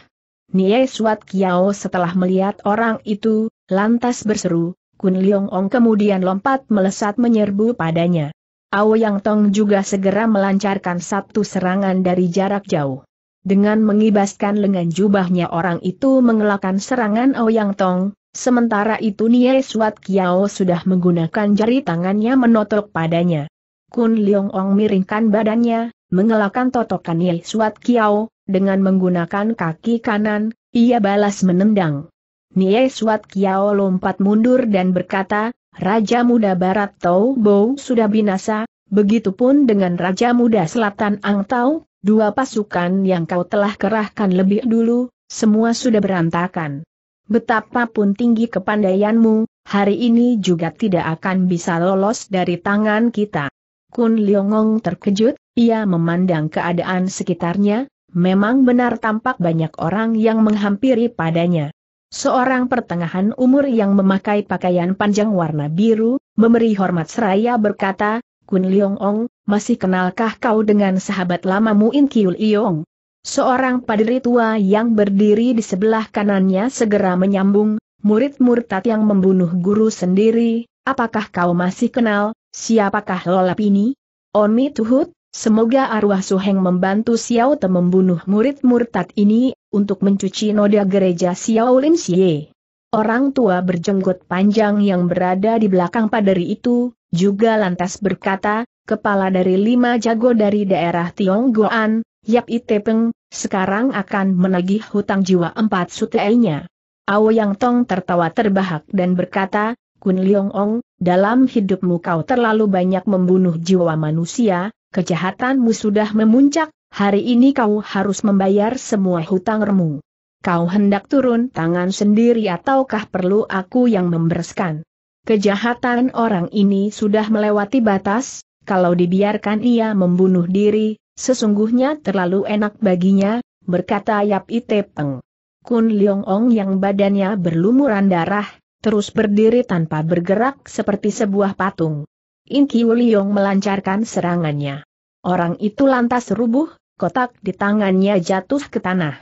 Nie Suat Kiao setelah melihat orang itu, lantas berseru, Kun Leong Ong kemudian lompat melesat menyerbu padanya. Yang Tong juga segera melancarkan satu serangan dari jarak jauh. Dengan mengibaskan lengan jubahnya orang itu mengelakkan serangan Yang Tong, sementara itu Nie Suat Kiao sudah menggunakan jari tangannya menotok padanya. Kun Leong Ong miringkan badannya, mengelakkan totokan Nie Suat Kiao, dengan menggunakan kaki kanan, ia balas menendang. Nie Suat Kiao lompat mundur dan berkata, Raja Muda Barat Tau Bo sudah binasa, begitupun dengan Raja Muda Selatan Ang Tau, dua pasukan yang kau telah kerahkan lebih dulu, semua sudah berantakan. Betapapun tinggi kepandaianmu, hari ini juga tidak akan bisa lolos dari tangan kita. Kun Liongong terkejut, ia memandang keadaan sekitarnya, Memang benar tampak banyak orang yang menghampiri padanya. Seorang pertengahan umur yang memakai pakaian panjang warna biru, memberi hormat seraya berkata, Kun Leong Ong, masih kenalkah kau dengan sahabat lamamu In Kiul Iong? Seorang padiri tua yang berdiri di sebelah kanannya segera menyambung, murid murtad yang membunuh guru sendiri, apakah kau masih kenal, siapakah lolap ini? Oni Tuhut, Semoga arwah Suheng membantu Xiao Te membunuh murid murtad ini, untuk mencuci noda gereja Xiao Lin Xie. Orang tua berjenggot panjang yang berada di belakang paderi itu, juga lantas berkata, kepala dari lima jago dari daerah Tionggoan, Yap Itepeng, sekarang akan menagih hutang jiwa empat sutelnya. Ao Yang Tong tertawa terbahak dan berkata, Kun Leong Ong, dalam hidupmu kau terlalu banyak membunuh jiwa manusia, kejahatanmu sudah memuncak, hari ini kau harus membayar semua hutang remu. Kau hendak turun tangan sendiri ataukah perlu aku yang membereskan? Kejahatan orang ini sudah melewati batas, kalau dibiarkan ia membunuh diri, sesungguhnya terlalu enak baginya, berkata Yap Ite Peng. Kun Leong Ong yang badannya berlumuran darah, terus berdiri tanpa bergerak seperti sebuah patung. In Kiu melancarkan serangannya. Orang itu lantas rubuh, kotak di tangannya jatuh ke tanah.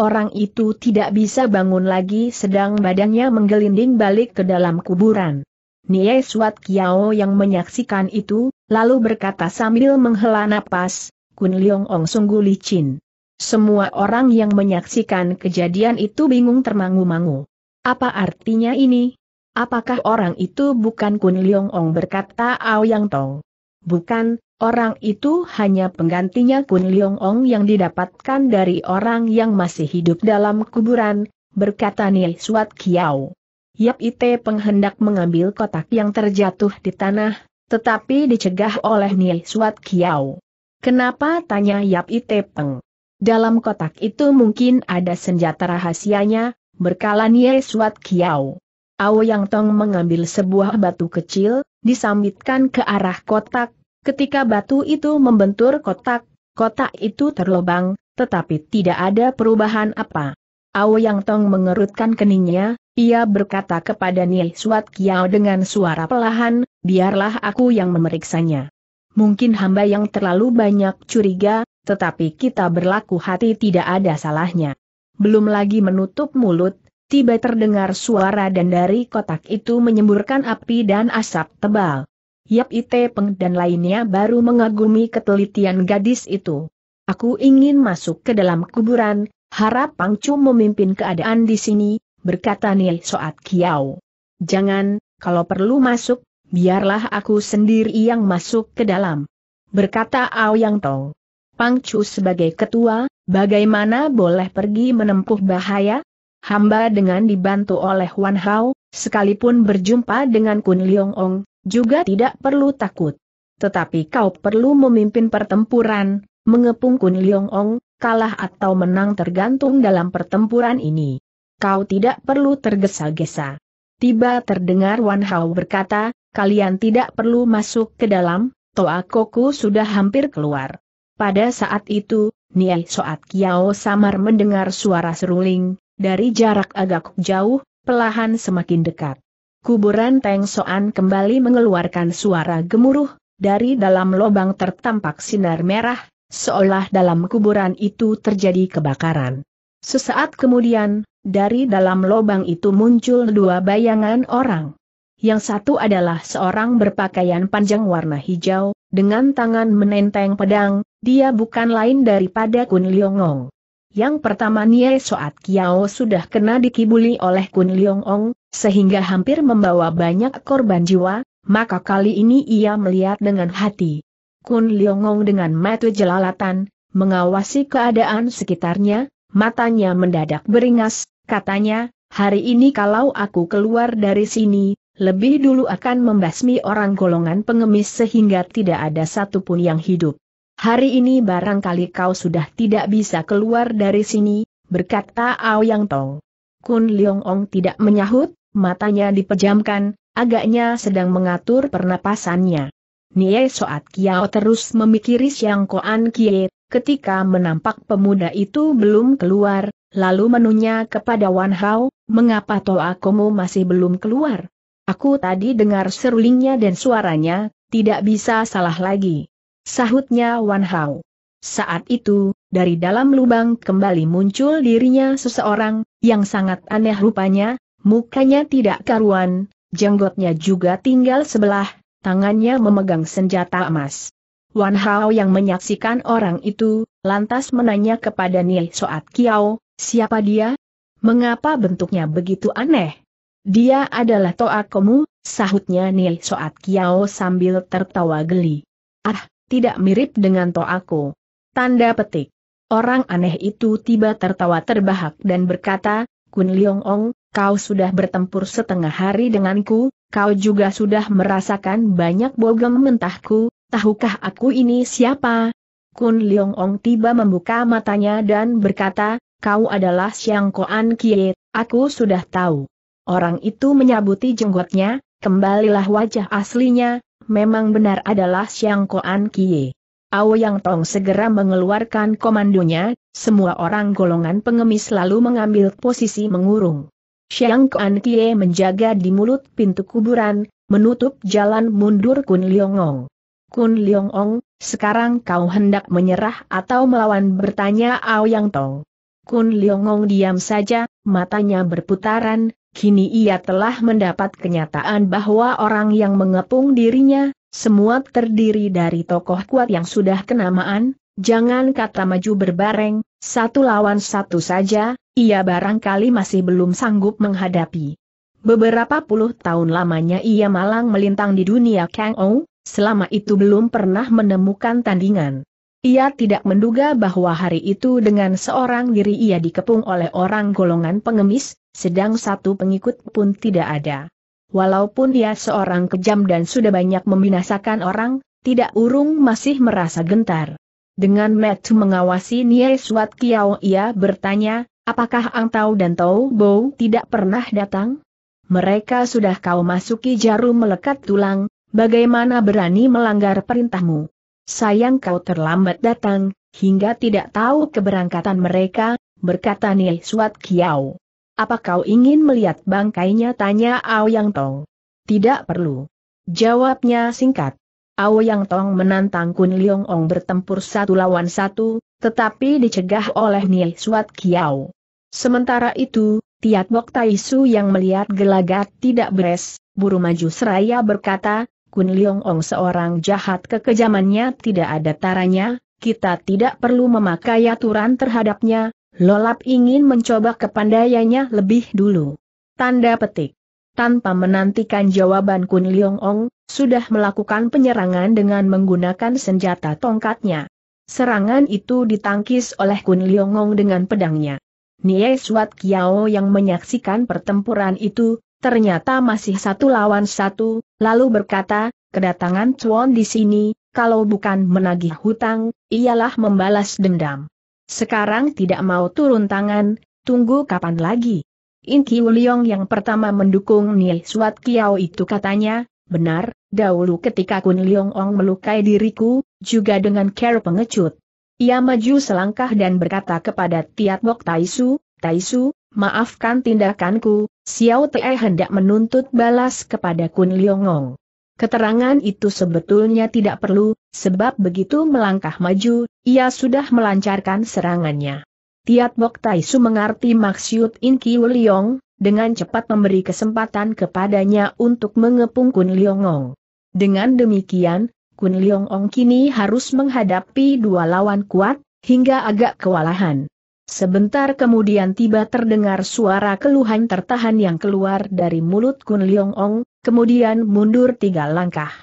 Orang itu tidak bisa bangun lagi sedang badannya menggelinding balik ke dalam kuburan. Nie Suat Kiao yang menyaksikan itu, lalu berkata sambil menghela napas, Kun Leong Ong sungguh licin. Semua orang yang menyaksikan kejadian itu bingung termangu-mangu. Apa artinya ini? Apakah orang itu bukan Kun Liong Ong berkata Aoyang Tong? Bukan, orang itu hanya penggantinya Kun Liong Ong yang didapatkan dari orang yang masih hidup dalam kuburan, berkata Neil Suat Kiao. Yap Ite penghendak mengambil kotak yang terjatuh di tanah, tetapi dicegah oleh Neil Suat Kiao. Kenapa tanya Yap Ite Peng? Dalam kotak itu mungkin ada senjata rahasianya, berkala Neil Suat Kiao. Ao Yang Tong mengambil sebuah batu kecil, disambitkan ke arah kotak, ketika batu itu membentur kotak, kotak itu terlobang, tetapi tidak ada perubahan apa. Ao Yang Tong mengerutkan keningnya, ia berkata kepada Nie Suat Kiao dengan suara pelahan, biarlah aku yang memeriksanya. Mungkin hamba yang terlalu banyak curiga, tetapi kita berlaku hati tidak ada salahnya. Belum lagi menutup mulut, tiba terdengar suara dan dari kotak itu menyemburkan api dan asap tebal. Yap Ite Peng dan lainnya baru mengagumi ketelitian gadis itu. Aku ingin masuk ke dalam kuburan, harap Pang Chu memimpin keadaan di sini, berkata Nil Soat Kiao. Jangan, kalau perlu masuk, biarlah aku sendiri yang masuk ke dalam. Berkata Ao Aoyang Tong. Chu sebagai ketua, bagaimana boleh pergi menempuh bahaya? Hamba dengan dibantu oleh Wan Hao, sekalipun berjumpa dengan Kun Liong Ong, juga tidak perlu takut. Tetapi kau perlu memimpin pertempuran, mengepung Kun Liong Ong, kalah atau menang tergantung dalam pertempuran ini. Kau tidak perlu tergesa-gesa. Tiba terdengar Wan Hao berkata, kalian tidak perlu masuk ke dalam, Toa Koku sudah hampir keluar. Pada saat itu, Niai Soat Kiao Samar mendengar suara seruling, dari jarak agak jauh, pelahan semakin dekat. Kuburan Teng Soan kembali mengeluarkan suara gemuruh, dari dalam lubang. tertampak sinar merah, seolah dalam kuburan itu terjadi kebakaran. Sesaat kemudian, dari dalam lubang itu muncul dua bayangan orang. Yang satu adalah seorang berpakaian panjang warna hijau, dengan tangan menenteng pedang, dia bukan lain daripada Kun Liongong. Yang pertama Nie Soat Kiao sudah kena dikibuli oleh Kun Leong Ong, sehingga hampir membawa banyak korban jiwa, maka kali ini ia melihat dengan hati. Kun Leong Ong dengan mata jelalatan, mengawasi keadaan sekitarnya, matanya mendadak beringas, katanya, hari ini kalau aku keluar dari sini, lebih dulu akan membasmi orang golongan pengemis sehingga tidak ada satupun yang hidup hari ini barangkali kau sudah tidak bisa keluar dari sini, berkata Ao Yang Tong. Kun Leong Ong tidak menyahut, matanya dipejamkan, agaknya sedang mengatur pernapasannya. Nie Soat Kiao terus memikiri Siang Koan Kie, ketika menampak pemuda itu belum keluar, lalu menunya kepada Wan Hao, mengapa Toa Komo masih belum keluar? Aku tadi dengar serulingnya dan suaranya, tidak bisa salah lagi. Sahutnya Wan Hao. Saat itu, dari dalam lubang kembali muncul dirinya seseorang, yang sangat aneh rupanya, mukanya tidak karuan, jenggotnya juga tinggal sebelah, tangannya memegang senjata emas. Wan Hao yang menyaksikan orang itu, lantas menanya kepada Nil Soat Kiao, siapa dia? Mengapa bentuknya begitu aneh? Dia adalah Toa Komu, sahutnya Nil Soat Kiao sambil tertawa geli. Ah, tidak mirip dengan aku. Tanda petik. Orang aneh itu tiba tertawa terbahak dan berkata, Kun Liong Ong, kau sudah bertempur setengah hari denganku, kau juga sudah merasakan banyak bogem mentahku, tahukah aku ini siapa? Kun Liong Ong tiba membuka matanya dan berkata, kau adalah Siang Koan Kie, aku sudah tahu. Orang itu menyabuti jenggotnya, kembalilah wajah aslinya, memang benar adalah Xiang Koan Kie. Ao Yang Tong segera mengeluarkan komandonya, semua orang golongan pengemis lalu mengambil posisi mengurung. Xiang Kuan Kie menjaga di mulut pintu kuburan, menutup jalan mundur Kun Liongong. Kun Liongong, sekarang kau hendak menyerah atau melawan bertanya Ao Yang Tong. Kun Liongong diam saja, matanya berputaran, kini ia telah mendapat kenyataan bahwa orang yang mengepung dirinya, semua terdiri dari tokoh kuat yang sudah kenamaan, jangan kata maju berbareng, satu lawan satu saja, ia barangkali masih belum sanggup menghadapi. Beberapa puluh tahun lamanya ia malang melintang di dunia Kang Ou, selama itu belum pernah menemukan tandingan. Ia tidak menduga bahwa hari itu dengan seorang diri ia dikepung oleh orang golongan pengemis, sedang satu pengikut pun tidak ada. Walaupun dia seorang kejam dan sudah banyak membinasakan orang, tidak urung masih merasa gentar. Dengan Matt mengawasi Nie Suat Kiao ia bertanya, apakah Ang Tau dan Tau Bo tidak pernah datang? Mereka sudah kau masuki jarum melekat tulang, bagaimana berani melanggar perintahmu? Sayang kau terlambat datang, hingga tidak tahu keberangkatan mereka, berkata Nie Suat Kiao. Apa kau ingin melihat bangkainya? Tanya Yang Tong. Tidak perlu. Jawabnya singkat. Yang Tong menantang Kun Leong Ong bertempur satu lawan satu, tetapi dicegah oleh Nie Suat Kiao. Sementara itu, Tiat Bok Su yang melihat gelagat tidak beres, buru maju seraya berkata, Kun Leong Ong seorang jahat kekejamannya tidak ada taranya, kita tidak perlu memakai aturan terhadapnya, Lolap ingin mencoba kepandaiannya lebih dulu. Tanda petik. Tanpa menantikan jawaban Kun Leong Ong, sudah melakukan penyerangan dengan menggunakan senjata tongkatnya. Serangan itu ditangkis oleh Kun Leong Ong dengan pedangnya. Nie Suat Kiao yang menyaksikan pertempuran itu, ternyata masih satu lawan satu, lalu berkata, kedatangan Chuan di sini, kalau bukan menagih hutang, ialah membalas dendam. Sekarang tidak mau turun tangan, tunggu kapan lagi? In Kiu yang pertama mendukung Nil Suat Kiao itu katanya, benar, dahulu ketika Kun Liong Ong melukai diriku, juga dengan care pengecut. Ia maju selangkah dan berkata kepada Tiat Bok Taisu, Taisu, maafkan tindakanku, Xiao Te hendak menuntut balas kepada Kun Liong Ong. Keterangan itu sebetulnya tidak perlu, sebab begitu melangkah maju, ia sudah melancarkan serangannya. Tiat Bok Taisu mengerti maksud In Kiu Liong, dengan cepat memberi kesempatan kepadanya untuk mengepung Kun Liongong. Dengan demikian, Kun Liongong kini harus menghadapi dua lawan kuat, hingga agak kewalahan. Sebentar kemudian tiba terdengar suara keluhan tertahan yang keluar dari mulut Kun Liongong, kemudian mundur tiga langkah.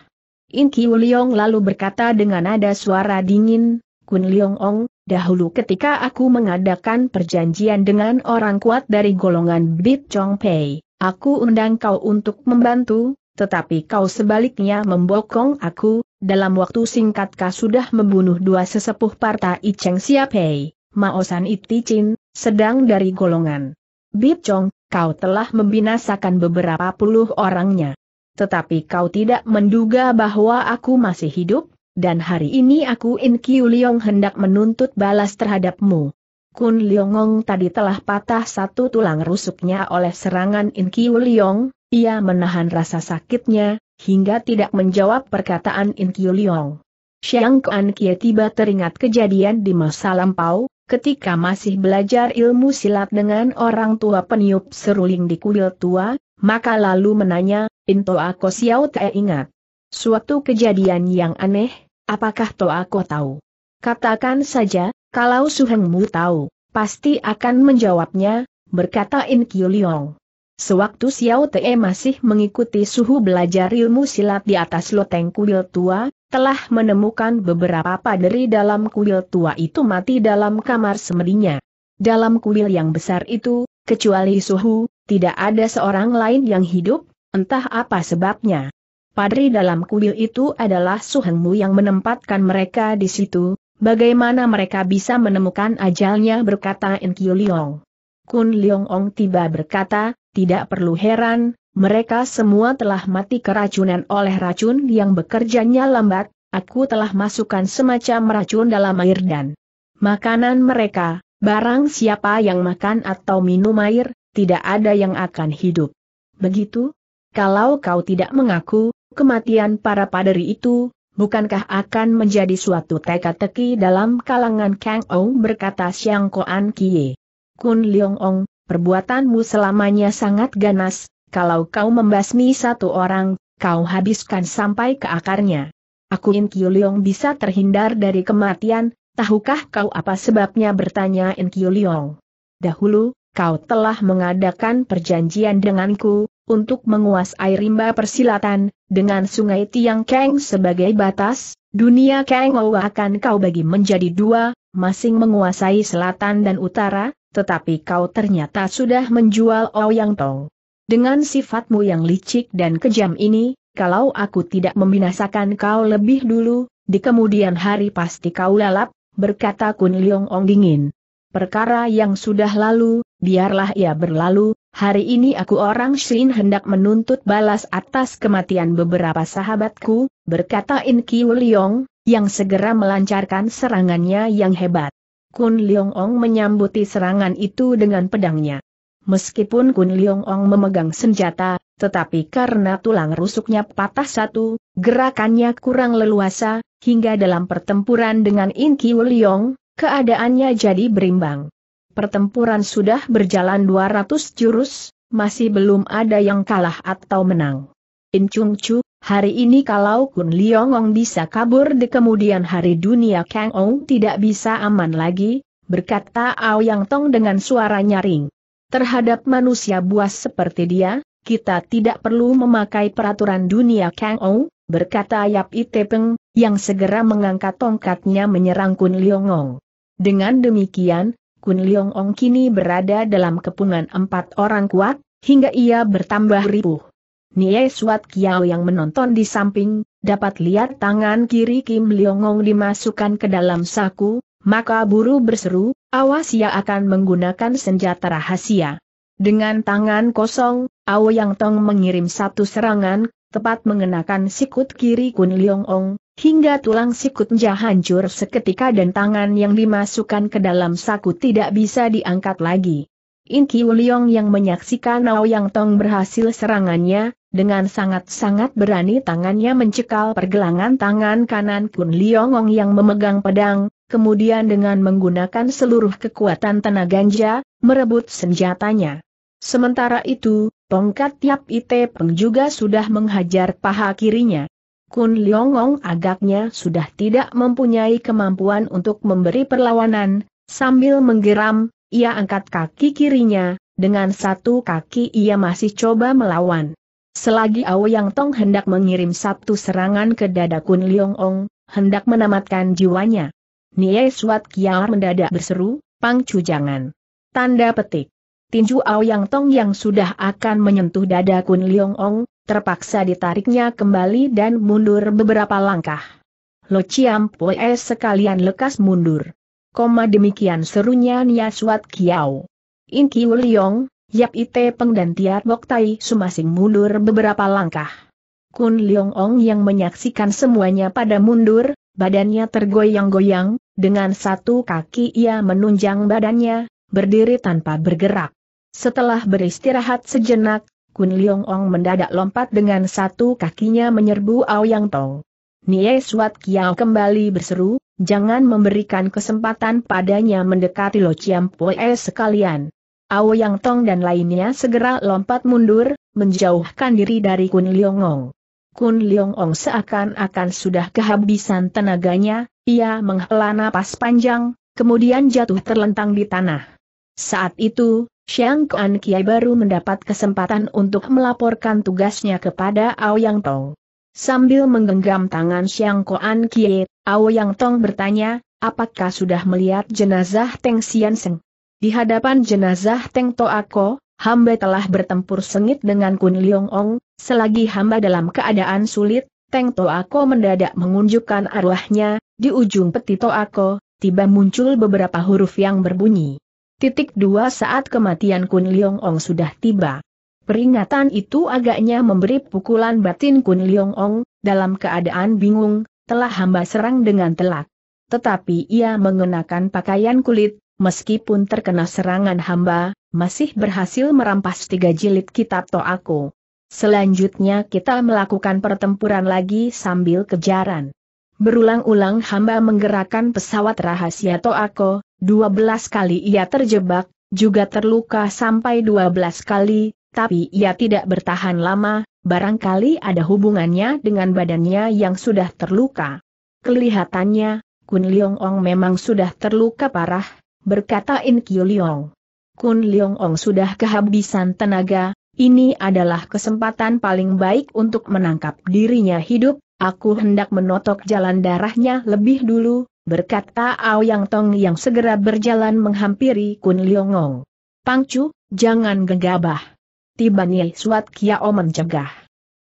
In Kiu Liong lalu berkata dengan nada suara dingin, Kun Liong Ong, dahulu ketika aku mengadakan perjanjian dengan orang kuat dari golongan Bit Chong Pei, aku undang kau untuk membantu, tetapi kau sebaliknya membokong aku, dalam waktu singkat kau sudah membunuh dua sesepuh partai Cheng Siapei, Maosan Itichin, sedang dari golongan Bit Chong kau telah membinasakan beberapa puluh orangnya. Tetapi kau tidak menduga bahwa aku masih hidup, dan hari ini aku In Kiu Liong hendak menuntut balas terhadapmu. Kun Liongong tadi telah patah satu tulang rusuknya oleh serangan In Kiu Liong, ia menahan rasa sakitnya, hingga tidak menjawab perkataan In Kiu Liong. Xiang Kuan Kie tiba teringat kejadian di masa lampau, Ketika masih belajar ilmu silat dengan orang tua peniup seruling di kuil tua, maka lalu menanya, Into aku Xiao Te ingat. Suatu kejadian yang aneh, apakah To aku tahu? Katakan saja, kalau Suhengmu tahu, pasti akan menjawabnya, berkata In Kiu Liong. Sewaktu Xiao Te masih mengikuti suhu belajar ilmu silat di atas loteng kuil tua, telah menemukan beberapa paderi dalam kuil tua itu mati dalam kamar semedinya. Dalam kuil yang besar itu, kecuali suhu, tidak ada seorang lain yang hidup, entah apa sebabnya. Padri dalam kuil itu adalah suhengmu yang menempatkan mereka di situ, bagaimana mereka bisa menemukan ajalnya berkata Enkiu Liong. Kun Liong Ong tiba berkata, tidak perlu heran, mereka semua telah mati keracunan oleh racun yang bekerjanya lambat, aku telah masukkan semacam racun dalam air dan makanan mereka, barang siapa yang makan atau minum air, tidak ada yang akan hidup. Begitu? Kalau kau tidak mengaku, kematian para paderi itu, bukankah akan menjadi suatu teka-teki dalam kalangan Kang Ou berkata Siang Koan Kie. Kun Leong Ong, perbuatanmu selamanya sangat ganas, kalau kau membasmi satu orang, kau habiskan sampai ke akarnya. Aku In Leong bisa terhindar dari kematian, tahukah kau apa sebabnya bertanya In Leong? Dahulu, kau telah mengadakan perjanjian denganku, untuk menguasai rimba persilatan, dengan sungai Tiang Keng sebagai batas, dunia Kang Ou akan kau bagi menjadi dua, masing menguasai selatan dan utara, tetapi kau ternyata sudah menjual Ouyang Tong. Dengan sifatmu yang licik dan kejam ini, kalau aku tidak membinasakan kau lebih dulu, di kemudian hari pasti kau lalap, berkata Kun Leong Ong dingin. Perkara yang sudah lalu, biarlah ia berlalu, hari ini aku orang Shin hendak menuntut balas atas kematian beberapa sahabatku, berkata In Kiu Leong, yang segera melancarkan serangannya yang hebat. Kun Leong Ong menyambuti serangan itu dengan pedangnya. Meskipun Kun Leong Ong memegang senjata, tetapi karena tulang rusuknya patah satu, gerakannya kurang leluasa, hingga dalam pertempuran dengan In Kiu Leong, keadaannya jadi berimbang. Pertempuran sudah berjalan 200 jurus, masih belum ada yang kalah atau menang. In Chung Chu, hari ini kalau Kun Leong Ong bisa kabur di kemudian hari dunia Kang Ong tidak bisa aman lagi, berkata Ao Yang Tong dengan suara nyaring. Terhadap manusia buas seperti dia, kita tidak perlu memakai peraturan dunia Kang Ou, berkata Yap Itepeng, yang segera mengangkat tongkatnya menyerang Kun Ong. Dengan demikian, Kun Ong kini berada dalam kepungan empat orang kuat, hingga ia bertambah ribuh. Nie Suat Kiao yang menonton di samping, dapat lihat tangan kiri Kim Ong dimasukkan ke dalam saku, maka buru berseru, awas ia ya akan menggunakan senjata rahasia. Dengan tangan kosong, Ao Yang Tong mengirim satu serangan, tepat mengenakan sikut kiri Kun Liong Ong, hingga tulang sikutnya hancur seketika dan tangan yang dimasukkan ke dalam saku tidak bisa diangkat lagi. In Kiu Liong yang menyaksikan Ao Yang Tong berhasil serangannya, dengan sangat-sangat berani tangannya mencekal pergelangan tangan kanan Kun Liong Ong yang memegang pedang, kemudian dengan menggunakan seluruh kekuatan tenaga ganja, merebut senjatanya. Sementara itu, tongkat Tiap Ite Peng juga sudah menghajar paha kirinya. Kun Liongong agaknya sudah tidak mempunyai kemampuan untuk memberi perlawanan, sambil menggeram, ia angkat kaki kirinya, dengan satu kaki ia masih coba melawan. Selagi Yang Tong hendak mengirim satu serangan ke dada Kun Liongong, hendak menamatkan jiwanya. Nie Suat Kiao mendadak berseru, Pang Chu jangan. Tanda petik. Tinju Ao Yang Tong yang sudah akan menyentuh dada Kun Leong Ong, terpaksa ditariknya kembali dan mundur beberapa langkah. Lo Chiam Poe sekalian lekas mundur. Koma demikian serunya Nia Suat Kiao. In Kiu Leong, Yap Ite Peng dan Tiat Bok Tai sumasing mundur beberapa langkah. Kun Leong Ong yang menyaksikan semuanya pada mundur, badannya tergoyang-goyang, dengan satu kaki ia menunjang badannya, berdiri tanpa bergerak. Setelah beristirahat sejenak, Kun Leong Ong mendadak lompat dengan satu kakinya menyerbu Ao Yang Tong. Nie Suat Kiao kembali berseru, jangan memberikan kesempatan padanya mendekati Lo Chiam Poe sekalian. Ao Yang Tong dan lainnya segera lompat mundur, menjauhkan diri dari Kun Leong Ong. Kun Leong Ong seakan-akan sudah kehabisan tenaganya, ia menghela napas panjang, kemudian jatuh terlentang di tanah. Saat itu, Xiang Kuan Kiai baru mendapat kesempatan untuk melaporkan tugasnya kepada Aoyang Tong. Sambil menggenggam tangan Xiang Kuan Kiai, Aoyang Tong bertanya, apakah sudah melihat jenazah Teng Sian Seng? Di hadapan jenazah Teng Toako, hamba telah bertempur sengit dengan Kun Leong Ong, selagi hamba dalam keadaan sulit, Teng Toako mendadak mengunjukkan arwahnya, di ujung peti Toako, tiba muncul beberapa huruf yang berbunyi. Titik dua saat kematian Kun Leong Ong sudah tiba. Peringatan itu agaknya memberi pukulan batin Kun Leong Ong, dalam keadaan bingung, telah hamba serang dengan telak. Tetapi ia mengenakan pakaian kulit, meskipun terkena serangan hamba, masih berhasil merampas tiga jilid kitab Toako. Selanjutnya kita melakukan pertempuran lagi sambil kejaran. Berulang-ulang hamba menggerakkan pesawat rahasia Toako, 12 kali ia terjebak, juga terluka sampai 12 kali, tapi ia tidak bertahan lama, barangkali ada hubungannya dengan badannya yang sudah terluka. Kelihatannya, Kun Leong Ong memang sudah terluka parah, berkata In Kyu Leong. Kun Leong Ong sudah kehabisan tenaga, ini adalah kesempatan paling baik untuk menangkap dirinya hidup, aku hendak menotok jalan darahnya lebih dulu, berkata Ao Yang Tong yang segera berjalan menghampiri Kun Leong Ong. Pangcu, jangan gegabah. Tiba Nye Suat Kiao mencegah.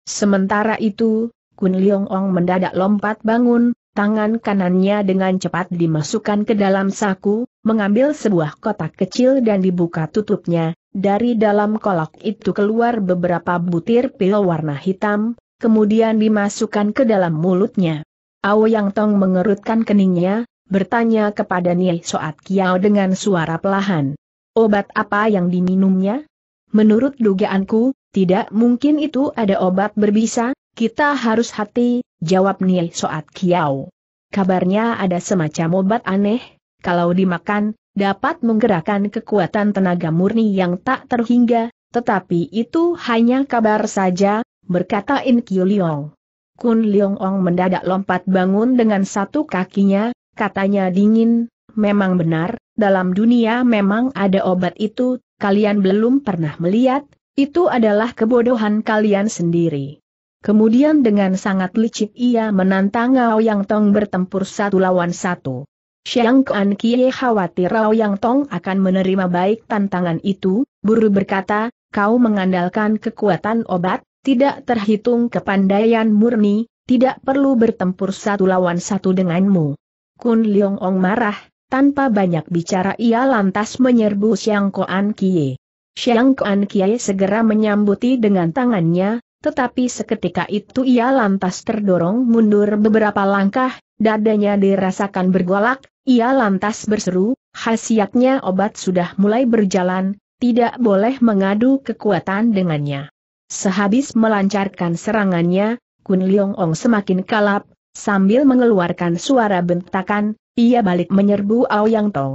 Sementara itu, Kun Leong Ong mendadak lompat bangun, tangan kanannya dengan cepat dimasukkan ke dalam saku, mengambil sebuah kotak kecil dan dibuka tutupnya, dari dalam kolak itu keluar beberapa butir pil warna hitam, kemudian dimasukkan ke dalam mulutnya. ao Yang Tong mengerutkan keningnya, bertanya kepada Niai Soat Kiao dengan suara pelahan. Obat apa yang diminumnya? Menurut dugaanku, tidak mungkin itu ada obat berbisa, kita harus hati, jawab Niai Soat Kiao. Kabarnya ada semacam obat aneh, kalau dimakan, dapat menggerakkan kekuatan tenaga murni yang tak terhingga, tetapi itu hanya kabar saja, berkata In Kyu Leong. Kun Leong Ong mendadak lompat bangun dengan satu kakinya, katanya dingin, memang benar, dalam dunia memang ada obat itu, kalian belum pernah melihat, itu adalah kebodohan kalian sendiri. Kemudian dengan sangat licik ia menantang Ngao Yang Tong bertempur satu lawan satu. Xiang Kuan Kie khawatir Rao Yang Tong akan menerima baik tantangan itu, buru berkata, kau mengandalkan kekuatan obat, tidak terhitung kepandaian murni, tidak perlu bertempur satu lawan satu denganmu. Kun Leong Ong marah, tanpa banyak bicara ia lantas menyerbu Xiang Kuan Kie. Xiang Kuan Kie segera menyambuti dengan tangannya, tetapi seketika itu ia lantas terdorong mundur beberapa langkah, dadanya dirasakan bergolak, ia lantas berseru, khasiatnya obat sudah mulai berjalan, tidak boleh mengadu kekuatan dengannya. Sehabis melancarkan serangannya, Kun Leong Ong semakin kalap, sambil mengeluarkan suara bentakan, ia balik menyerbu Ao Yang Tong.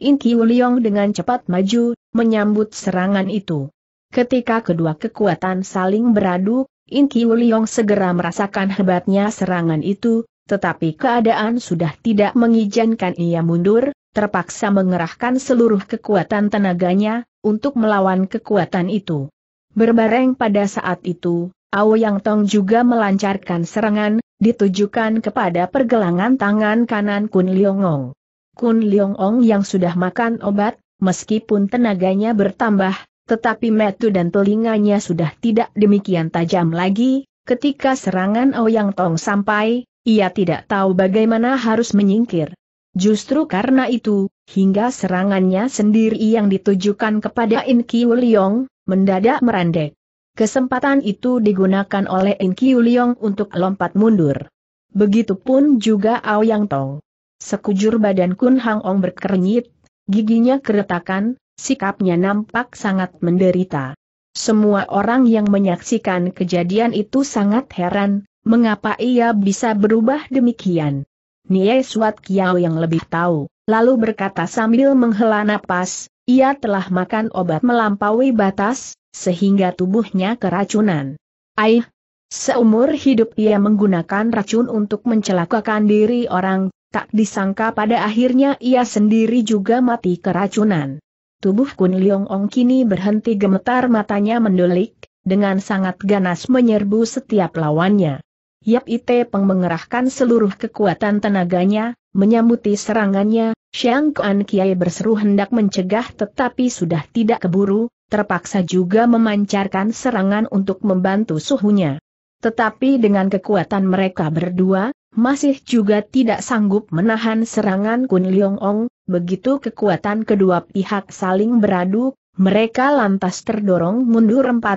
In Kiu Leong dengan cepat maju, menyambut serangan itu. Ketika kedua kekuatan saling beradu, In Kiu Leong segera merasakan hebatnya serangan itu, tetapi keadaan sudah tidak mengizinkan ia mundur, terpaksa mengerahkan seluruh kekuatan tenaganya, untuk melawan kekuatan itu. Berbareng pada saat itu, Ao Yang Tong juga melancarkan serangan, ditujukan kepada pergelangan tangan kanan Kun Liongong. Kun Liongong yang sudah makan obat, meskipun tenaganya bertambah, tetapi metu dan telinganya sudah tidak demikian tajam lagi, ketika serangan Ao Yang Tong sampai, ia tidak tahu bagaimana harus menyingkir. Justru karena itu, hingga serangannya sendiri yang ditujukan kepada In Kiu Liong, mendadak merandek. Kesempatan itu digunakan oleh In Kiu Liong untuk lompat mundur. Begitupun juga Ao Yang Tong. Sekujur badan Kun Hang Ong berkernyit, giginya keretakan, sikapnya nampak sangat menderita. Semua orang yang menyaksikan kejadian itu sangat heran, mengapa ia bisa berubah demikian. Nie Suat Kiao yang lebih tahu, lalu berkata sambil menghela napas, ia telah makan obat melampaui batas, sehingga tubuhnya keracunan. Aih, seumur hidup ia menggunakan racun untuk mencelakakan diri orang, tak disangka pada akhirnya ia sendiri juga mati keracunan. Tubuh Kun Leong Ong kini berhenti gemetar matanya mendulik, dengan sangat ganas menyerbu setiap lawannya. Yap Ite Peng mengerahkan seluruh kekuatan tenaganya, menyambuti serangannya, Xiang Kuan Kiai berseru hendak mencegah tetapi sudah tidak keburu, terpaksa juga memancarkan serangan untuk membantu suhunya. Tetapi dengan kekuatan mereka berdua, masih juga tidak sanggup menahan serangan Kun Leong Ong, begitu kekuatan kedua pihak saling beradu, mereka lantas terdorong mundur 4-5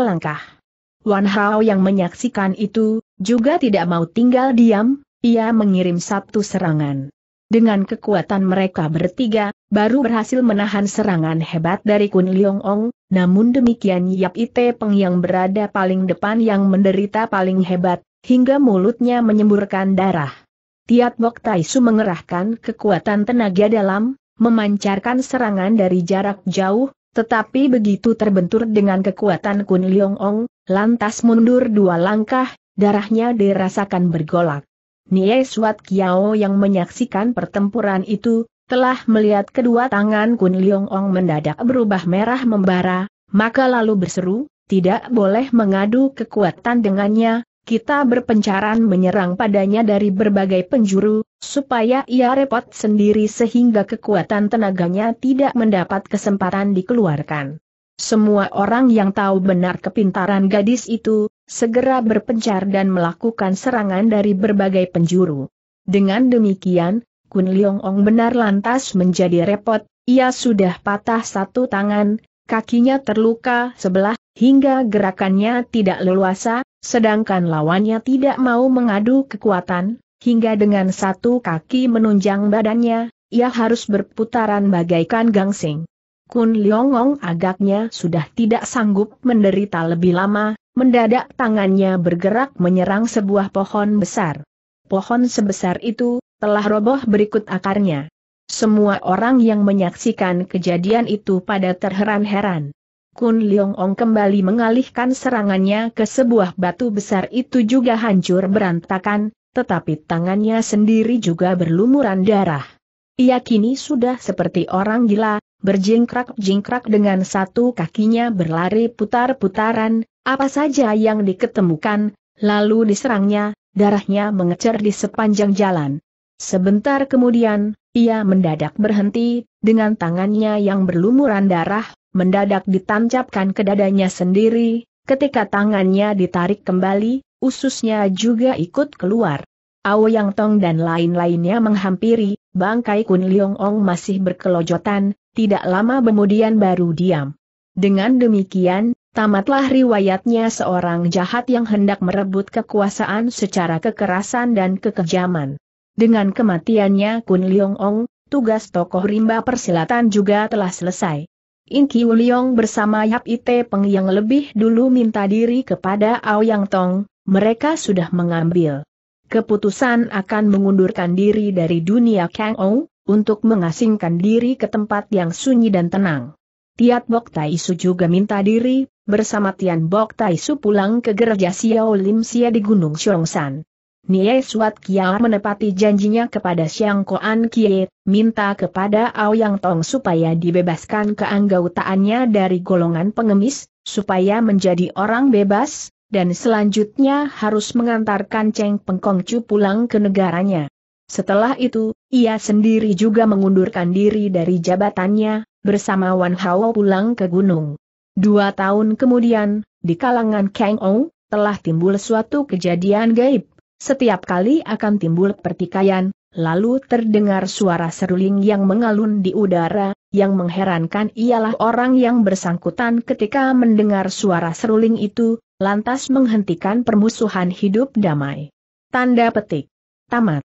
langkah. Wan Hao yang menyaksikan itu, juga tidak mau tinggal diam, ia mengirim satu serangan. Dengan kekuatan mereka bertiga, baru berhasil menahan serangan hebat dari Kun Leong Ong, namun demikian Yap Ite Peng yang berada paling depan yang menderita paling hebat, hingga mulutnya menyemburkan darah. Tiat Bok Su mengerahkan kekuatan tenaga dalam, memancarkan serangan dari jarak jauh, tetapi begitu terbentur dengan kekuatan Kun Leong Ong, lantas mundur dua langkah, darahnya dirasakan bergolak. Nie Suat Kiao yang menyaksikan pertempuran itu, telah melihat kedua tangan Kun Leong Ong mendadak berubah merah membara, maka lalu berseru, tidak boleh mengadu kekuatan dengannya, kita berpencaran menyerang padanya dari berbagai penjuru, supaya ia repot sendiri sehingga kekuatan tenaganya tidak mendapat kesempatan dikeluarkan. Semua orang yang tahu benar kepintaran gadis itu, segera berpencar dan melakukan serangan dari berbagai penjuru. Dengan demikian, Kun Leong Ong benar lantas menjadi repot, ia sudah patah satu tangan, kakinya terluka sebelah, hingga gerakannya tidak leluasa, sedangkan lawannya tidak mau mengadu kekuatan, hingga dengan satu kaki menunjang badannya, ia harus berputaran bagaikan gangsing. Kun Liongong agaknya sudah tidak sanggup menderita lebih lama, mendadak tangannya bergerak menyerang sebuah pohon besar. Pohon sebesar itu, telah roboh berikut akarnya. Semua orang yang menyaksikan kejadian itu pada terheran-heran. Kun Liongong kembali mengalihkan serangannya ke sebuah batu besar itu juga hancur berantakan, tetapi tangannya sendiri juga berlumuran darah. Ia kini sudah seperti orang gila, berjingkrak-jingkrak dengan satu kakinya berlari putar-putaran, apa saja yang diketemukan, lalu diserangnya, darahnya mengecer di sepanjang jalan. Sebentar kemudian, ia mendadak berhenti, dengan tangannya yang berlumuran darah, mendadak ditancapkan ke dadanya sendiri, ketika tangannya ditarik kembali, ususnya juga ikut keluar. Yang Tong dan lain-lainnya menghampiri, bangkai Kun Liong Ong masih berkelojotan, tidak lama kemudian baru diam. Dengan demikian, tamatlah riwayatnya seorang jahat yang hendak merebut kekuasaan secara kekerasan dan kekejaman. Dengan kematiannya Kun Liong Ong, tugas tokoh rimba persilatan juga telah selesai. Inki Uliong bersama Yap Ite Peng yang lebih dulu minta diri kepada Ao Yang Tong, mereka sudah mengambil keputusan akan mengundurkan diri dari dunia Kang Ong untuk mengasingkan diri ke tempat yang sunyi dan tenang. Tiat Bok Tai Su juga minta diri, bersama Tian Bok Tai Su pulang ke gereja Xiao Lim Xia di Gunung Xiongshan. Nie Suat Kiar menepati janjinya kepada Xiang Koan Kie, minta kepada Ao Yang Tong supaya dibebaskan keanggotaannya dari golongan pengemis, supaya menjadi orang bebas, dan selanjutnya harus mengantarkan Cheng Pengkongcu pulang ke negaranya. Setelah itu, ia sendiri juga mengundurkan diri dari jabatannya, bersama Wan Hao pulang ke gunung. Dua tahun kemudian, di kalangan Kang Ou, telah timbul suatu kejadian gaib. Setiap kali akan timbul pertikaian, lalu terdengar suara seruling yang mengalun di udara, yang mengherankan ialah orang yang bersangkutan ketika mendengar suara seruling itu, lantas menghentikan permusuhan hidup damai. Tanda petik. Tamat.